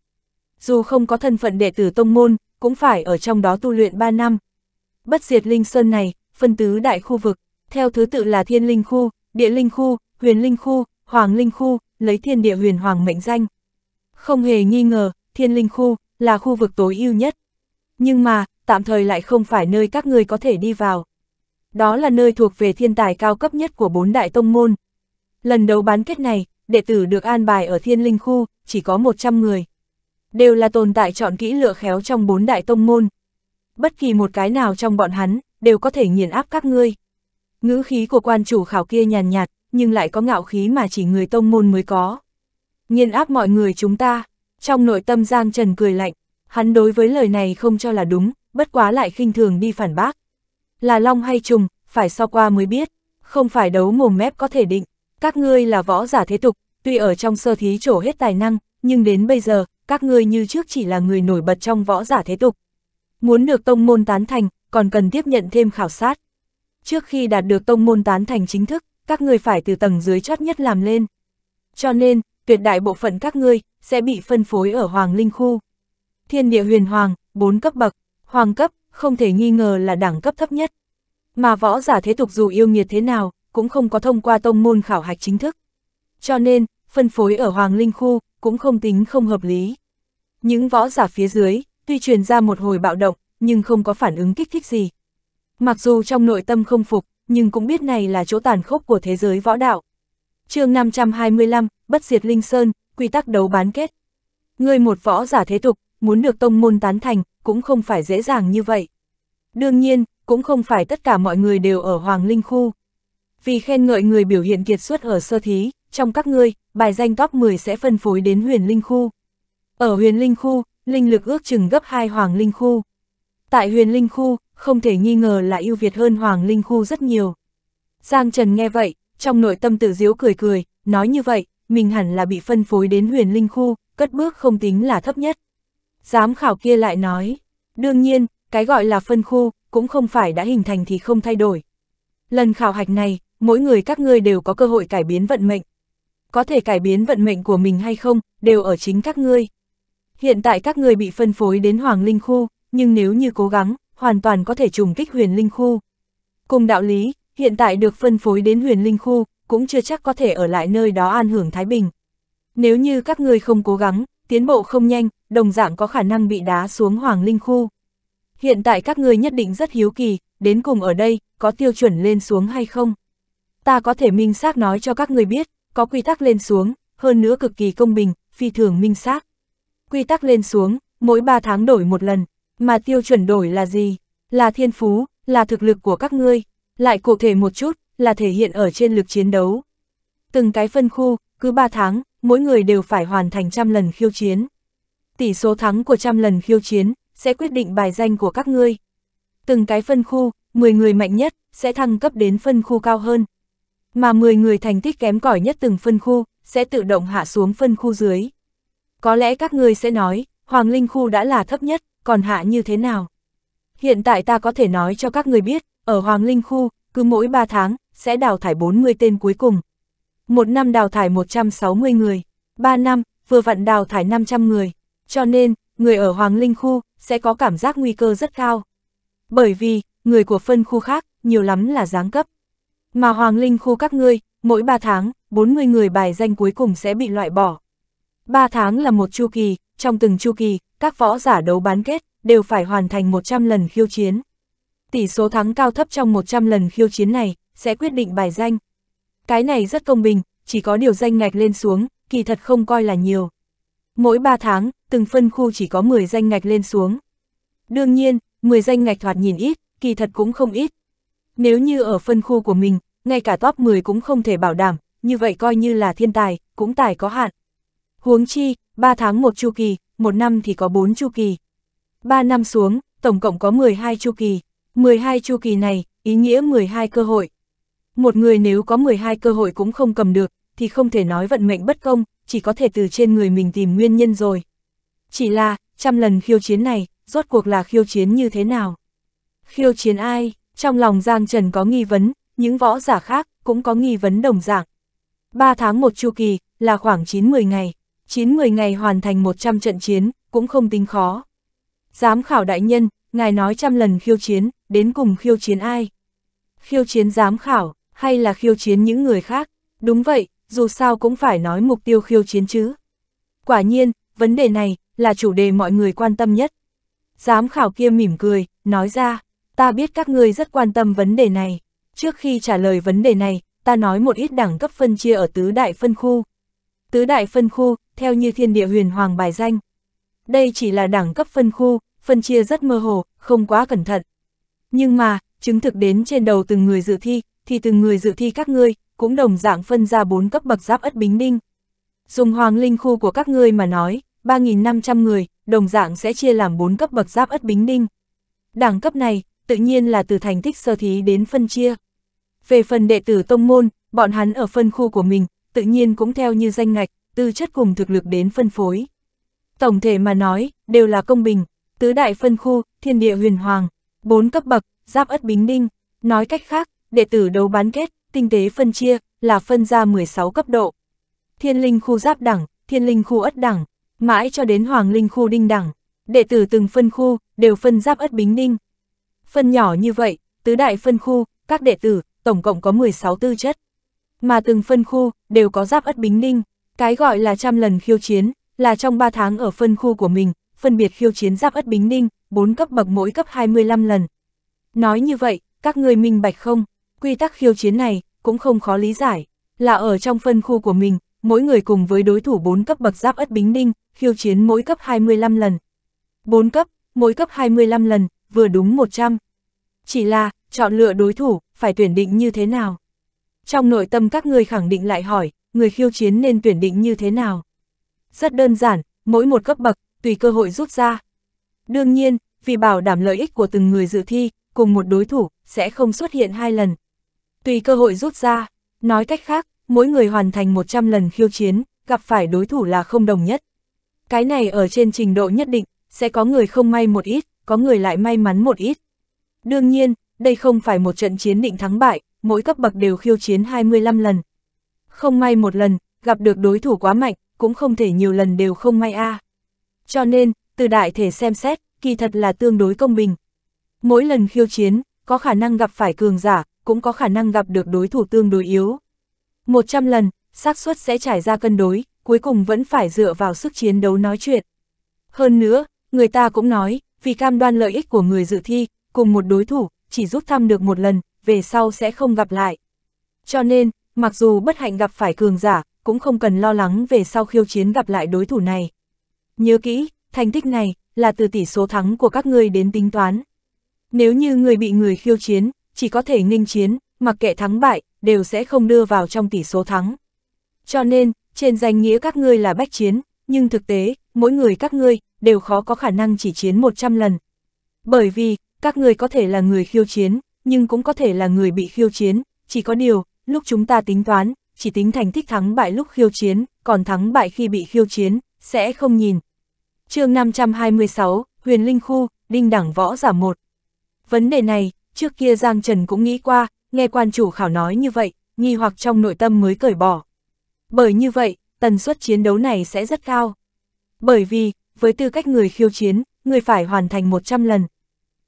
Dù không có thân phận đệ tử tông môn, cũng phải ở trong đó tu luyện 3 năm. Bất diệt linh sơn này, phân tứ đại khu vực, theo thứ tự là thiên linh khu, địa linh khu, huyền linh khu, hoàng linh khu, lấy thiên địa huyền hoàng mệnh danh. Không hề nghi ngờ, thiên linh khu là khu vực tối ưu nhất. Nhưng mà, tạm thời lại không phải nơi các người có thể đi vào. Đó là nơi thuộc về thiên tài cao cấp nhất của bốn đại tông môn. Lần đấu bán kết này, đệ tử được an bài ở thiên linh khu, chỉ có 100 người. Đều là tồn tại chọn kỹ lựa khéo trong bốn đại tông môn. Bất kỳ một cái nào trong bọn hắn, đều có thể nghiền áp các ngươi. Ngữ khí của quan chủ khảo kia nhàn nhạt, nhưng lại có ngạo khí mà chỉ người tông môn mới có. Nhiên áp mọi người chúng ta, trong nội tâm Giang Trần cười lạnh, hắn đối với lời này không cho là đúng, bất quá lại khinh thường đi phản bác. Là long hay trùng, phải so qua mới biết, không phải đấu mồm mép có thể định, các ngươi là võ giả thế tục, tuy ở trong sơ thí trổ hết tài năng, nhưng đến bây giờ, các ngươi như trước chỉ là người nổi bật trong võ giả thế tục. Muốn được tông môn tán thành, còn cần tiếp nhận thêm khảo sát. Trước khi đạt được tông môn tán thành chính thức, các ngươi phải từ tầng dưới chót nhất làm lên. Cho nên, tuyệt đại bộ phận các ngươi sẽ bị phân phối ở Hoàng Linh Khu. Thiên địa huyền hoàng, bốn cấp bậc, hoàng cấp, không thể nghi ngờ là đẳng cấp thấp nhất. Mà võ giả thế tục dù yêu nghiệt thế nào, cũng không có thông qua tông môn khảo hạch chính thức. Cho nên, phân phối ở Hoàng Linh Khu cũng không tính không hợp lý. Những võ giả phía dưới, tuy truyền ra một hồi bạo động, nhưng không có phản ứng kích thích gì. Mặc dù trong nội tâm không phục, nhưng cũng biết này là chỗ tàn khốc của thế giới võ đạo. chương 525, Bất Diệt Linh Sơn, quy tắc đấu bán kết. Người một võ giả thế tục, muốn được tông môn tán thành, cũng không phải dễ dàng như vậy. Đương nhiên, cũng không phải tất cả mọi người đều ở Hoàng Linh Khu. Vì khen ngợi người biểu hiện kiệt xuất ở sơ thí, trong các ngươi, bài danh top 10 sẽ phân phối đến huyền Linh Khu. Ở huyền Linh Khu, linh lực ước chừng gấp hai Hoàng Linh Khu. Tại huyền Linh Khu, không thể nghi ngờ là ưu việt hơn Hoàng Linh Khu rất nhiều. Giang Trần nghe vậy, trong nội tâm tự diếu cười cười, nói như vậy, mình hẳn là bị phân phối đến huyền Linh Khu, cất bước không tính là thấp nhất. Giám khảo kia lại nói, đương nhiên, cái gọi là phân khu, cũng không phải đã hình thành thì không thay đổi. Lần khảo hạch này, mỗi người các ngươi đều có cơ hội cải biến vận mệnh. Có thể cải biến vận mệnh của mình hay không, đều ở chính các ngươi. Hiện tại các ngươi bị phân phối đến Hoàng Linh Khu, nhưng nếu như cố gắng, hoàn toàn có thể trùng kích huyền linh khu. Cùng đạo lý, hiện tại được phân phối đến huyền linh khu, cũng chưa chắc có thể ở lại nơi đó an hưởng Thái Bình. Nếu như các ngươi không cố gắng, tiến bộ không nhanh, đồng dạng có khả năng bị đá xuống hoàng linh khu. Hiện tại các ngươi nhất định rất hiếu kỳ, đến cùng ở đây, có tiêu chuẩn lên xuống hay không? Ta có thể minh xác nói cho các ngươi biết, có quy tắc lên xuống, hơn nữa cực kỳ công bình, phi thường minh xác. Quy tắc lên xuống, mỗi 3 tháng đổi một lần, mà tiêu chuẩn đổi là gì? Là thiên phú, là thực lực của các ngươi, lại cụ thể một chút, là thể hiện ở trên lực chiến đấu. Từng cái phân khu, cứ 3 tháng, mỗi người đều phải hoàn thành trăm lần khiêu chiến. Tỷ số thắng của trăm lần khiêu chiến sẽ quyết định bài danh của các ngươi. Từng cái phân khu, 10 người mạnh nhất sẽ thăng cấp đến phân khu cao hơn. Mà 10 người thành tích kém cỏi nhất từng phân khu sẽ tự động hạ xuống phân khu dưới. Có lẽ các ngươi sẽ nói, Hoàng Linh khu đã là thấp nhất, còn hạ như thế nào? Hiện tại ta có thể nói cho các người biết, ở Hoàng Linh Khu, cứ mỗi 3 tháng, sẽ đào thải 40 tên cuối cùng. Một năm đào thải 160 người, 3 năm, vừa vặn đào thải 500 người. Cho nên, người ở Hoàng Linh Khu, sẽ có cảm giác nguy cơ rất cao. Bởi vì, người của phân khu khác, nhiều lắm là giáng cấp. Mà Hoàng Linh Khu các ngươi, mỗi 3 tháng, 40 người bài danh cuối cùng sẽ bị loại bỏ. 3 tháng là một chu kỳ, trong từng chu kỳ, các võ giả đấu bán kết đều phải hoàn thành 100 lần khiêu chiến. Tỷ số thắng cao thấp trong 100 lần khiêu chiến này sẽ quyết định bài danh. Cái này rất công bình, chỉ có điều danh ngạch lên xuống, kỳ thật không coi là nhiều. Mỗi 3 tháng, từng phân khu chỉ có 10 danh ngạch lên xuống. Đương nhiên, 10 danh ngạch thoạt nhìn ít, kỳ thật cũng không ít. Nếu như ở phân khu của mình, ngay cả top 10 cũng không thể bảo đảm, như vậy coi như là thiên tài, cũng tài có hạn. Huống chi, 3 tháng một chu kỳ, một năm thì có 4 chu kỳ. 3 năm xuống, tổng cộng có 12 chu kỳ. 12 chu kỳ này, ý nghĩa 12 cơ hội. Một người nếu có 12 cơ hội cũng không cầm được, thì không thể nói vận mệnh bất công, chỉ có thể từ trên người mình tìm nguyên nhân rồi. Chỉ là, trăm lần khiêu chiến này, rốt cuộc là khiêu chiến như thế nào? Khiêu chiến ai? Trong lòng Giang Trần có nghi vấn, những võ giả khác cũng có nghi vấn đồng dạng. 3 tháng một chu kỳ là khoảng 9-10 ngày. 9-10 ngày hoàn thành 100 trận chiến, cũng không tính khó. Giám khảo đại nhân, ngài nói trăm lần khiêu chiến, đến cùng khiêu chiến ai? Khiêu chiến giám khảo, hay là khiêu chiến những người khác? Đúng vậy, dù sao cũng phải nói mục tiêu khiêu chiến chứ. Quả nhiên, vấn đề này là chủ đề mọi người quan tâm nhất. Giám khảo kia mỉm cười, nói ra, ta biết các ngươi rất quan tâm vấn đề này. Trước khi trả lời vấn đề này, ta nói một ít đẳng cấp phân chia ở tứ đại phân khu. Tứ đại phân khu theo như thiên địa huyền hoàng bài danh. Đây chỉ là đẳng cấp phân khu, phân chia rất mơ hồ, không quá cẩn thận. Nhưng mà, chứng thực đến trên đầu từng người dự thi, thì từng người dự thi các ngươi cũng đồng dạng phân ra 4 cấp bậc giáp ất bính đinh. Dùng hoàng linh khu của các ngươi mà nói, 3.500 người, đồng dạng sẽ chia làm 4 cấp bậc giáp ất bính đinh. Đẳng cấp này, tự nhiên là từ thành tích sơ thí đến phân chia. Về phần đệ tử tông môn, bọn hắn ở phân khu của mình, tự nhiên cũng theo như danh ngạch, tư chất cùng thực lực đến phân phối. Tổng thể mà nói, đều là công bình, tứ đại phân khu, thiên địa huyền hoàng, bốn cấp bậc, giáp ất bính đinh, nói cách khác, đệ tử đấu bán kết, tinh tế phân chia, là phân ra 16 cấp độ. Thiên linh khu giáp đẳng, thiên linh khu ất đẳng, mãi cho đến hoàng linh khu đinh đẳng, đệ tử từng phân khu, đều phân giáp ất bính đinh. Phân nhỏ như vậy, tứ đại phân khu, các đệ tử, tổng cộng có 16 tư chất. Mà từng phân khu, đều có giáp ất bính đinh. Cái gọi là trăm lần khiêu chiến, là trong 3 tháng ở phân khu của mình, phân biệt khiêu chiến giáp ất bính Ninh, 4 cấp bậc mỗi cấp 25 lần. Nói như vậy, các người minh bạch không, quy tắc khiêu chiến này, cũng không khó lý giải, là ở trong phân khu của mình, mỗi người cùng với đối thủ 4 cấp bậc giáp ất bính Ninh, khiêu chiến mỗi cấp 25 lần. 4 cấp, mỗi cấp 25 lần, vừa đúng 100. Chỉ là, chọn lựa đối thủ, phải tuyển định như thế nào? Trong nội tâm các người khẳng định lại hỏi, người khiêu chiến nên tuyển định như thế nào. Rất đơn giản, mỗi một cấp bậc, tùy cơ hội rút ra. Đương nhiên, vì bảo đảm lợi ích của từng người dự thi, cùng một đối thủ, sẽ không xuất hiện hai lần. Tùy cơ hội rút ra, nói cách khác, mỗi người hoàn thành 100 lần khiêu chiến, gặp phải đối thủ là không đồng nhất. Cái này ở trên trình độ nhất định, sẽ có người không may một ít, có người lại may mắn một ít. Đương nhiên, đây không phải một trận chiến định thắng bại, mỗi cấp bậc đều khiêu chiến 25 lần, không may một lần, gặp được đối thủ quá mạnh, cũng không thể nhiều lần đều không may a. À. Cho nên, từ đại thể xem xét, kỳ thật là tương đối công bình. Mỗi lần khiêu chiến, có khả năng gặp phải cường giả, cũng có khả năng gặp được đối thủ tương đối yếu. 100 lần, xác suất sẽ trải ra cân đối, cuối cùng vẫn phải dựa vào sức chiến đấu nói chuyện. Hơn nữa, người ta cũng nói, vì cam đoan lợi ích của người dự thi, cùng một đối thủ, chỉ rút thăm được một lần, về sau sẽ không gặp lại. Cho nên, mặc dù bất hạnh gặp phải cường giả, cũng không cần lo lắng về sau khiêu chiến gặp lại đối thủ này. Nhớ kỹ, thành tích này là từ tỷ số thắng của các ngươi đến tính toán. Nếu như người bị người khiêu chiến, chỉ có thể nghênh chiến, mặc kệ thắng bại, đều sẽ không đưa vào trong tỷ số thắng. Cho nên, trên danh nghĩa các ngươi là bách chiến, nhưng thực tế, mỗi người các ngươi đều khó có khả năng chỉ chiến 100 lần. Bởi vì, các ngươi có thể là người khiêu chiến, nhưng cũng có thể là người bị khiêu chiến, chỉ có điều, lúc chúng ta tính toán, chỉ tính thành tích thắng bại lúc khiêu chiến, còn thắng bại khi bị khiêu chiến, sẽ không nhìn. chương 526, Huyền Linh Khu, Đinh Đẳng Võ Giả một Vấn đề này, trước kia Giang Trần cũng nghĩ qua, nghe quan chủ khảo nói như vậy, nghi hoặc trong nội tâm mới cởi bỏ. Bởi như vậy, tần suất chiến đấu này sẽ rất cao. Bởi vì, với tư cách người khiêu chiến, người phải hoàn thành 100 lần.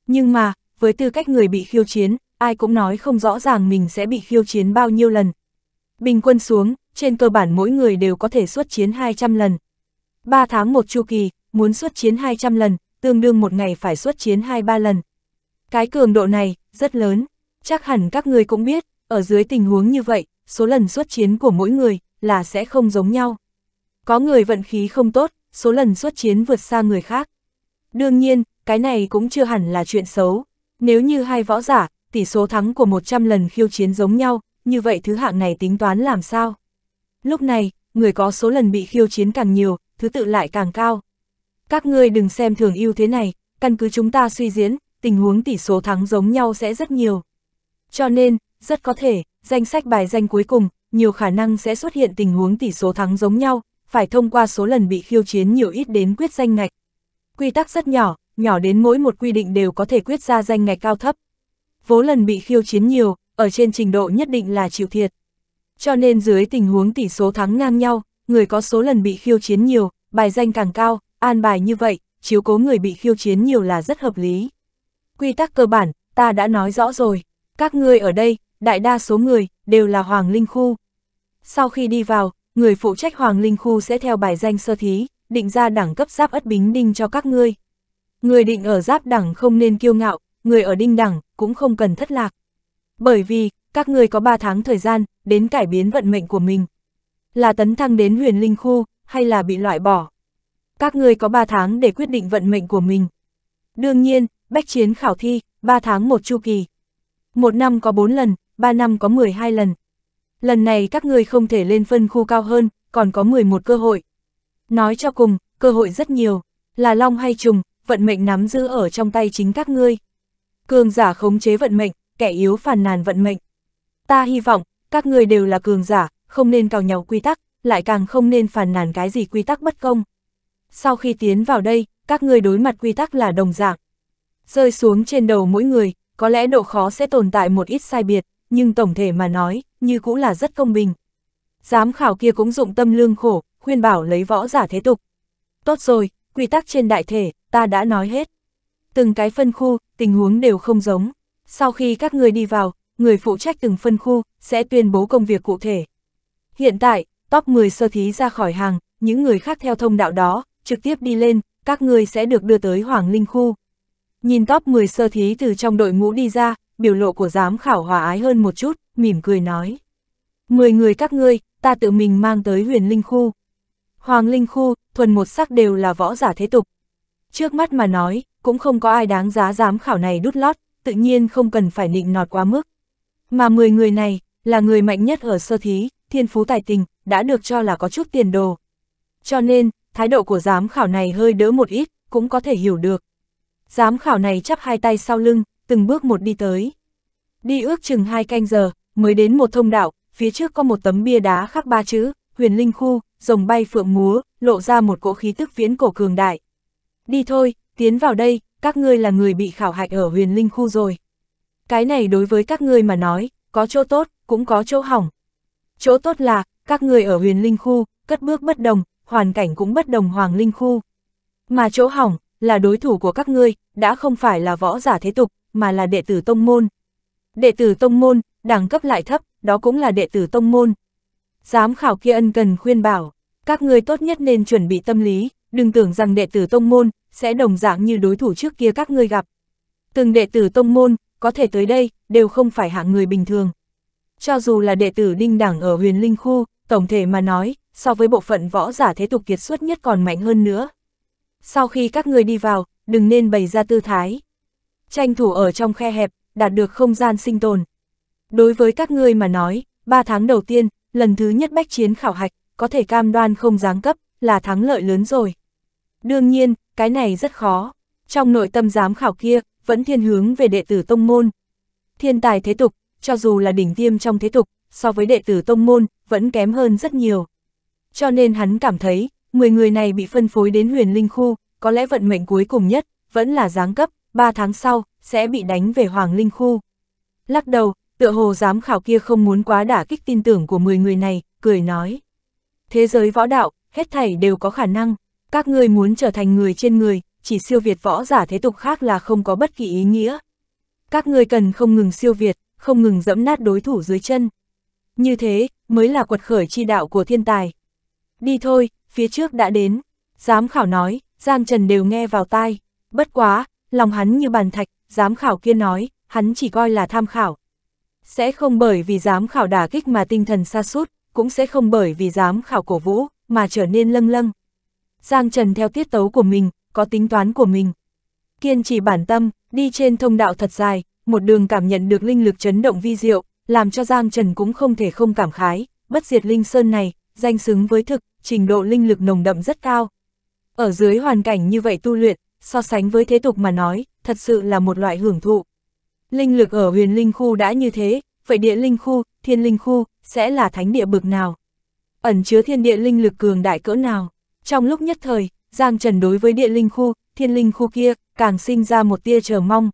Nhưng mà, với tư cách người bị khiêu chiến, ai cũng nói không rõ ràng mình sẽ bị khiêu chiến bao nhiêu lần. Bình quân xuống, trên cơ bản mỗi người đều có thể xuất chiến 200 lần. 3 tháng một chu kỳ, muốn xuất chiến 200 lần, tương đương một ngày phải xuất chiến 2-3 lần. Cái cường độ này, rất lớn. Chắc hẳn các người cũng biết, ở dưới tình huống như vậy, số lần xuất chiến của mỗi người là sẽ không giống nhau. Có người vận khí không tốt, số lần xuất chiến vượt xa người khác. Đương nhiên, cái này cũng chưa hẳn là chuyện xấu. Nếu như hai võ giả tỷ số thắng của 100 lần khiêu chiến giống nhau, như vậy thứ hạng này tính toán làm sao? Lúc này, người có số lần bị khiêu chiến càng nhiều, thứ tự lại càng cao. Các ngươi đừng xem thường ưu thế này, căn cứ chúng ta suy diễn, tình huống tỷ số thắng giống nhau sẽ rất nhiều. Cho nên, rất có thể, danh sách bài danh cuối cùng, nhiều khả năng sẽ xuất hiện tình huống tỷ số thắng giống nhau, phải thông qua số lần bị khiêu chiến nhiều ít đến quyết danh ngạch. Quy tắc rất nhỏ, nhỏ đến mỗi một quy định đều có thể quyết ra danh ngạch cao thấp vố lần bị khiêu chiến nhiều, ở trên trình độ nhất định là chịu thiệt. Cho nên dưới tình huống tỷ số thắng ngang nhau, người có số lần bị khiêu chiến nhiều, bài danh càng cao, an bài như vậy, chiếu cố người bị khiêu chiến nhiều là rất hợp lý. Quy tắc cơ bản, ta đã nói rõ rồi, các ngươi ở đây, đại đa số người, đều là Hoàng Linh Khu. Sau khi đi vào, người phụ trách Hoàng Linh Khu sẽ theo bài danh sơ thí, định ra đẳng cấp giáp ất bính đinh cho các ngươi. Người định ở giáp đẳng không nên kiêu ngạo, người ở đinh đẳng cũng không cần thất lạc. Bởi vì, các người có 3 tháng thời gian đến cải biến vận mệnh của mình. Là tấn thăng đến huyền linh khu, hay là bị loại bỏ. Các người có 3 tháng để quyết định vận mệnh của mình. Đương nhiên, bách chiến khảo thi, 3 tháng một chu kỳ. Một năm có 4 lần, 3 năm có 12 lần. Lần này các người không thể lên phân khu cao hơn, còn có 11 cơ hội. Nói cho cùng, cơ hội rất nhiều, là long hay trùng, vận mệnh nắm giữ ở trong tay chính các ngươi cường giả khống chế vận mệnh, kẻ yếu phàn nàn vận mệnh. Ta hy vọng, các người đều là cường giả, không nên cào nhau quy tắc, lại càng không nên phàn nàn cái gì quy tắc bất công. Sau khi tiến vào đây, các người đối mặt quy tắc là đồng dạng. Rơi xuống trên đầu mỗi người, có lẽ độ khó sẽ tồn tại một ít sai biệt, nhưng tổng thể mà nói, như cũng là rất công bình. Giám khảo kia cũng dụng tâm lương khổ, khuyên bảo lấy võ giả thế tục. Tốt rồi, quy tắc trên đại thể, ta đã nói hết. Từng cái phân khu, tình huống đều không giống. Sau khi các người đi vào, người phụ trách từng phân khu sẽ tuyên bố công việc cụ thể. Hiện tại, top 10 sơ thí ra khỏi hàng, những người khác theo thông đạo đó, trực tiếp đi lên, các người sẽ được đưa tới Hoàng Linh khu. Nhìn top 10 sơ thí từ trong đội ngũ đi ra, biểu lộ của giám khảo hòa ái hơn một chút, mỉm cười nói. 10 người các ngươi, ta tự mình mang tới huyền linh khu. Hoàng linh khu, thuần một sắc đều là võ giả thế tục. Trước mắt mà nói, cũng không có ai đáng giá dám khảo này đút lót, tự nhiên không cần phải nịnh nọt quá mức. Mà 10 người này, là người mạnh nhất ở sơ thí, thiên phú tài tình, đã được cho là có chút tiền đồ. Cho nên, thái độ của giám khảo này hơi đỡ một ít, cũng có thể hiểu được. Giám khảo này chắp hai tay sau lưng, từng bước một đi tới. Đi ước chừng hai canh giờ, mới đến một thông đạo, phía trước có một tấm bia đá khắc ba chữ, huyền linh khu, rồng bay phượng múa, lộ ra một cỗ khí tức viễn cổ cường đại. Đi thôi, tiến vào đây, các ngươi là người bị khảo hạch ở huyền linh khu rồi. Cái này đối với các ngươi mà nói, có chỗ tốt, cũng có chỗ hỏng. Chỗ tốt là, các ngươi ở huyền linh khu, cất bước bất đồng, hoàn cảnh cũng bất đồng hoàng linh khu. Mà chỗ hỏng, là đối thủ của các ngươi, đã không phải là võ giả thế tục, mà là đệ tử tông môn. Đệ tử tông môn, đẳng cấp lại thấp, đó cũng là đệ tử tông môn. Giám khảo kia ân cần khuyên bảo, các ngươi tốt nhất nên chuẩn bị tâm lý, đừng tưởng rằng đệ tử tông môn, sẽ đồng dạng như đối thủ trước kia các ngươi gặp. Từng đệ tử tông môn, có thể tới đây, đều không phải hạng người bình thường. Cho dù là đệ tử đinh đẳng ở huyền linh khu, tổng thể mà nói, so với bộ phận võ giả thế tục kiệt xuất nhất còn mạnh hơn nữa. Sau khi các ngươi đi vào, đừng nên bày ra tư thái. Tranh thủ ở trong khe hẹp, đạt được không gian sinh tồn. Đối với các ngươi mà nói, 3 tháng đầu tiên, lần thứ nhất bách chiến khảo hạch, có thể cam đoan không giáng cấp, là thắng lợi lớn rồi. Đương nhiên, cái này rất khó. Trong nội tâm giám khảo kia, vẫn thiên hướng về đệ tử tông môn. Thiên tài thế tục, cho dù là đỉnh tiêm trong thế tục, so với đệ tử tông môn, vẫn kém hơn rất nhiều. Cho nên hắn cảm thấy, 10 người này bị phân phối đến huyền linh khu, có lẽ vận mệnh cuối cùng nhất, vẫn là giáng cấp, 3 tháng sau, sẽ bị đánh về hoàng linh khu. Lắc đầu, tựa hồ giám khảo kia không muốn quá đả kích tin tưởng của 10 người này, cười nói. Thế giới võ đạo, hết thảy đều có khả năng các ngươi muốn trở thành người trên người, chỉ siêu việt võ giả thế tục khác là không có bất kỳ ý nghĩa. Các ngươi cần không ngừng siêu việt, không ngừng dẫm nát đối thủ dưới chân. Như thế, mới là quật khởi chi đạo của thiên tài. Đi thôi, phía trước đã đến. Giám khảo nói, Giang Trần đều nghe vào tai. Bất quá, lòng hắn như bàn thạch, giám khảo kia nói, hắn chỉ coi là tham khảo. Sẽ không bởi vì giám khảo đả kích mà tinh thần sa sút cũng sẽ không bởi vì giám khảo cổ vũ, mà trở nên lâng lâng. Giang Trần theo tiết tấu của mình, có tính toán của mình. Kiên trì bản tâm, đi trên thông đạo thật dài, một đường cảm nhận được linh lực chấn động vi diệu, làm cho Giang Trần cũng không thể không cảm khái, bất diệt linh sơn này, danh xứng với thực, trình độ linh lực nồng đậm rất cao. Ở dưới hoàn cảnh như vậy tu luyện, so sánh với thế tục mà nói, thật sự là một loại hưởng thụ. Linh lực ở huyền linh khu đã như thế, vậy địa linh khu, thiên linh khu, sẽ là thánh địa bực nào? Ẩn chứa thiên địa linh lực cường đại cỡ nào? Trong lúc nhất thời, Giang Trần đối với địa linh khu, thiên linh khu kia, càng sinh ra một tia chờ mong.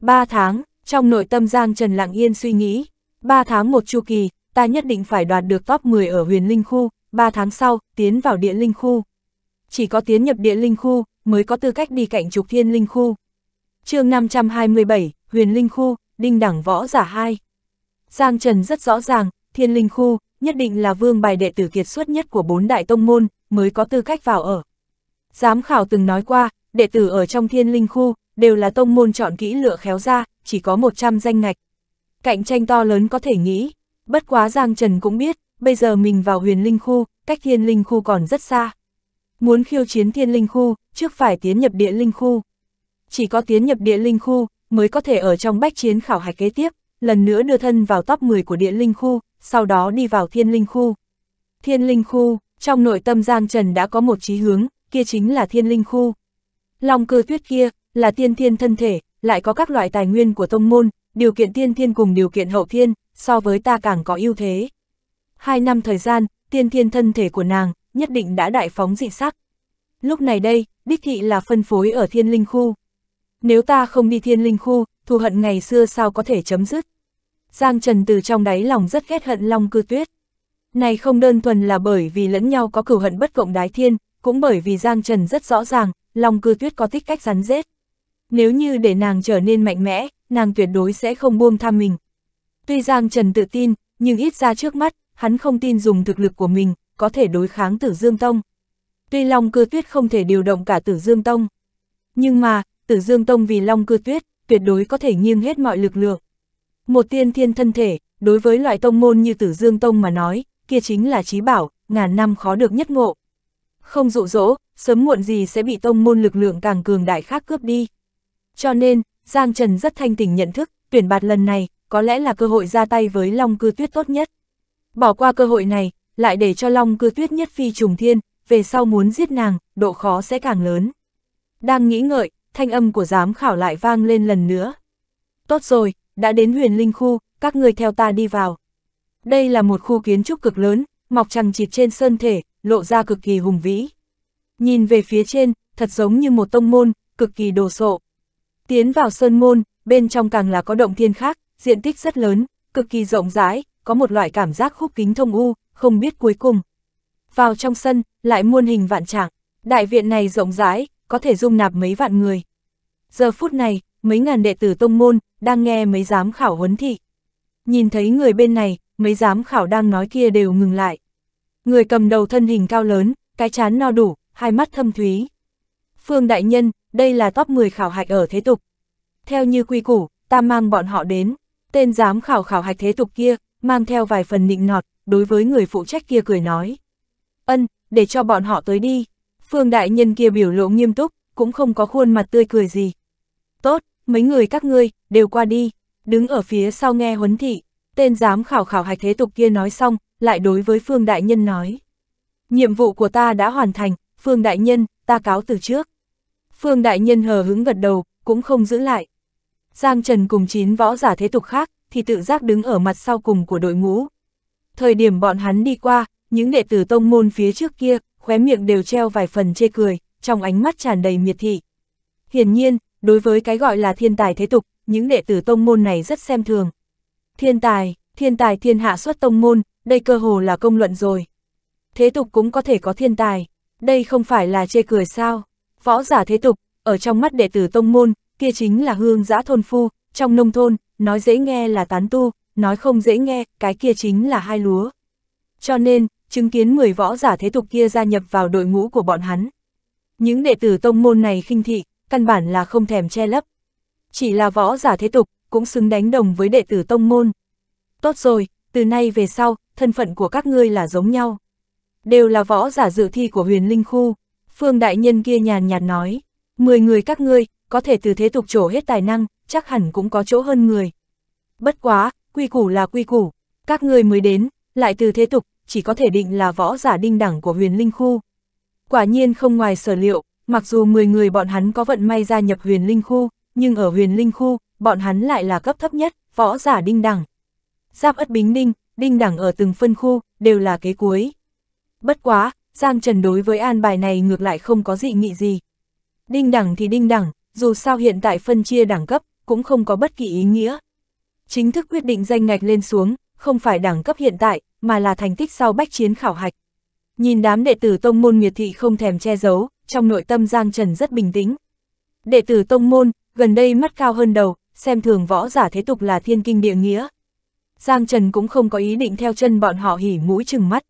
Ba tháng, trong nội tâm Giang Trần lặng yên suy nghĩ, ba tháng một chu kỳ, ta nhất định phải đoạt được top 10 ở huyền linh khu, ba tháng sau, tiến vào địa linh khu. Chỉ có tiến nhập địa linh khu, mới có tư cách đi cạnh trục thiên linh khu. chương 527, huyền linh khu, đinh đẳng võ giả 2. Giang Trần rất rõ ràng, thiên linh khu, nhất định là vương bài đệ tử kiệt xuất nhất của bốn đại tông môn, mới có tư cách vào ở. Giám khảo từng nói qua, đệ tử ở trong thiên linh khu, đều là tông môn chọn kỹ lựa khéo ra, chỉ có 100 danh ngạch. Cạnh tranh to lớn có thể nghĩ, bất quá Giang Trần cũng biết, bây giờ mình vào huyền linh khu, cách thiên linh khu còn rất xa. Muốn khiêu chiến thiên linh khu, trước phải tiến nhập địa linh khu. Chỉ có tiến nhập địa linh khu, mới có thể ở trong bách chiến khảo hạch kế tiếp, lần nữa đưa thân vào top 10 của địa linh khu, sau đó đi vào thiên linh khu. Thiên linh khu, trong nội tâm Giang Trần đã có một chí hướng, kia chính là thiên linh khu. Long cơ tuyết kia, là tiên thiên thân thể, lại có các loại tài nguyên của tông môn, điều kiện tiên thiên cùng điều kiện hậu thiên, so với ta càng có ưu thế. Hai năm thời gian, tiên thiên thân thể của nàng, nhất định đã đại phóng dị sắc. Lúc này đây, đích thị là phân phối ở thiên linh khu. Nếu ta không đi thiên linh khu, thù hận ngày xưa sao có thể chấm dứt. Giang Trần từ trong đáy lòng rất ghét hận Long Cư Tuyết. Này không đơn thuần là bởi vì lẫn nhau có cửu hận bất cộng đái thiên, cũng bởi vì Giang Trần rất rõ ràng, Long cư tuyết có thích cách rắn rết. Nếu như để nàng trở nên mạnh mẽ, nàng tuyệt đối sẽ không buông tham mình. Tuy Giang Trần tự tin, nhưng ít ra trước mắt, hắn không tin dùng thực lực của mình, có thể đối kháng tử Dương Tông. Tuy Long Cư Tuyết không thể điều động cả tử Dương Tông, nhưng mà, tử Dương Tông vì Long Cư Tuyết, tuyệt đối có thể nghiêng hết mọi lực lượng. Một tiên thiên thân thể, đối với loại tông môn như tử Dương Tông mà nói, kia chính là trí bảo, ngàn năm khó được nhất ngộ. Không dụ dỗ, sớm muộn gì sẽ bị tông môn lực lượng càng cường đại khác cướp đi. Cho nên, Giang Trần rất thanh tỉnh nhận thức, tuyển bạt lần này, có lẽ là cơ hội ra tay với Long Cư Tuyết tốt nhất. Bỏ qua cơ hội này, lại để cho Long Cư Tuyết nhất phi trùng thiên, về sau muốn giết nàng, độ khó sẽ càng lớn. Đang nghĩ ngợi, thanh âm của giám khảo lại vang lên lần nữa. Tốt rồi, đã đến huyền linh khu, các người theo ta đi vào. Đây là một khu kiến trúc cực lớn, mọc chằng chịt trên sơn thể, lộ ra cực kỳ hùng vĩ. Nhìn về phía trên, thật giống như một tông môn, cực kỳ đồ sộ. Tiến vào sơn môn, bên trong càng là có động thiên khác, diện tích rất lớn, cực kỳ rộng rãi, có một loại cảm giác khúc kính thông u, không biết cuối cùng. Vào trong sân, lại muôn hình vạn trạng, đại viện này rộng rãi, có thể dung nạp mấy vạn người. Giờ phút này, mấy ngàn đệ tử tông môn, đang nghe mấy giám khảo huấn thị. Nhìn thấy người bên này, mấy giám khảo đang nói kia đều ngừng lại. Người cầm đầu thân hình cao lớn, cái chán no đủ, hai mắt thâm thúy. Phương Đại Nhân, đây là top 10 khảo hạch ở thế tục. Theo như quy củ, ta mang bọn họ đến. Tên giám khảo khảo hạch thế tục kia, mang theo vài phần nịnh nọt, đối với người phụ trách kia cười nói. Ân, để cho bọn họ tới đi. Phương Đại Nhân kia biểu lộ nghiêm túc, cũng không có khuôn mặt tươi cười gì. Tốt, mấy người các ngươi, đều qua đi. Đứng ở phía sau nghe huấn thị, Tên giám khảo khảo hạch thế tục kia nói xong, lại đối với Phương Đại Nhân nói. Nhiệm vụ của ta đã hoàn thành, Phương Đại Nhân, ta cáo từ trước. Phương Đại Nhân hờ hứng gật đầu, cũng không giữ lại. Giang Trần cùng chín võ giả thế tục khác, thì tự giác đứng ở mặt sau cùng của đội ngũ. Thời điểm bọn hắn đi qua, những đệ tử tông môn phía trước kia, khóe miệng đều treo vài phần chê cười, trong ánh mắt tràn đầy miệt thị. Hiển nhiên, đối với cái gọi là thiên tài thế tục, những đệ tử tông môn này rất xem thường. Thiên tài, thiên tài thiên hạ xuất tông môn, đây cơ hồ là công luận rồi. Thế tục cũng có thể có thiên tài, đây không phải là chê cười sao. Võ giả thế tục, ở trong mắt đệ tử tông môn, kia chính là hương giã thôn phu, trong nông thôn, nói dễ nghe là tán tu, nói không dễ nghe, cái kia chính là hai lúa. Cho nên, chứng kiến 10 võ giả thế tục kia gia nhập vào đội ngũ của bọn hắn. Những đệ tử tông môn này khinh thị, căn bản là không thèm che lấp. Chỉ là võ giả thế tục, cũng xứng đánh đồng với đệ tử tông môn. Tốt rồi, từ nay về sau, thân phận của các ngươi là giống nhau. Đều là võ giả dự thi của huyền linh khu, phương đại nhân kia nhàn nhạt nói, mười người các ngươi, có thể từ thế tục trổ hết tài năng, chắc hẳn cũng có chỗ hơn người. Bất quá, quy củ là quy củ, các ngươi mới đến, lại từ thế tục, chỉ có thể định là võ giả đinh đẳng của huyền linh khu. Quả nhiên không ngoài sở liệu, mặc dù mười người bọn hắn có vận may gia nhập huyền linh khu, nhưng ở huyền linh khu, bọn hắn lại là cấp thấp nhất, võ giả đinh đẳng. Giáp ất bính đinh, đinh đẳng ở từng phân khu, đều là kế cuối. Bất quá, Giang Trần đối với an bài này ngược lại không có dị nghị gì. Đinh đẳng thì đinh đẳng, dù sao hiện tại phân chia đẳng cấp, cũng không có bất kỳ ý nghĩa. Chính thức quyết định danh ngạch lên xuống, không phải đẳng cấp hiện tại, mà là thành tích sau bách chiến khảo hạch. Nhìn đám đệ tử tông môn miệt thị không thèm che giấu, trong nội tâm Giang Trần rất bình tĩnh. Đệ tử tông môn, gần đây mắt cao hơn đầu, xem thường võ giả thế tục là thiên kinh địa nghĩa. Giang Trần cũng không có ý định theo chân bọn họ hỉ mũi chừng mắt.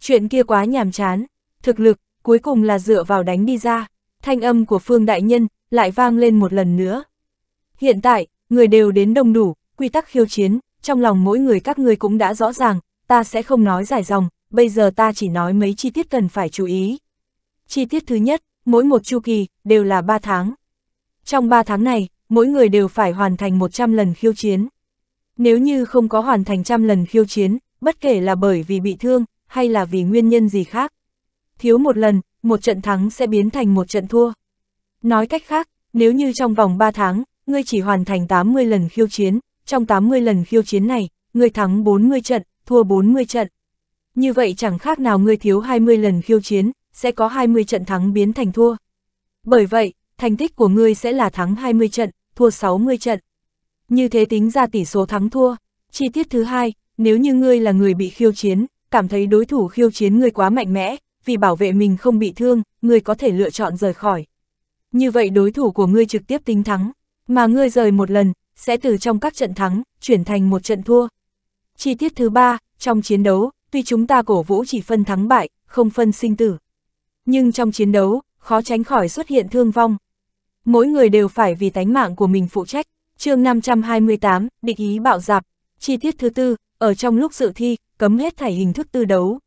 Chuyện kia quá nhàm chán, thực lực, cuối cùng là dựa vào đánh đi ra, thanh âm của Phương Đại Nhân lại vang lên một lần nữa. Hiện tại, người đều đến đông đủ, quy tắc khiêu chiến, trong lòng mỗi người các ngươi cũng đã rõ ràng, ta sẽ không nói dài dòng, bây giờ ta chỉ nói mấy chi tiết cần phải chú ý. Chi tiết thứ nhất, mỗi một chu kỳ, đều là 3 tháng. Trong 3 tháng này, mỗi người đều phải hoàn thành 100 lần khiêu chiến. Nếu như không có hoàn thành trăm lần khiêu chiến, bất kể là bởi vì bị thương, hay là vì nguyên nhân gì khác. Thiếu một lần, một trận thắng sẽ biến thành một trận thua. Nói cách khác, nếu như trong vòng 3 tháng, ngươi chỉ hoàn thành 80 lần khiêu chiến, trong 80 lần khiêu chiến này, ngươi thắng 40 trận, thua 40 trận. Như vậy chẳng khác nào ngươi thiếu 20 lần khiêu chiến, sẽ có 20 trận thắng biến thành thua. Bởi vậy, thành tích của ngươi sẽ là thắng 20 trận, thua 60 trận. Như thế tính ra tỷ số thắng thua. Chi tiết thứ hai, nếu như ngươi là người bị khiêu chiến, cảm thấy đối thủ khiêu chiến ngươi quá mạnh mẽ, vì bảo vệ mình không bị thương, ngươi có thể lựa chọn rời khỏi. Như vậy đối thủ của ngươi trực tiếp tính thắng, mà ngươi rời một lần, sẽ từ trong các trận thắng, chuyển thành một trận thua. Chi tiết thứ ba, trong chiến đấu, tuy chúng ta cổ vũ chỉ phân thắng bại, không phân sinh tử. Nhưng trong chiến đấu, khó tránh khỏi xuất hiện thương vong, mỗi người đều phải vì tánh mạng của mình phụ trách. chương 528, định ý bạo dạp. Chi tiết thứ tư, ở trong lúc dự thi, cấm hết thảy hình thức tư đấu.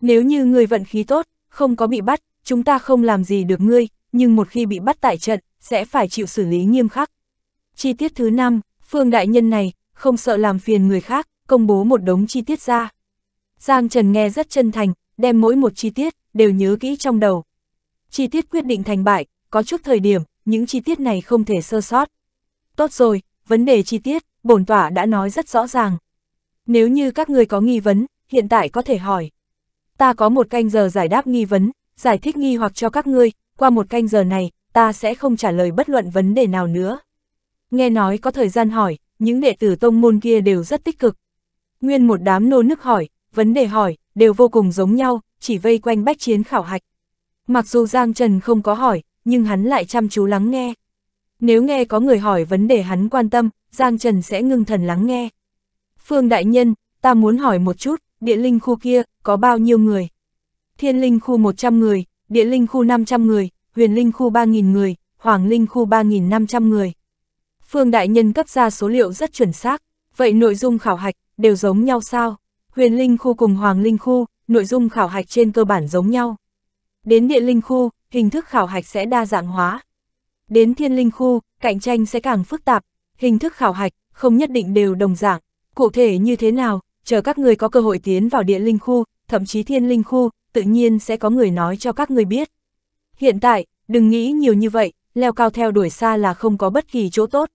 Nếu như người vận khí tốt, không có bị bắt, chúng ta không làm gì được ngươi, nhưng một khi bị bắt tại trận, sẽ phải chịu xử lý nghiêm khắc. Chi tiết thứ năm, Phương Đại Nhân này, không sợ làm phiền người khác, công bố một đống chi tiết ra. Giang Trần nghe rất chân thành, đem mỗi một chi tiết, đều nhớ kỹ trong đầu. Chi tiết quyết định thành bại, có chút thời điểm, những chi tiết này không thể sơ sót. Tốt rồi, vấn đề chi tiết, bổn tỏa đã nói rất rõ ràng. Nếu như các người có nghi vấn, hiện tại có thể hỏi. Ta có một canh giờ giải đáp nghi vấn, giải thích nghi hoặc cho các ngươi, qua một canh giờ này, ta sẽ không trả lời bất luận vấn đề nào nữa. Nghe nói có thời gian hỏi, những đệ tử tông môn kia đều rất tích cực. Nguyên một đám nô nức hỏi, vấn đề hỏi, đều vô cùng giống nhau, chỉ vây quanh bách chiến khảo hạch. Mặc dù Giang Trần không có hỏi, nhưng hắn lại chăm chú lắng nghe. Nếu nghe có người hỏi vấn đề hắn quan tâm, Giang Trần sẽ ngưng thần lắng nghe. Phương Đại Nhân, ta muốn hỏi một chút, địa linh khu kia, có bao nhiêu người? Thiên linh khu 100 người, địa linh khu 500 người, huyền linh khu 3.000 người, hoàng linh khu 3.500 người. Phương Đại Nhân cấp ra số liệu rất chuẩn xác, vậy nội dung khảo hạch đều giống nhau sao? Huyền linh khu cùng hoàng linh khu, nội dung khảo hạch trên cơ bản giống nhau. Đến địa linh khu, hình thức khảo hạch sẽ đa dạng hóa. Đến thiên linh khu, cạnh tranh sẽ càng phức tạp, hình thức khảo hạch không nhất định đều đồng dạng, cụ thể như thế nào, chờ các người có cơ hội tiến vào địa linh khu, thậm chí thiên linh khu, tự nhiên sẽ có người nói cho các người biết. Hiện tại, đừng nghĩ nhiều như vậy, leo cao theo đuổi xa là không có bất kỳ chỗ tốt.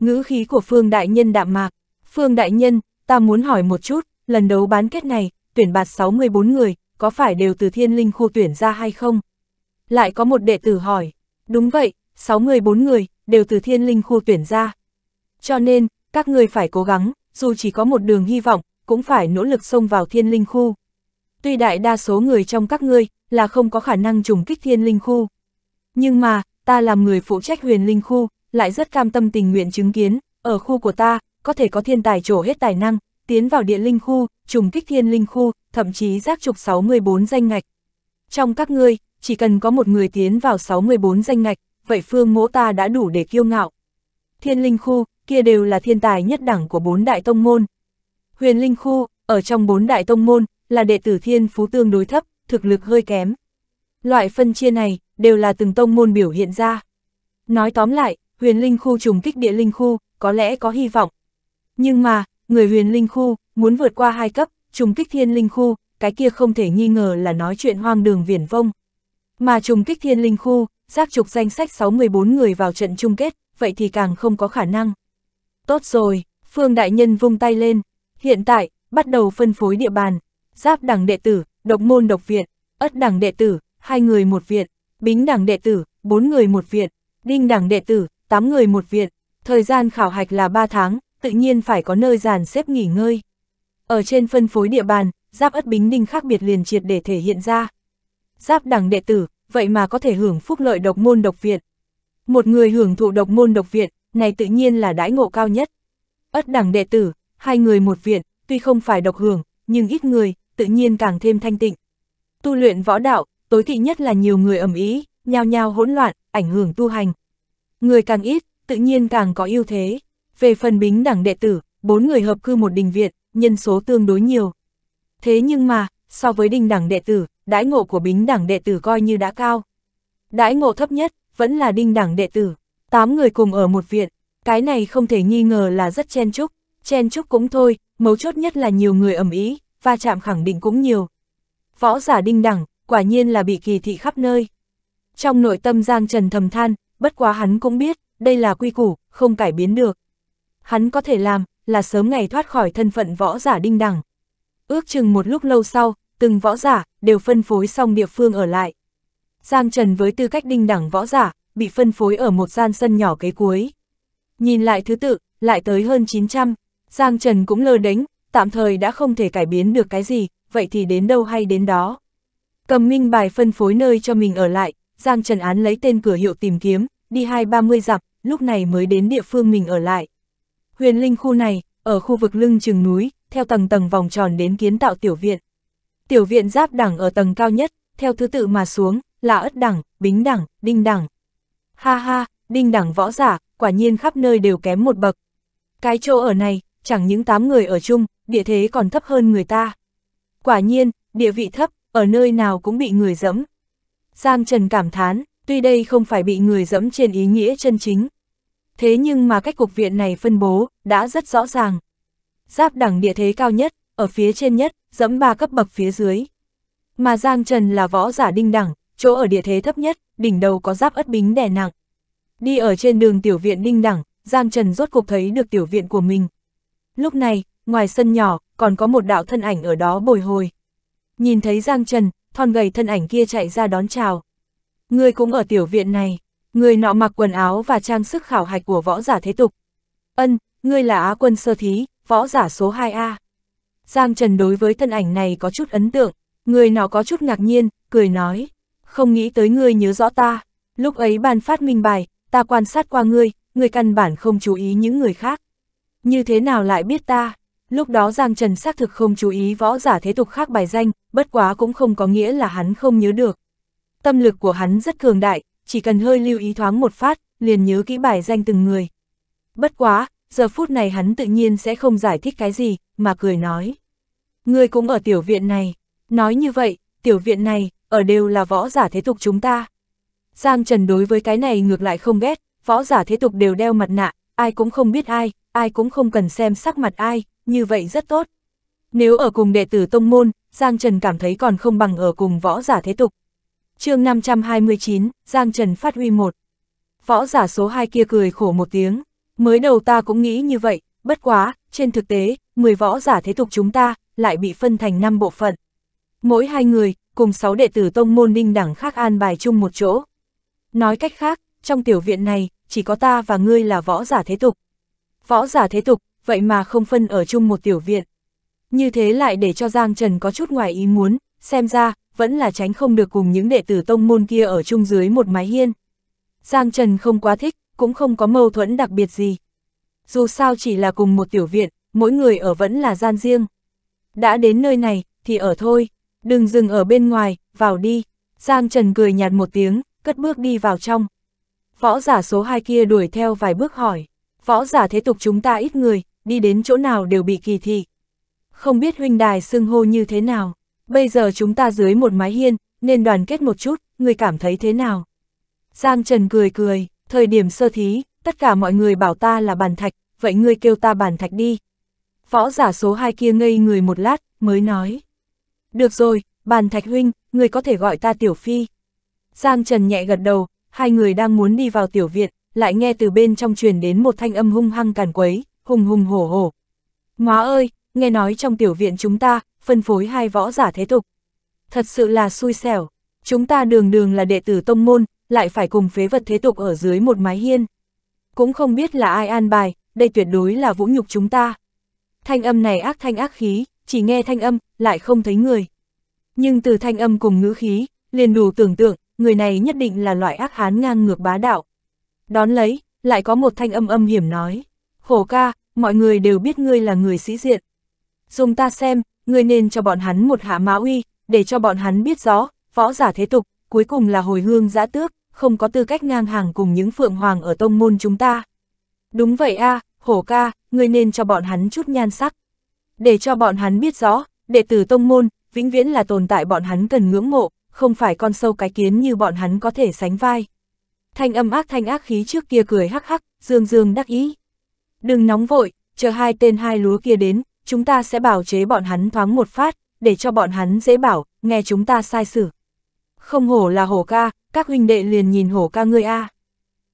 Ngữ khí của Phương Đại Nhân đạm mạc, Phương Đại Nhân, ta muốn hỏi một chút, lần đấu bán kết này, tuyển bạt 64 người, có phải đều từ thiên linh khu tuyển ra hay không? Lại có một đệ tử hỏi, đúng vậy, 6 người 4 người, đều từ thiên linh khu tuyển ra. Cho nên, các người phải cố gắng, dù chỉ có một đường hy vọng, cũng phải nỗ lực xông vào thiên linh khu. Tuy đại đa số người trong các ngươi là không có khả năng trùng kích thiên linh khu. Nhưng mà, ta làm người phụ trách huyền linh khu, lại rất cam tâm tình nguyện chứng kiến, ở khu của ta, có thể có thiên tài trổ hết tài năng, tiến vào địa linh khu, trùng kích thiên linh khu, thậm chí giác trục 64 danh ngạch. Trong các ngươi, chỉ cần có một người tiến vào 64 danh ngạch, vậy phương mỗ ta đã đủ để kiêu ngạo. Thiên linh khu, kia đều là thiên tài nhất đẳng của bốn đại tông môn. Huyền linh khu, ở trong bốn đại tông môn, là đệ tử thiên phú tương đối thấp, thực lực hơi kém. Loại phân chia này, đều là từng tông môn biểu hiện ra. Nói tóm lại, huyền linh khu trùng kích địa linh khu, có lẽ có hy vọng. Nhưng mà, người huyền linh khu, muốn vượt qua hai cấp, trùng kích thiên linh khu, cái kia không thể nghi ngờ là nói chuyện hoang đường viển vông. Mà trùng kích thiên linh khu, giác trục danh sách 64 người vào trận chung kết, vậy thì càng không có khả năng. Tốt rồi, Phương Đại Nhân vung tay lên. Hiện tại, bắt đầu phân phối địa bàn. Giáp đẳng đệ tử, độc môn độc viện, ất đẳng đệ tử, hai người một viện, bính đẳng đệ tử, bốn người một viện, đinh đẳng đệ tử, 8 người một viện. Thời gian khảo hạch là 3 tháng, tự nhiên phải có nơi giàn xếp nghỉ ngơi. Ở trên phân phối địa bàn, giáp ất bính đinh khác biệt liền triệt để thể hiện ra. Giáp đẳng đệ tử, vậy mà có thể hưởng phúc lợi độc môn độc viện. Một người hưởng thụ độc môn độc viện, này tự nhiên là đãi ngộ cao nhất. Ất đẳng đệ tử, hai người một viện, tuy không phải độc hưởng, nhưng ít người, tự nhiên càng thêm thanh tịnh. Tu luyện võ đạo, tối kỵ nhất là nhiều người ầm ý, nhao nhao hỗn loạn, ảnh hưởng tu hành. Người càng ít, tự nhiên càng có ưu thế. Về phần bính đẳng đệ tử, bốn người hợp cư một đình viện, nhân số tương đối nhiều. Thế nhưng mà, so với đình đẳng đệ tử, đãi ngộ của bính đẳng đệ tử coi như đã cao. Đãi ngộ thấp nhất, vẫn là đinh đẳng đệ tử, tám người cùng ở một viện, cái này không thể nghi ngờ là rất chen chúc, chen chúc cũng thôi, mấu chốt nhất là nhiều người ầm ý, va chạm khẳng định cũng nhiều. Võ giả đinh đẳng, quả nhiên là bị kỳ thị khắp nơi. Trong nội tâm Giang Trần thầm than, bất quá hắn cũng biết, đây là quy củ, không cải biến được. Hắn có thể làm, là sớm ngày thoát khỏi thân phận võ giả đinh đẳng. Ước chừng một lúc lâu sau, từng võ giả đều phân phối xong địa phương ở lại. Giang Trần với tư cách đinh đẳng võ giả, bị phân phối ở một gian sân nhỏ kế cuối. Nhìn lại thứ tự, lại tới hơn 900, Giang Trần cũng lơ đánh, tạm thời đã không thể cải biến được cái gì, vậy thì đến đâu hay đến đó. Cầm minh bài phân phối nơi cho mình ở lại, Giang Trần án lấy tên cửa hiệu tìm kiếm, đi hai ba mươi dặm, lúc này mới đến địa phương mình ở lại. Huyền linh khu này, ở khu vực lưng chừng núi, theo tầng tầng vòng tròn đến kiến tạo tiểu viện. Tiểu viện giáp đẳng ở tầng cao nhất, theo thứ tự mà xuống, là ất đẳng, bính đẳng, đinh đẳng. Ha ha, đinh đẳng võ giả, quả nhiên khắp nơi đều kém một bậc. Cái chỗ ở này, chẳng những tám người ở chung, địa thế còn thấp hơn người ta. Quả nhiên, địa vị thấp, ở nơi nào cũng bị người dẫm. Giang Trần cảm thán, tuy đây không phải bị người dẫm trên ý nghĩa chân chính. Thế nhưng mà cách cục viện này phân bố, đã rất rõ ràng. Giáp đẳng địa thế cao nhất, ở phía trên nhất, dẫm ba cấp bậc phía dưới. Mà Giang Trần là võ giả đinh đẳng, chỗ ở địa thế thấp nhất, đỉnh đầu có giáp ất bính đè nặng. Đi ở trên đường tiểu viện đinh đẳng, Giang Trần rốt cuộc thấy được tiểu viện của mình. Lúc này, ngoài sân nhỏ, còn có một đạo thân ảnh ở đó bồi hồi. Nhìn thấy Giang Trần, thon gầy thân ảnh kia chạy ra đón chào. Người cũng ở tiểu viện này, người nọ mặc quần áo và trang sức khảo hạch của võ giả thế tục. Ân, ngươi là Á quân sơ thí, võ giả số 2A. Giang Trần đối với thân ảnh này có chút ấn tượng, người nó có chút ngạc nhiên, cười nói, không nghĩ tới ngươi nhớ rõ ta, lúc ấy ban phát minh bài, ta quan sát qua ngươi, ngươi căn bản không chú ý những người khác. Như thế nào lại biết ta? Lúc đó Giang Trần xác thực không chú ý võ giả thế tục khác bài danh, bất quá cũng không có nghĩa là hắn không nhớ được. Tâm lực của hắn rất cường đại, chỉ cần hơi lưu ý thoáng một phát, liền nhớ kỹ bài danh từng người. Bất quá, giờ phút này hắn tự nhiên sẽ không giải thích cái gì, mà cười nói ngươi cũng ở tiểu viện này. Nói như vậy, tiểu viện này, ở đều là võ giả thế tục chúng ta. Giang Trần đối với cái này ngược lại không ghét, võ giả thế tục đều đeo mặt nạ, ai cũng không biết ai, ai cũng không cần xem sắc mặt ai, như vậy rất tốt. Nếu ở cùng đệ tử tông môn, Giang Trần cảm thấy còn không bằng ở cùng võ giả thế tục. chương 529, Giang Trần phát huy một. Võ giả số 2 kia cười khổ một tiếng, mới đầu ta cũng nghĩ như vậy, bất quá, trên thực tế, 10 võ giả thế tục chúng ta, lại bị phân thành 5 bộ phận. Mỗi hai người, cùng 6 đệ tử tông môn ninh đẳng khác an bài chung một chỗ. Nói cách khác, trong tiểu viện này, chỉ có ta và ngươi là võ giả thế tục. Võ giả thế tục, vậy mà không phân ở chung một tiểu viện. Như thế lại để cho Giang Trần có chút ngoài ý muốn, xem ra, vẫn là tránh không được cùng những đệ tử tông môn kia ở chung dưới một mái hiên. Giang Trần không quá thích, cũng không có mâu thuẫn đặc biệt gì. Dù sao chỉ là cùng một tiểu viện, mỗi người ở vẫn là gian riêng. Đã đến nơi này, thì ở thôi, đừng dừng ở bên ngoài, vào đi. Giang Trần cười nhạt một tiếng, cất bước đi vào trong. Võ giả số 2 kia đuổi theo vài bước hỏi, võ giả thế tục chúng ta ít người, đi đến chỗ nào đều bị kỳ thị. Không biết huynh đài xưng hô như thế nào, bây giờ chúng ta dưới một mái hiên, nên đoàn kết một chút, người cảm thấy thế nào? Giang Trần cười cười, thời điểm sơ thí, tất cả mọi người bảo ta là bàn thạch, vậy ngươi kêu ta bàn thạch đi, Võ giả số 2 kia ngây người một lát, mới nói. Được rồi, bàn thạch huynh, người có thể gọi ta tiểu phi. Giang Trần nhẹ gật đầu, hai người đang muốn đi vào tiểu viện, lại nghe từ bên trong truyền đến một thanh âm hung hăng càn quấy, hùng hùng hổ hổ. Ngó ơi, nghe nói trong tiểu viện chúng ta, phân phối hai võ giả thế tục. Thật sự là xui xẻo, chúng ta đường đường là đệ tử tông môn, lại phải cùng phế vật thế tục ở dưới một mái hiên. Cũng không biết là ai an bài, đây tuyệt đối là vũ nhục chúng ta. Thanh âm này ác thanh ác khí, chỉ nghe thanh âm, lại không thấy người. Nhưng từ thanh âm cùng ngữ khí, liền đủ tưởng tượng, người này nhất định là loại ác hán ngang ngược bá đạo. Đón lấy, lại có một thanh âm âm hiểm nói. Hổ ca, mọi người đều biết ngươi là người sĩ diện. Dùng ta xem, ngươi nên cho bọn hắn một hạ mã uy, để cho bọn hắn biết rõ, võ giả thế tục, cuối cùng là hồi hương giã tước, không có tư cách ngang hàng cùng những phượng hoàng ở tông môn chúng ta. Đúng vậy a à, hổ ca, ngươi nên cho bọn hắn chút nhan sắc. Để cho bọn hắn biết rõ, đệ tử tông môn, vĩnh viễn là tồn tại bọn hắn cần ngưỡng mộ, không phải con sâu cái kiến như bọn hắn có thể sánh vai. Thanh âm ác thanh ác khí trước kia cười hắc hắc, dương dương đắc ý. Đừng nóng vội, chờ hai tên hai lúa kia đến, chúng ta sẽ bảo chế bọn hắn thoáng một phát, để cho bọn hắn dễ bảo, nghe chúng ta sai xử. Không hổ là hổ ca, các huynh đệ liền nhìn hổ ca ngươi a.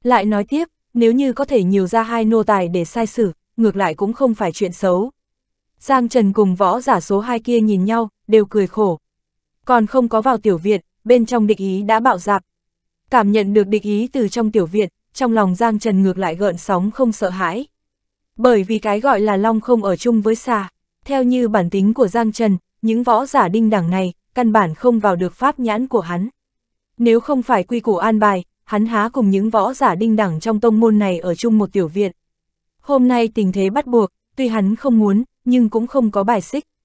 Lại nói tiếp, nếu như có thể nhiều ra hai nô tài để sai xử, ngược lại cũng không phải chuyện xấu. Giang Trần cùng võ giả số 2 kia nhìn nhau, đều cười khổ. Còn không có vào tiểu viện, bên trong địch ý đã bạo dạp. Cảm nhận được địch ý từ trong tiểu viện, trong lòng Giang Trần ngược lại gợn sóng không sợ hãi. Bởi vì cái gọi là long không ở chung với xà, theo như bản tính của Giang Trần, những võ giả đinh đẳng này, căn bản không vào được pháp nhãn của hắn. Nếu không phải quy củ an bài, hắn há cùng những võ giả đinh đẳng trong tông môn này ở chung một tiểu viện, Hôm nay tình thế bắt buộc, tuy hắn không muốn, nhưng cũng không có bài xích.